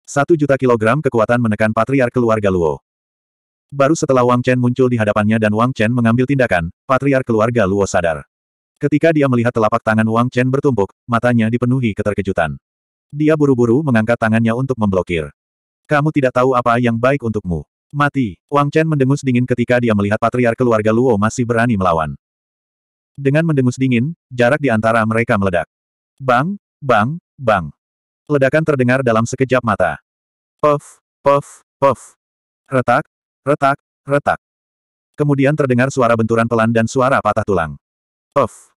Satu juta kilogram kekuatan menekan patriar keluarga Luo. Baru setelah Wang Chen muncul di hadapannya dan Wang Chen mengambil tindakan, patriar keluarga Luo sadar. Ketika dia melihat telapak tangan Wang Chen bertumpuk, matanya dipenuhi keterkejutan. Dia buru-buru mengangkat tangannya untuk memblokir. Kamu tidak tahu apa yang baik untukmu. Mati. Wang Chen mendengus dingin ketika dia melihat Patriar keluarga Luo masih berani melawan. Dengan mendengus dingin, jarak di antara mereka meledak. Bang, bang, bang. Ledakan terdengar dalam sekejap mata. Puff, puff, puff. Retak, retak, retak. Kemudian terdengar suara benturan pelan dan suara patah tulang. Puff.